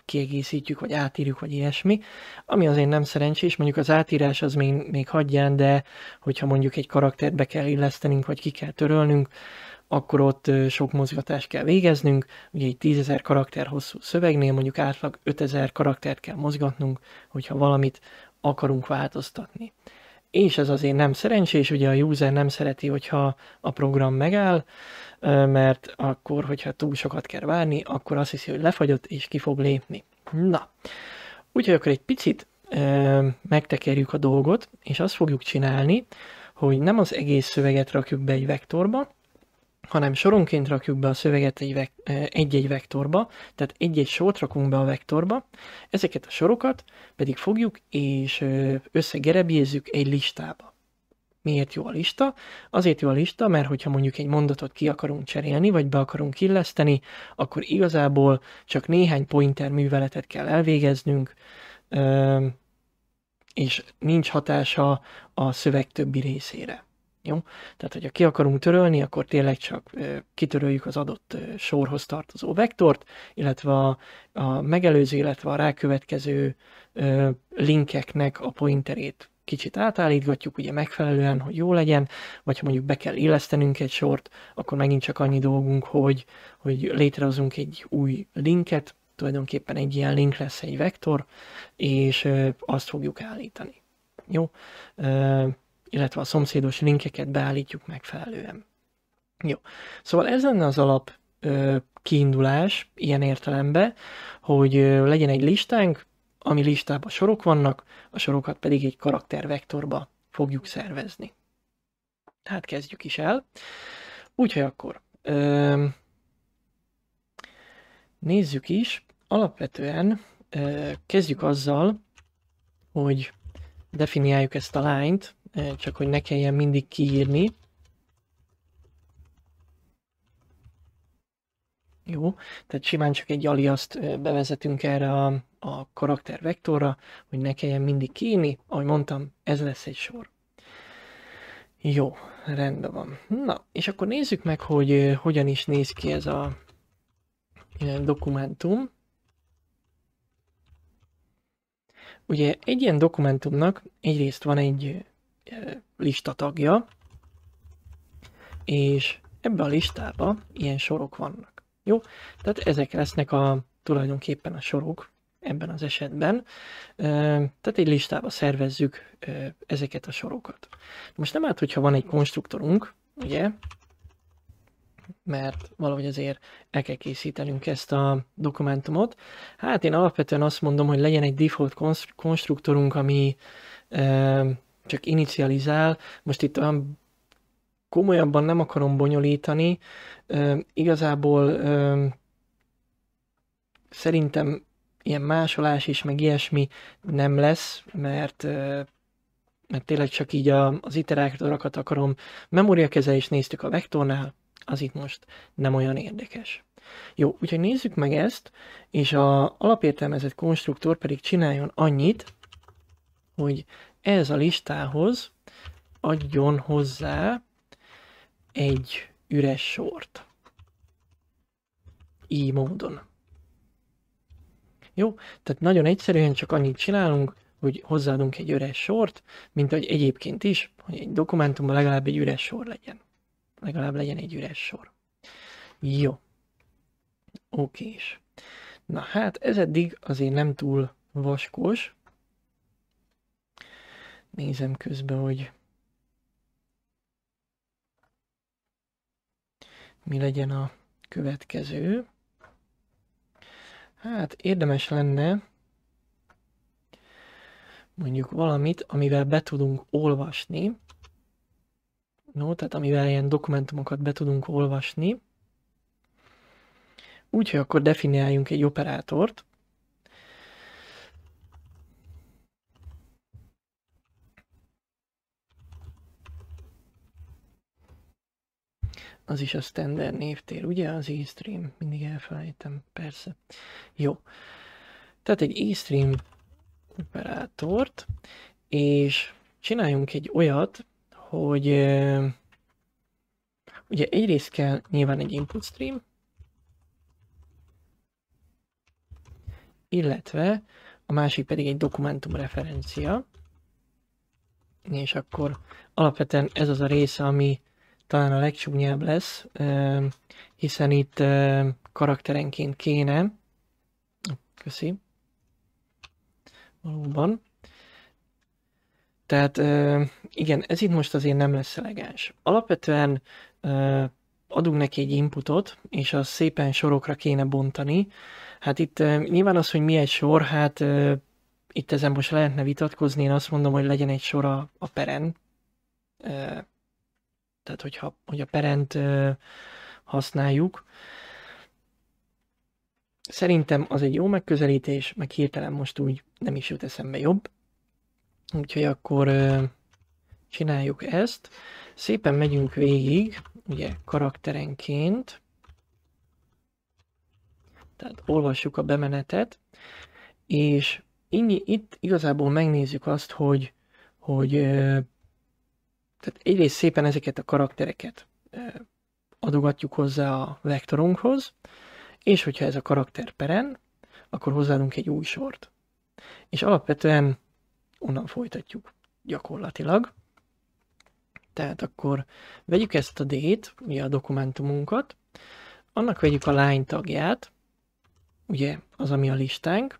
kiegészítjük, vagy átírjuk, vagy ilyesmi, ami azért nem szerencsés, mondjuk az átírás az még, még hagyján, de hogyha mondjuk egy karaktert be kell illesztenünk, vagy ki kell törölnünk, akkor ott sok mozgatást kell végeznünk, ugye egy 10.000 karakter hosszú szövegnél mondjuk átlag 5.000 karaktert kell mozgatnunk, hogyha valamit akarunk változtatni. És ez azért nem szerencsés, ugye a user nem szereti, hogyha a program megáll, mert akkor, hogyha túl sokat kell várni, akkor azt hiszi, hogy lefagyott, és ki fog lépni. Na, úgyhogy akkor egy picit ö, megtekerjük a dolgot, és azt fogjuk csinálni, hogy nem az egész szöveget rakjuk be egy vektorba, hanem soronként rakjuk be a szöveget egy-egy vektorba, tehát egy-egy sort rakunk be a vektorba, ezeket a sorokat pedig fogjuk és összegerebjézzük egy listába. Miért jó a lista? Azért jó a lista, mert hogyha mondjuk egy mondatot ki akarunk cserélni, vagy be akarunk illeszteni, akkor igazából csak néhány pointer műveletet kell elvégeznünk, és nincs hatása a szöveg többi részére. Jó? Tehát, hogyha ki akarunk törölni, akkor tényleg csak kitöröljük az adott sorhoz tartozó vektort, illetve a, a megelőző, illetve a rákövetkező linkeknek a pointerét kicsit átállítgatjuk, ugye megfelelően, hogy jó legyen, vagy ha mondjuk be kell illesztenünk egy sort, akkor megint csak annyi dolgunk, hogy, hogy létrehozunk egy új linket, tulajdonképpen egy ilyen link lesz egy vektor, és azt fogjuk állítani. Jó? Illetve a szomszédos linkeket beállítjuk megfelelően. Jó. Szóval ez lenne az alap kiindulás ilyen értelemben, hogy legyen egy listánk, ami listában sorok vannak, a sorokat pedig egy karaktervektorba fogjuk szervezni. Tehát kezdjük is el. Úgyhogy akkor ö, nézzük is, alapvetően ö, kezdjük azzal, hogy definiáljuk ezt a lányt, csak hogy ne kelljen mindig kiírni, Jó, tehát simán csak egy aliaszt bevezetünk erre a, a karakter vektorra, hogy ne kelljen mindig kiírni. Ahogy mondtam, ez lesz egy sor. Jó, rendben van. Na, és akkor nézzük meg, hogy hogyan is néz ki ez a dokumentum. Ugye egy ilyen dokumentumnak egyrészt van egy lista tagja, és ebbe a listába ilyen sorok vannak. Jó? Tehát ezek lesznek a tulajdonképpen a sorok ebben az esetben. Tehát egy listába szervezzük ezeket a sorokat. Most nem árt, hogyha van egy konstruktorunk, ugye, mert valahogy azért el kell készítenünk ezt a dokumentumot. Hát én alapvetően azt mondom, hogy legyen egy default konstruktorunk, ami csak inicializál. Most itt olyan komolyabban nem akarom bonyolítani. igazából szerintem ilyen másolás is, meg ilyesmi nem lesz, mert, mert tényleg csak így a, az iterátorokat akarom. Memóriakezelést néztük a vektornál, az itt most nem olyan érdekes. Jó, úgyhogy nézzük meg ezt, és a alapértelmezett konstruktor pedig csináljon annyit, hogy ez a listához adjon hozzá egy üres sort. Így módon. Jó, tehát nagyon egyszerűen csak annyit csinálunk, hogy hozzáadunk egy üres sort, mint ahogy egyébként is, hogy egy dokumentumban legalább egy üres sor legyen. Legalább legyen egy üres sor. Jó. Oké is. Na hát, ez eddig azért nem túl vaskos. Nézem közben, hogy mi legyen a következő. Hát érdemes lenne mondjuk valamit, amivel be tudunk olvasni. No, tehát amivel ilyen dokumentumokat be tudunk olvasni. Úgyhogy akkor definiáljunk egy operátort, az is a standard névtér, ugye? Az e-stream, mindig elfelejtem, persze. Jó. Tehát egy e-stream operátort, és csináljunk egy olyat, hogy ugye egyrészt kell nyilván egy input stream, illetve a másik pedig egy dokumentum referencia, és akkor alapvetően ez az a része, ami talán a legcsúnyább lesz, hiszen itt karakterenként kéne. Köszi. Valóban. Tehát igen, ez itt most azért nem lesz elegáns. Alapvetően adunk neki egy inputot, és azt szépen sorokra kéne bontani. Hát itt nyilván az, hogy mi egy sor, hát itt ezen most lehetne vitatkozni, én azt mondom, hogy legyen egy sor a, a peren, tehát hogyha hogy a perent használjuk. Szerintem az egy jó megközelítés, meg hirtelen most úgy nem is jut eszembe jobb. Úgyhogy akkor csináljuk ezt. Szépen megyünk végig, ugye karakterenként. Tehát olvassuk a bemenetet, és itt igazából megnézzük azt, hogy, hogy tehát egyrészt szépen ezeket a karaktereket adogatjuk hozzá a vektorunkhoz, és hogyha ez a karakter peren, akkor hozzáadunk egy új sort. És alapvetően onnan folytatjuk gyakorlatilag. Tehát akkor vegyük ezt a D-t, mi a dokumentumunkat, annak vegyük a line tagját, ugye az, ami a listánk.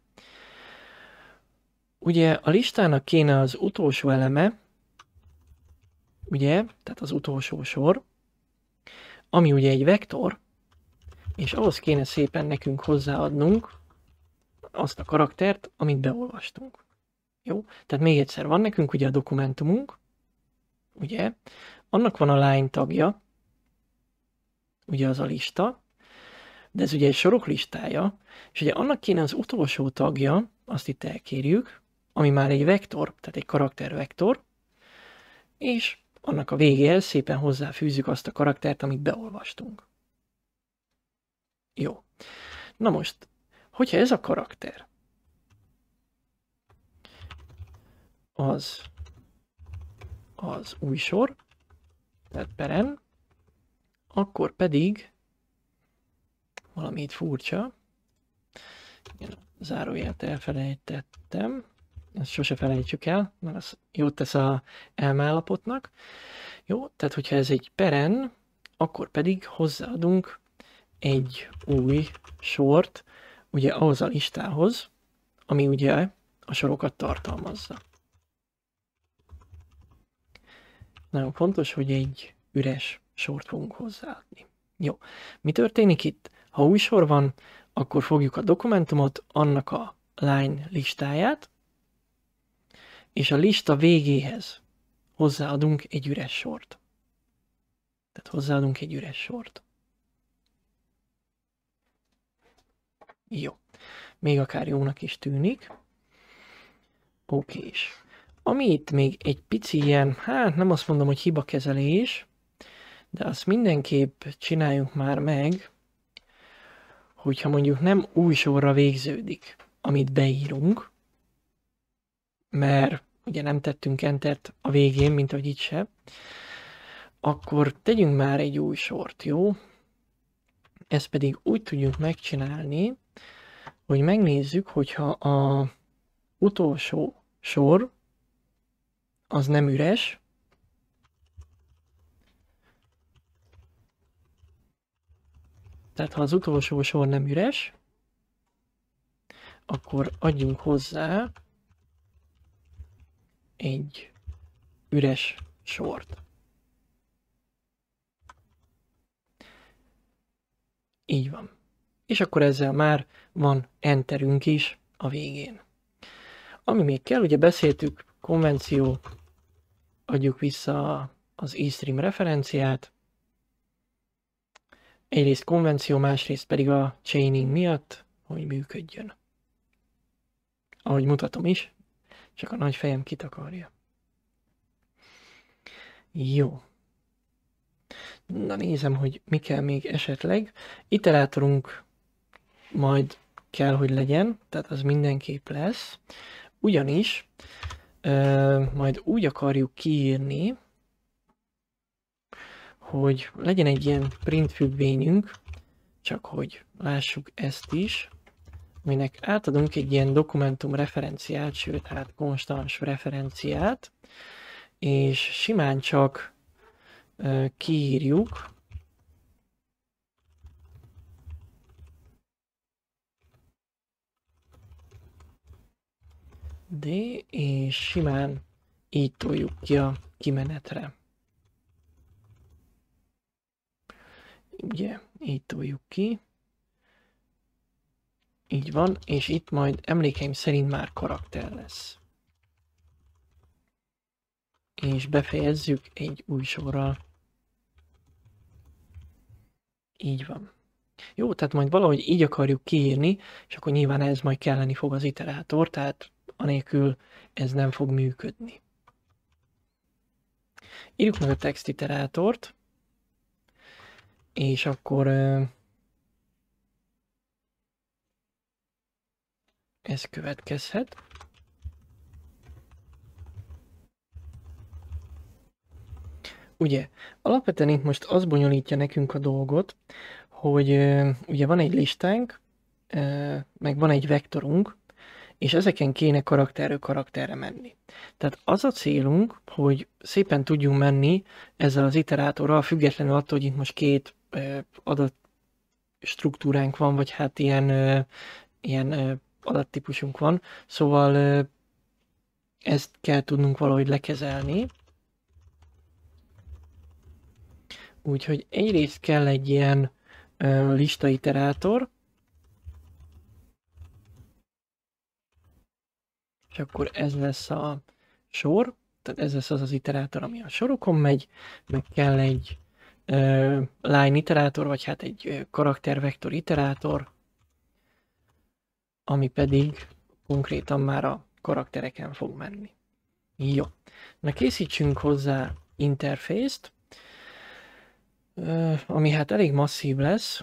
Ugye a listának kéne az utolsó eleme, ugye, tehát az utolsó sor, ami ugye egy vektor, és ahhoz kéne szépen nekünk hozzáadnunk azt a karaktert, amit beolvastunk. Jó? Tehát még egyszer, van nekünk ugye a dokumentumunk, ugye? Annak van a line tagja, ugye az a lista, de ez ugye egy sorok listája, és ugye annak kéne az utolsó tagja, azt itt elkérjük, ami már egy vektor, tehát egy karaktervektor, és annak a végéhez szépen hozzáfűzzük azt a karaktert, amit beolvastunk. Jó. Na most, hogyha ez a karakter az az új sor, tehát perem, akkor pedig valami itt furcsa, igen, elfelejtettem, ezt sose felejtsük el, mert az jót tesz a elmállapotnak. Jó, tehát hogyha ez egy peren, akkor pedig hozzáadunk egy új sort, ugye ahhoz a listához, ami ugye a sorokat tartalmazza. Nagyon fontos, hogy egy üres sort fogunk hozzáadni. Jó, mi történik itt? Ha új sor van, akkor fogjuk a dokumentumot, annak a line listáját, és a lista végéhez hozzáadunk egy üres sort. Tehát hozzáadunk egy üres sort. Jó. Még akár jónak is tűnik. is. Ami itt még egy pici ilyen, hát nem azt mondom, hogy hiba kezelés, de azt mindenképp csináljuk már meg, hogyha mondjuk nem új sorra végződik, amit beírunk, mert ugye nem tettünk entert a végén, mint ahogy itt se, akkor tegyünk már egy új sort, jó? Ezt pedig úgy tudjuk megcsinálni, hogy megnézzük, hogyha a utolsó sor az nem üres, tehát ha az utolsó sor nem üres, akkor adjunk hozzá egy üres sort. Így van. És akkor ezzel már van enterünk is a végén. Ami még kell, ugye beszéltük, konvenció, adjuk vissza az eStream referenciát. Egyrészt konvenció, másrészt pedig a chaining miatt, hogy működjön. Ahogy mutatom is, csak a nagy fejem kitakarja. Jó. Na nézem, hogy mi kell még esetleg. Iterátorunk majd kell, hogy legyen, tehát az mindenképp lesz. Ugyanis ö, majd úgy akarjuk kiírni, hogy legyen egy ilyen print függvényünk, csak hogy lássuk ezt is aminek átadunk egy ilyen dokumentum referenciát, sőt, hát konstans referenciát, és simán csak ö, kiírjuk, D, és simán így toljuk ki a kimenetre. Ugye, így toljuk ki. Így van, és itt majd emlékeim szerint már karakter lesz. És befejezzük egy új sorral. Így van. Jó, tehát majd valahogy így akarjuk kiírni, és akkor nyilván ez majd kelleni fog az iterátor, tehát anélkül ez nem fog működni. Írjuk meg a iterátort, és akkor Ez következhet. Ugye, alapvetően itt most az bonyolítja nekünk a dolgot, hogy ugye van egy listánk, meg van egy vektorunk, és ezeken kéne karakterről karakterre menni. Tehát az a célunk, hogy szépen tudjunk menni ezzel az iterátorral, függetlenül attól, hogy itt most két adat struktúránk van, vagy hát ilyen, ilyen adattípusunk van, szóval ezt kell tudnunk valahogy lekezelni. Úgyhogy egyrészt kell egy ilyen listaiterátor, és akkor ez lesz a sor, tehát ez lesz az az iterátor, ami a sorokon megy, meg kell egy line iterátor, vagy hát egy karaktervektor iterátor, ami pedig konkrétan már a karaktereken fog menni. Jó. Na készítsünk hozzá interfészt, ami hát elég masszív lesz.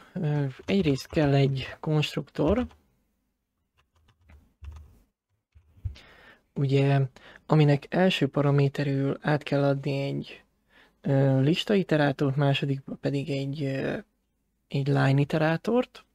Egyrészt kell egy konstruktor, ugye, aminek első paraméterül át kell adni egy lista iterátort, második pedig egy, egy line iterátort,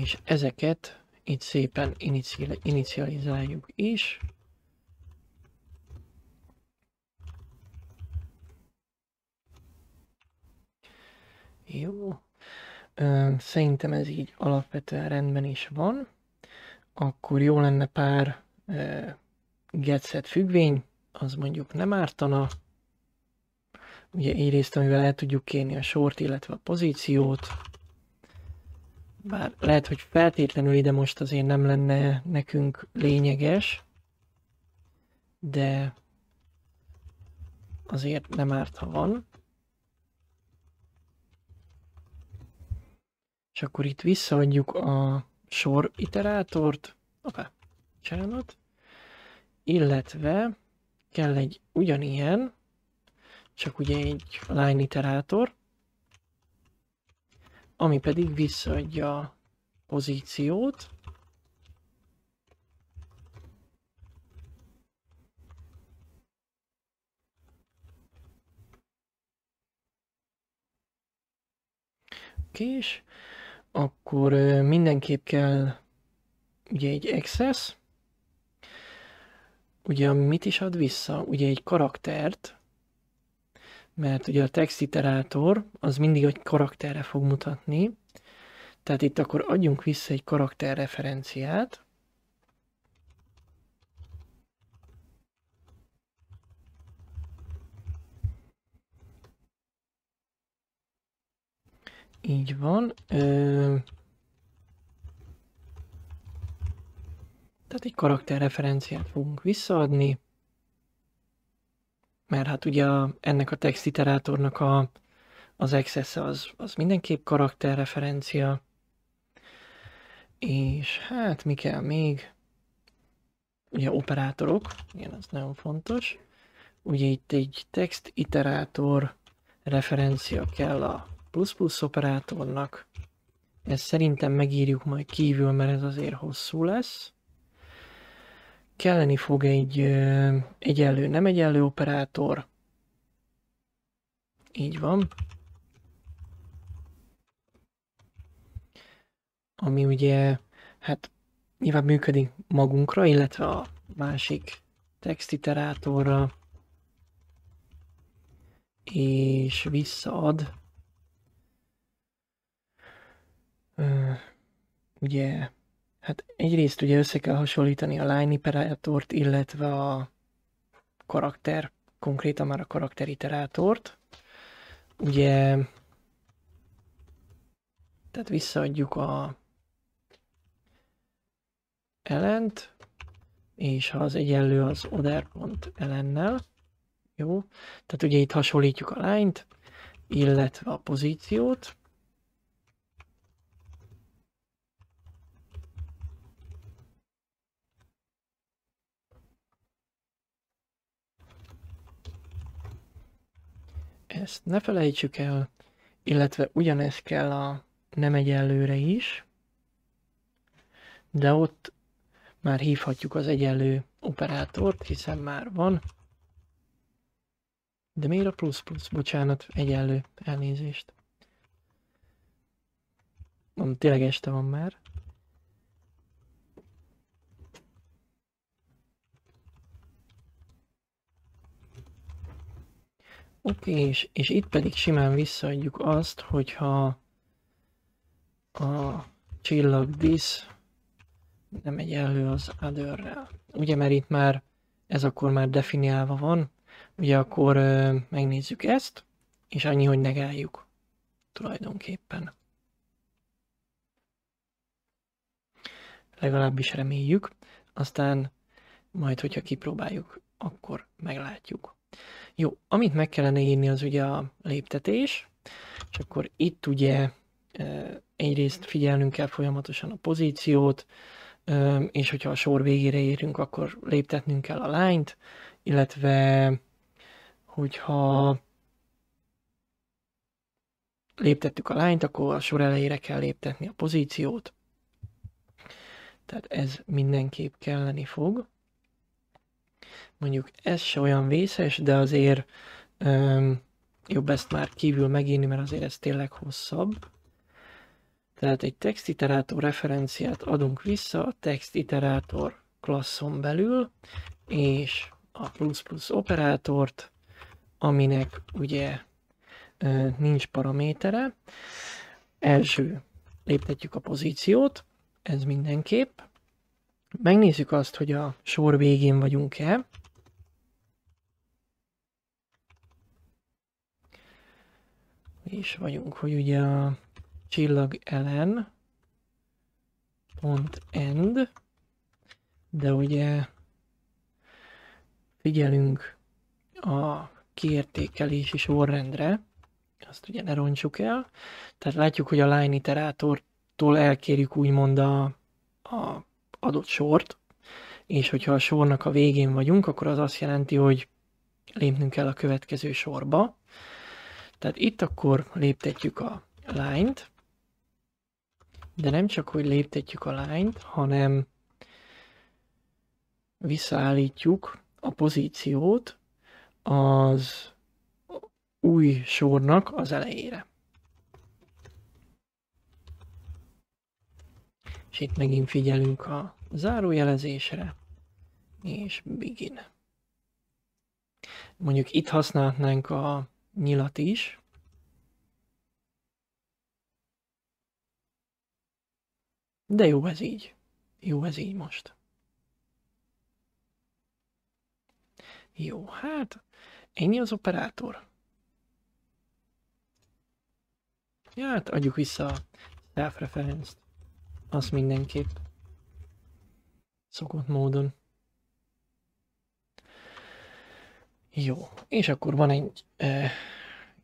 és ezeket itt szépen inicializáljuk is. Jó. Szerintem ez így alapvetően rendben is van. Akkor jó lenne pár getset függvény, az mondjuk nem ártana. Ugye egyrészt, amivel el tudjuk kérni a sort, illetve a pozíciót, bár lehet, hogy feltétlenül ide most azért nem lenne nekünk lényeges, de azért nem árt, ha van. És akkor itt visszaadjuk a sor iterátort, oké? csánat, illetve kell egy ugyanilyen, csak ugye egy line iterátor, ami pedig visszaadja a pozíciót. és akkor mindenképp kell ugye egy access, ugye mit is ad vissza? Ugye egy karaktert, mert ugye a textiterátor az mindig egy karakterre fog mutatni, tehát itt akkor adjunk vissza egy karakterreferenciát, Így van. Ö... Tehát egy karakterreferenciát fogunk visszaadni mert hát ugye ennek a textiterátornak a, az access az, az mindenképp karakterreferencia. És hát mi kell még? Ugye operátorok, igen, az nagyon fontos. Ugye itt egy text iterátor referencia kell a plusz-plusz operátornak. Ezt szerintem megírjuk majd kívül, mert ez azért hosszú lesz kelleni fog egy egyenlő, nem egyenlő operátor. Így van. Ami ugye, hát nyilván működik magunkra, illetve a másik textiterátorra, és visszaad. Ugye Hát egyrészt ugye össze kell hasonlítani a Line Imperatort, illetve a karakter, konkrétan már a iterátort. Ugye, tehát visszaadjuk a elent, és ha az egyenlő az oder.ellennel, jó, tehát ugye itt hasonlítjuk a lányt, illetve a pozíciót, Ezt ne felejtsük el, illetve ugyanez kell a nem egyenlőre is, de ott már hívhatjuk az egyenlő operátort, hiszen már van. De miért a plusz plusz? Bocsánat, egyenlő elnézést. Mondom, tényleg este van már. Oké, okay, és, és itt pedig simán visszaadjuk azt, hogyha a csillag this nem egy elő az adőrrel. Ugye, mert itt már ez akkor már definiálva van, ugye akkor ö, megnézzük ezt, és annyi, hogy negáljuk tulajdonképpen. Legalábbis reméljük, aztán majd, hogyha kipróbáljuk, akkor meglátjuk. Jó, amit meg kellene írni, az ugye a léptetés, és akkor itt ugye egyrészt figyelnünk kell folyamatosan a pozíciót, és hogyha a sor végére érünk, akkor léptetnünk kell a lányt, illetve hogyha léptettük a lányt, akkor a sor elejére kell léptetni a pozíciót. Tehát ez mindenképp kelleni fog mondjuk ez se olyan vészes, de azért öm, jobb ezt már kívül megírni, mert azért ez tényleg hosszabb. Tehát egy textiterátor referenciát adunk vissza a textiterátor klasszon belül, és a plusz-plusz operátort, aminek ugye nincs paramétere. Első, léptetjük a pozíciót, ez mindenképp. Megnézzük azt, hogy a sor végén vagyunk-e, is vagyunk, hogy ugye a csillag ellen pont end, de ugye figyelünk a kiértékelési sorrendre, azt ugye ne roncsuk el. Tehát látjuk, hogy a line iterátortól elkérjük úgymond a, a adott sort, és hogyha a sornak a végén vagyunk, akkor az azt jelenti, hogy lépnünk kell a következő sorba. Tehát itt akkor léptetjük a lányt, de nem csak, hogy léptetjük a lányt, hanem visszaállítjuk a pozíciót az új sornak az elejére. És itt megint figyelünk a zárójelezésre, és begin. Mondjuk itt használhatnánk a nyilat is. De jó ez így. Jó ez így most. Jó, hát ennyi az operátor. Ja, hát adjuk vissza a self-reference-t. Az mindenképp szokott módon. Jó, és akkor van egy e,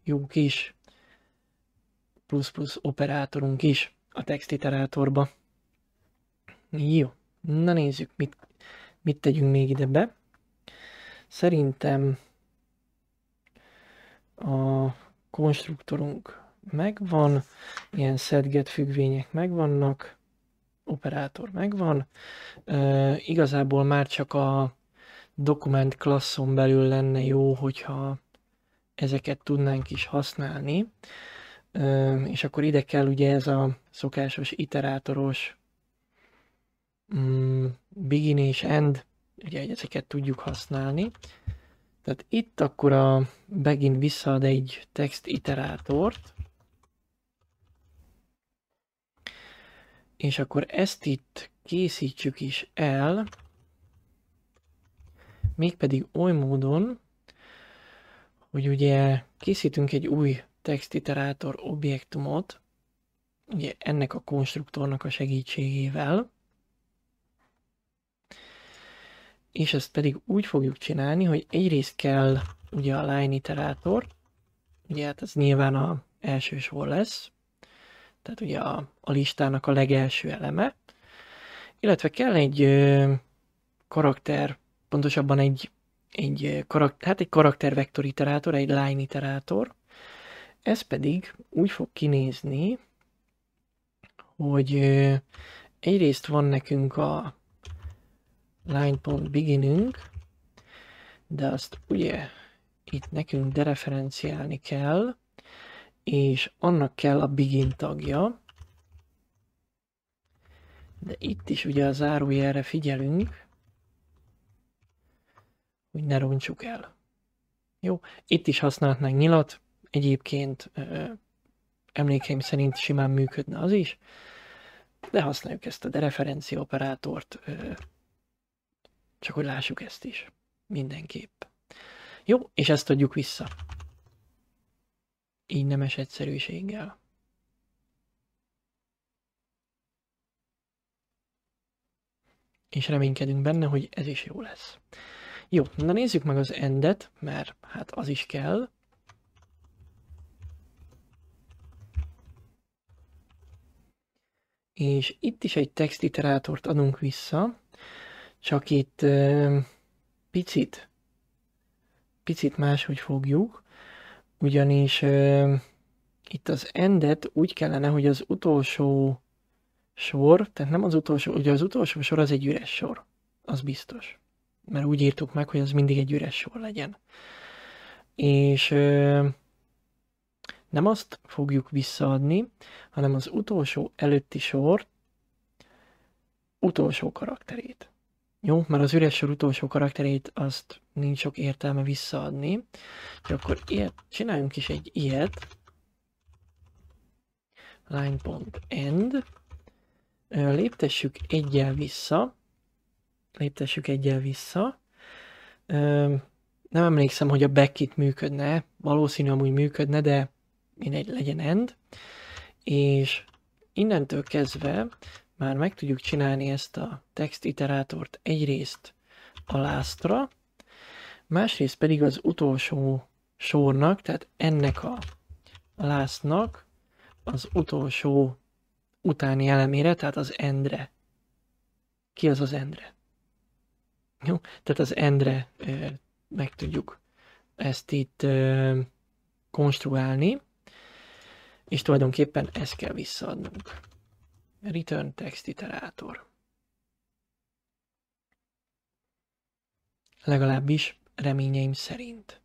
jó kis plusz-plusz operátorunk is a textiterátorba. Jó, na nézzük, mit, mit tegyünk még ide be. Szerintem a konstruktorunk megvan, ilyen szedget függvények megvannak, operátor megvan. E, igazából már csak a dokument klasszon belül lenne jó, hogyha ezeket tudnánk is használni. És akkor ide kell ugye ez a szokásos iterátoros mm, begin és end, ugye ezeket tudjuk használni. Tehát itt akkor a begin visszaad egy text iterátort, és akkor ezt itt készítsük is el, mégpedig oly módon, hogy ugye készítünk egy új textiterátor objektumot, ugye ennek a konstruktornak a segítségével, és ezt pedig úgy fogjuk csinálni, hogy egyrészt kell ugye a line iterátor, ugye hát ez nyilván a első sor lesz, tehát ugye a, a listának a legelső eleme, illetve kell egy ö, karakter pontosabban egy, egy, eh, karak, hát egy karaktervektor iterátor, egy line iterátor. Ez pedig úgy fog kinézni, hogy eh, egyrészt van nekünk a line.beginünk, de azt ugye itt nekünk dereferenciálni kell, és annak kell a begin tagja, de itt is ugye a zárójelre figyelünk, hogy ne rontsuk el. Jó, itt is használhatnánk nyilat, egyébként emlékeim szerint simán működne az is, de használjuk ezt a dereferencia operátort, csak hogy lássuk ezt is, mindenképp. Jó, és ezt adjuk vissza. Így nemes egyszerűséggel. És reménykedünk benne, hogy ez is jó lesz. Jó, na nézzük meg az endet, mert hát az is kell. És itt is egy textiterátort adunk vissza, csak itt uh, picit, picit máshogy fogjuk, ugyanis uh, itt az endet úgy kellene, hogy az utolsó sor, tehát nem az utolsó, ugye az utolsó sor az egy üres sor, az biztos mert úgy írtuk meg, hogy az mindig egy üres sor legyen. És ö, nem azt fogjuk visszaadni, hanem az utolsó előtti sor utolsó karakterét. Jó, mert az üres sor utolsó karakterét azt nincs sok értelme visszaadni. És akkor ilyet, csináljunk is egy ilyet. Line.end. Léptessük egyel vissza, léptessük egyel vissza. Nem emlékszem, hogy a backit működne, valószínű amúgy működne, de mindegy, legyen end. És innentől kezdve már meg tudjuk csinálni ezt a text iterátort egyrészt a lásztra, másrészt pedig az utolsó sornak, tehát ennek a lásznak az utolsó utáni elemére, tehát az endre. Ki az az endre? Jó, tehát az endre meg tudjuk ezt itt konstruálni, és tulajdonképpen ezt kell visszaadnunk. Return text iterátor. Legalábbis reményeim szerint.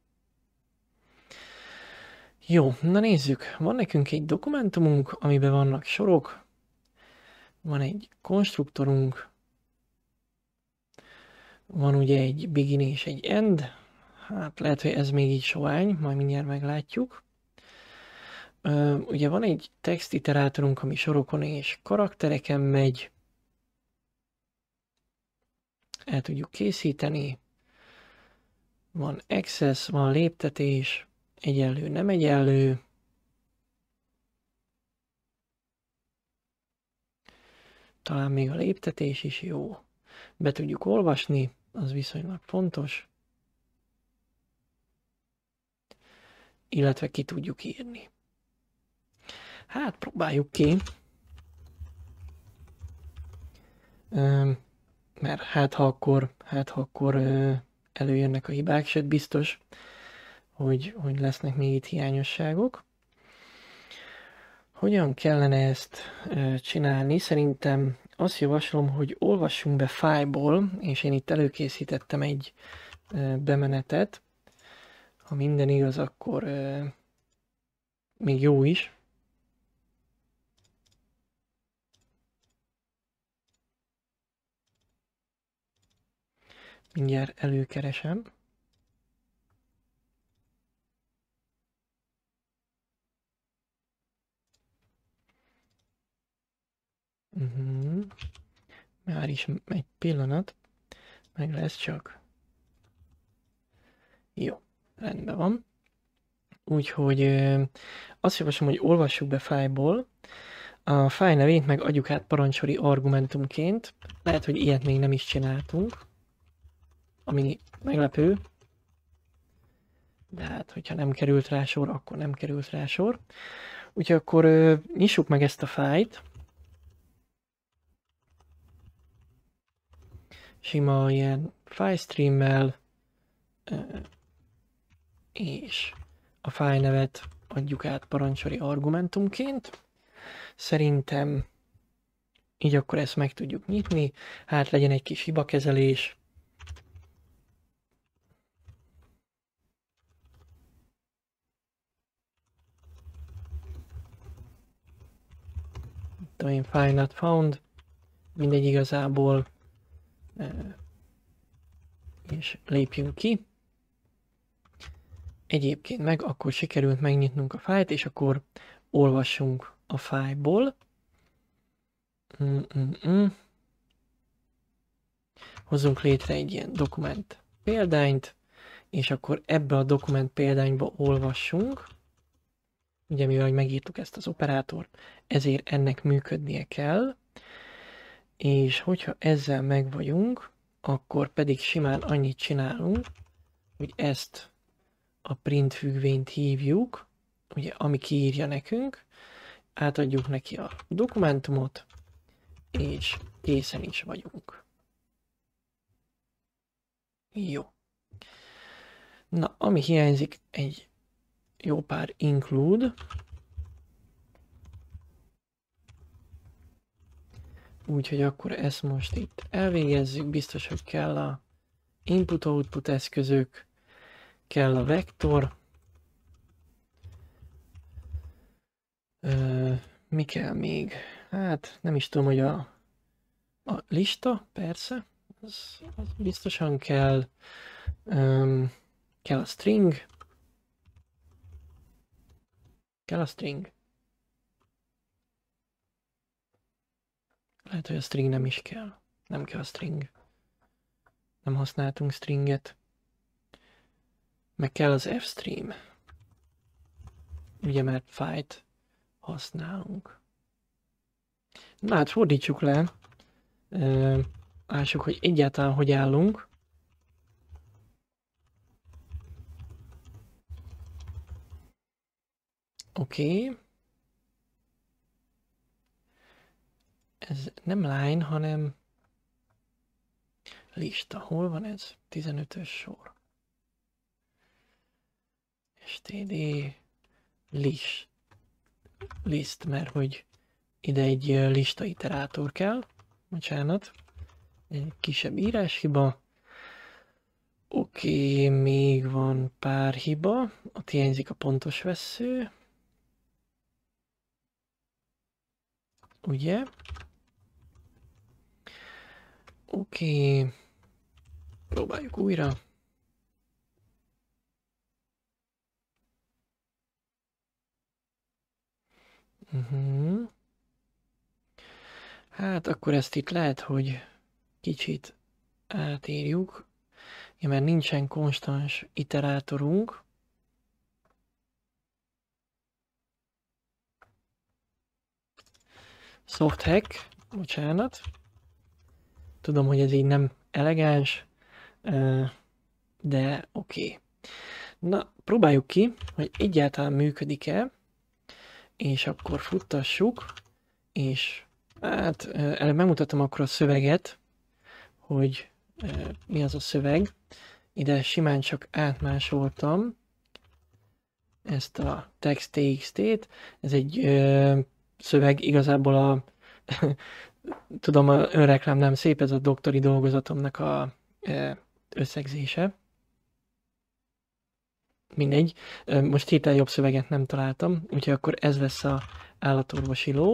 Jó, na nézzük. Van nekünk egy dokumentumunk, amiben vannak sorok, van egy konstruktorunk, van ugye egy begin és egy end. Hát lehet, hogy ez még így sovány, majd mindjárt meglátjuk. Ugye van egy text iterátorunk, ami sorokon és karaktereken megy. El tudjuk készíteni. Van access, van léptetés, egyenlő, nem egyenlő. Talán még a léptetés is jó. Be tudjuk olvasni az viszonylag fontos, illetve ki tudjuk írni. Hát próbáljuk ki, mert hát ha akkor, hát ha akkor előjönnek a hibák, sőt biztos, hogy, hogy lesznek még itt hiányosságok. Hogyan kellene ezt csinálni? Szerintem azt javaslom, hogy olvassunk be fájból, és én itt előkészítettem egy bemenetet. Ha minden igaz, akkor még jó is. Mindjárt előkeresem. Mm-hmm. Már is egy pillanat. Meg lesz csak. Jó, rendben van. Úgyhogy azt javaslom, hogy olvassuk be fájból. A fáj nevét meg adjuk át parancsori argumentumként. Lehet, hogy ilyet még nem is csináltunk. Ami meglepő. De hát, hogyha nem került rá sor, akkor nem került rá sor. Úgyhogy akkor nyissuk meg ezt a fájt. sima ilyen file és a fájnevet adjuk át parancsori argumentumként. Szerintem így akkor ezt meg tudjuk nyitni, hát legyen egy kis hibakezelés. Itt én file not found, mindegy igazából és lépjünk ki. Egyébként meg akkor sikerült megnyitnunk a fájt, és akkor olvassunk a fájból. Mm-mm-mm. Hozzunk létre egy ilyen dokument példányt, és akkor ebbe a dokument példányba olvassunk. Ugye mivel megírtuk ezt az operátort, ezért ennek működnie kell és hogyha ezzel meg vagyunk, akkor pedig simán annyit csinálunk, hogy ezt a print függvényt hívjuk, ugye, ami kiírja nekünk, átadjuk neki a dokumentumot, és készen is vagyunk. Jó. Na, ami hiányzik, egy jó pár include, Úgyhogy akkor ezt most itt elvégezzük, biztos, hogy kell a input-output eszközök, kell a vektor, Ö, mi kell még? Hát nem is tudom, hogy a, a lista, persze, az, az biztosan kell, öm, kell a string, kell a string. Lehet, hogy a string nem is kell. Nem kell a string. Nem használtunk stringet. Meg kell az f-stream. Ugye, mert fájt használunk. Na hát fordítsuk le. lássuk, hogy egyáltalán hogy állunk. Oké. Okay. ez nem line, hanem lista. Hol van ez? 15-ös sor. STD list. List, mert hogy ide egy lista iterátor kell. Bocsánat. Egy kisebb íráshiba. Oké, okay, még van pár hiba. Ott hiányzik a pontos vesző. Ugye? Oké. Okay. Próbáljuk újra. Uh mhm. -huh. Hát akkor ezt itt lehet, hogy kicsit átírjuk. Ja, mert nincsen konstans iterátorunk. Soft hack, bocsánat. Tudom, hogy ez így nem elegáns, de oké. Okay. Na, próbáljuk ki, hogy egyáltalán működik-e, és akkor futtassuk, és hát előbb megmutatom akkor a szöveget, hogy mi az a szöveg. Ide simán csak átmásoltam ezt a texttxt t Ez egy ö, szöveg igazából a tudom, a önreklám nem szép, ez a doktori dolgozatomnak a e, összegzése. Mindegy. E, most héten jobb szöveget nem találtam, úgyhogy akkor ez lesz a állatorvosi ló.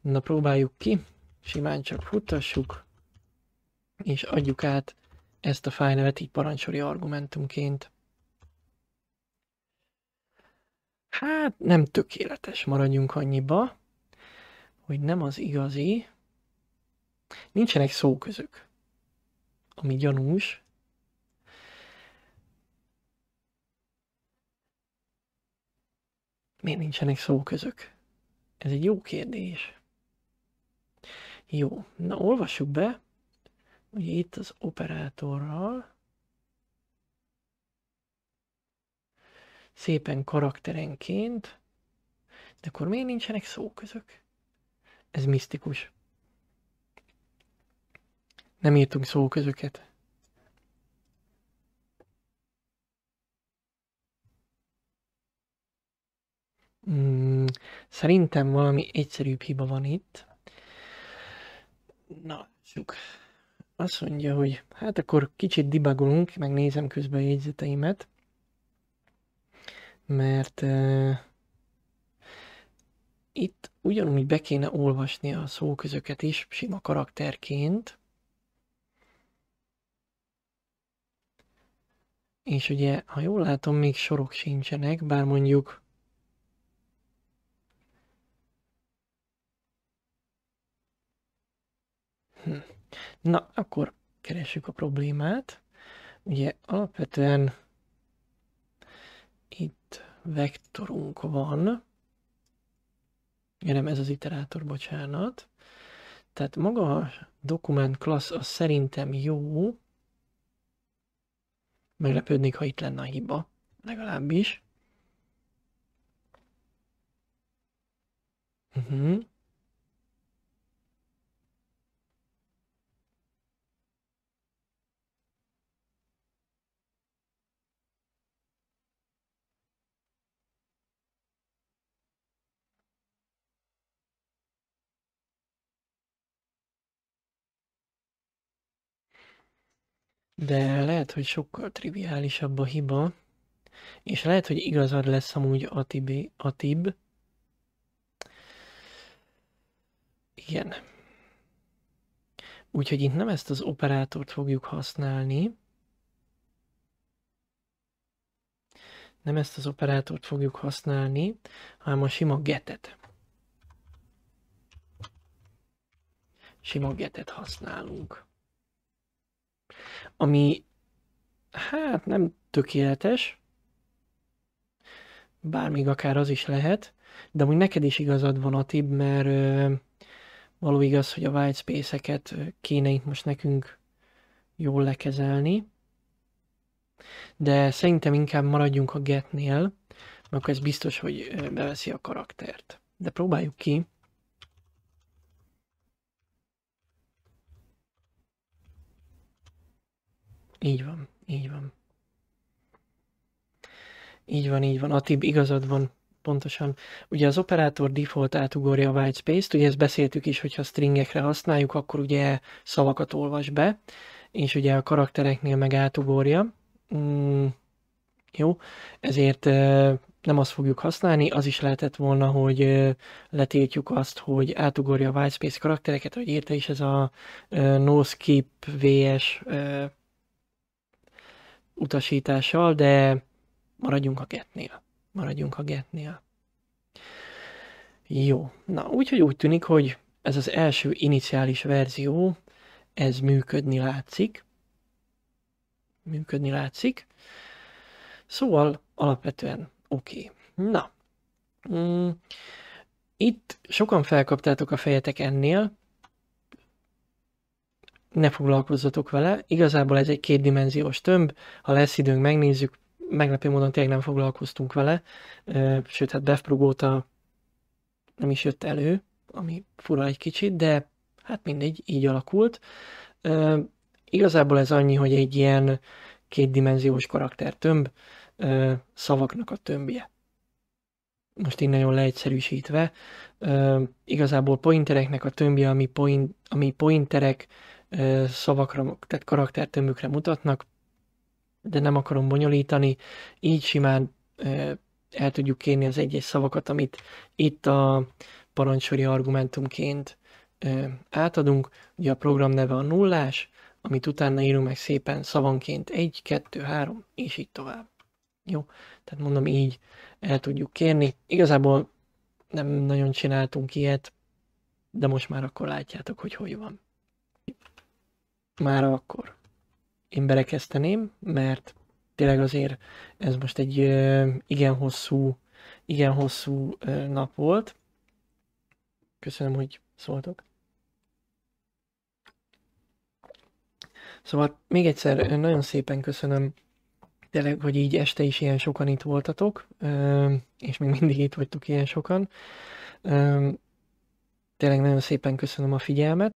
Na próbáljuk ki, simán csak futtassuk, és adjuk át ezt a fájnevet így parancsori argumentumként. Hát nem tökéletes, maradjunk annyiba, hogy nem az igazi, Nincsenek szóközök, ami gyanús. Miért nincsenek szóközök? Ez egy jó kérdés. Jó, na olvassuk be. Ugye itt az operátorral. Szépen karakterenként. De akkor miért nincsenek szóközök? Ez misztikus. Nem írtunk szóközöket. Hmm, szerintem valami egyszerűbb hiba van itt. Na, lássuk. Azt mondja, hogy hát akkor kicsit dibagolunk, megnézem közben a jegyzeteimet, mert uh, itt ugyanúgy be kéne olvasni a szóközöket is, sima karakterként, És ugye, ha jól látom, még sorok sincsenek, bár mondjuk hm. Na, akkor keressük a problémát. Ugye alapvetően itt vektorunk van. Ja, nem, ez az iterátor, bocsánat. Tehát maga a dokument klassz az szerintem jó, Meglepődnék, ha itt lenne a hiba. Legalábbis. Uh-huh. De lehet, hogy sokkal triviálisabb a hiba, és lehet, hogy igazad lesz amúgy a Tib, Igen. Úgyhogy itt nem ezt az operátort fogjuk használni, nem ezt az operátort fogjuk használni, hanem a sima getet. Sima getet használunk ami hát nem tökéletes, bár még akár az is lehet, de amúgy neked is igazad van, Atib, mert ö, való igaz, hogy a white space-eket kéne itt most nekünk jól lekezelni, de szerintem inkább maradjunk a getnél, mert akkor ez biztos, hogy beveszi a karaktert. De próbáljuk ki. Így van, így van. Így van, így van. Atib, igazad van, pontosan. Ugye az operátor default átugorja a white space-t, ugye ezt beszéltük is, hogyha stringekre használjuk, akkor ugye szavakat olvas be, és ugye a karaktereknél meg átugorja. Mm, jó, ezért nem azt fogjuk használni, az is lehetett volna, hogy letiltjuk azt, hogy átugorja a whitespace karaktereket, hogy érte is ez a no skip vs utasítással, de maradjunk a getnél. Maradjunk a getnél. Jó, na úgyhogy úgy tűnik, hogy ez az első iniciális verzió, ez működni látszik. Működni látszik. Szóval alapvetően oké. Okay. Na, mm, itt sokan felkaptátok a fejetek ennél, ne foglalkozzatok vele. Igazából ez egy kétdimenziós tömb, ha lesz időnk, megnézzük, meglepő módon tényleg nem foglalkoztunk vele, sőt, hát DevProg óta nem is jött elő, ami fura egy kicsit, de hát mindegy, így alakult. Igazából ez annyi, hogy egy ilyen kétdimenziós karakter tömb szavaknak a tömbje. Most így nagyon leegyszerűsítve, igazából pointereknek a tömbje, ami, point, ami pointerek szavakra, tehát karaktertömökre mutatnak, de nem akarom bonyolítani, így simán el tudjuk kérni az egyes szavakat, amit itt a parancsori argumentumként átadunk. Ugye a program neve a nullás, amit utána írunk meg szépen szavanként 1, 2, 3, és így tovább. Jó, tehát mondom így el tudjuk kérni. Igazából nem nagyon csináltunk ilyet, de most már akkor látjátok, hogy hogy van már akkor én berekezteném, mert tényleg azért ez most egy igen hosszú, igen hosszú nap volt. Köszönöm, hogy szóltok. Szóval még egyszer nagyon szépen köszönöm tényleg, hogy így este is ilyen sokan itt voltatok, és még mindig itt vagytok ilyen sokan. Tényleg nagyon szépen köszönöm a figyelmet.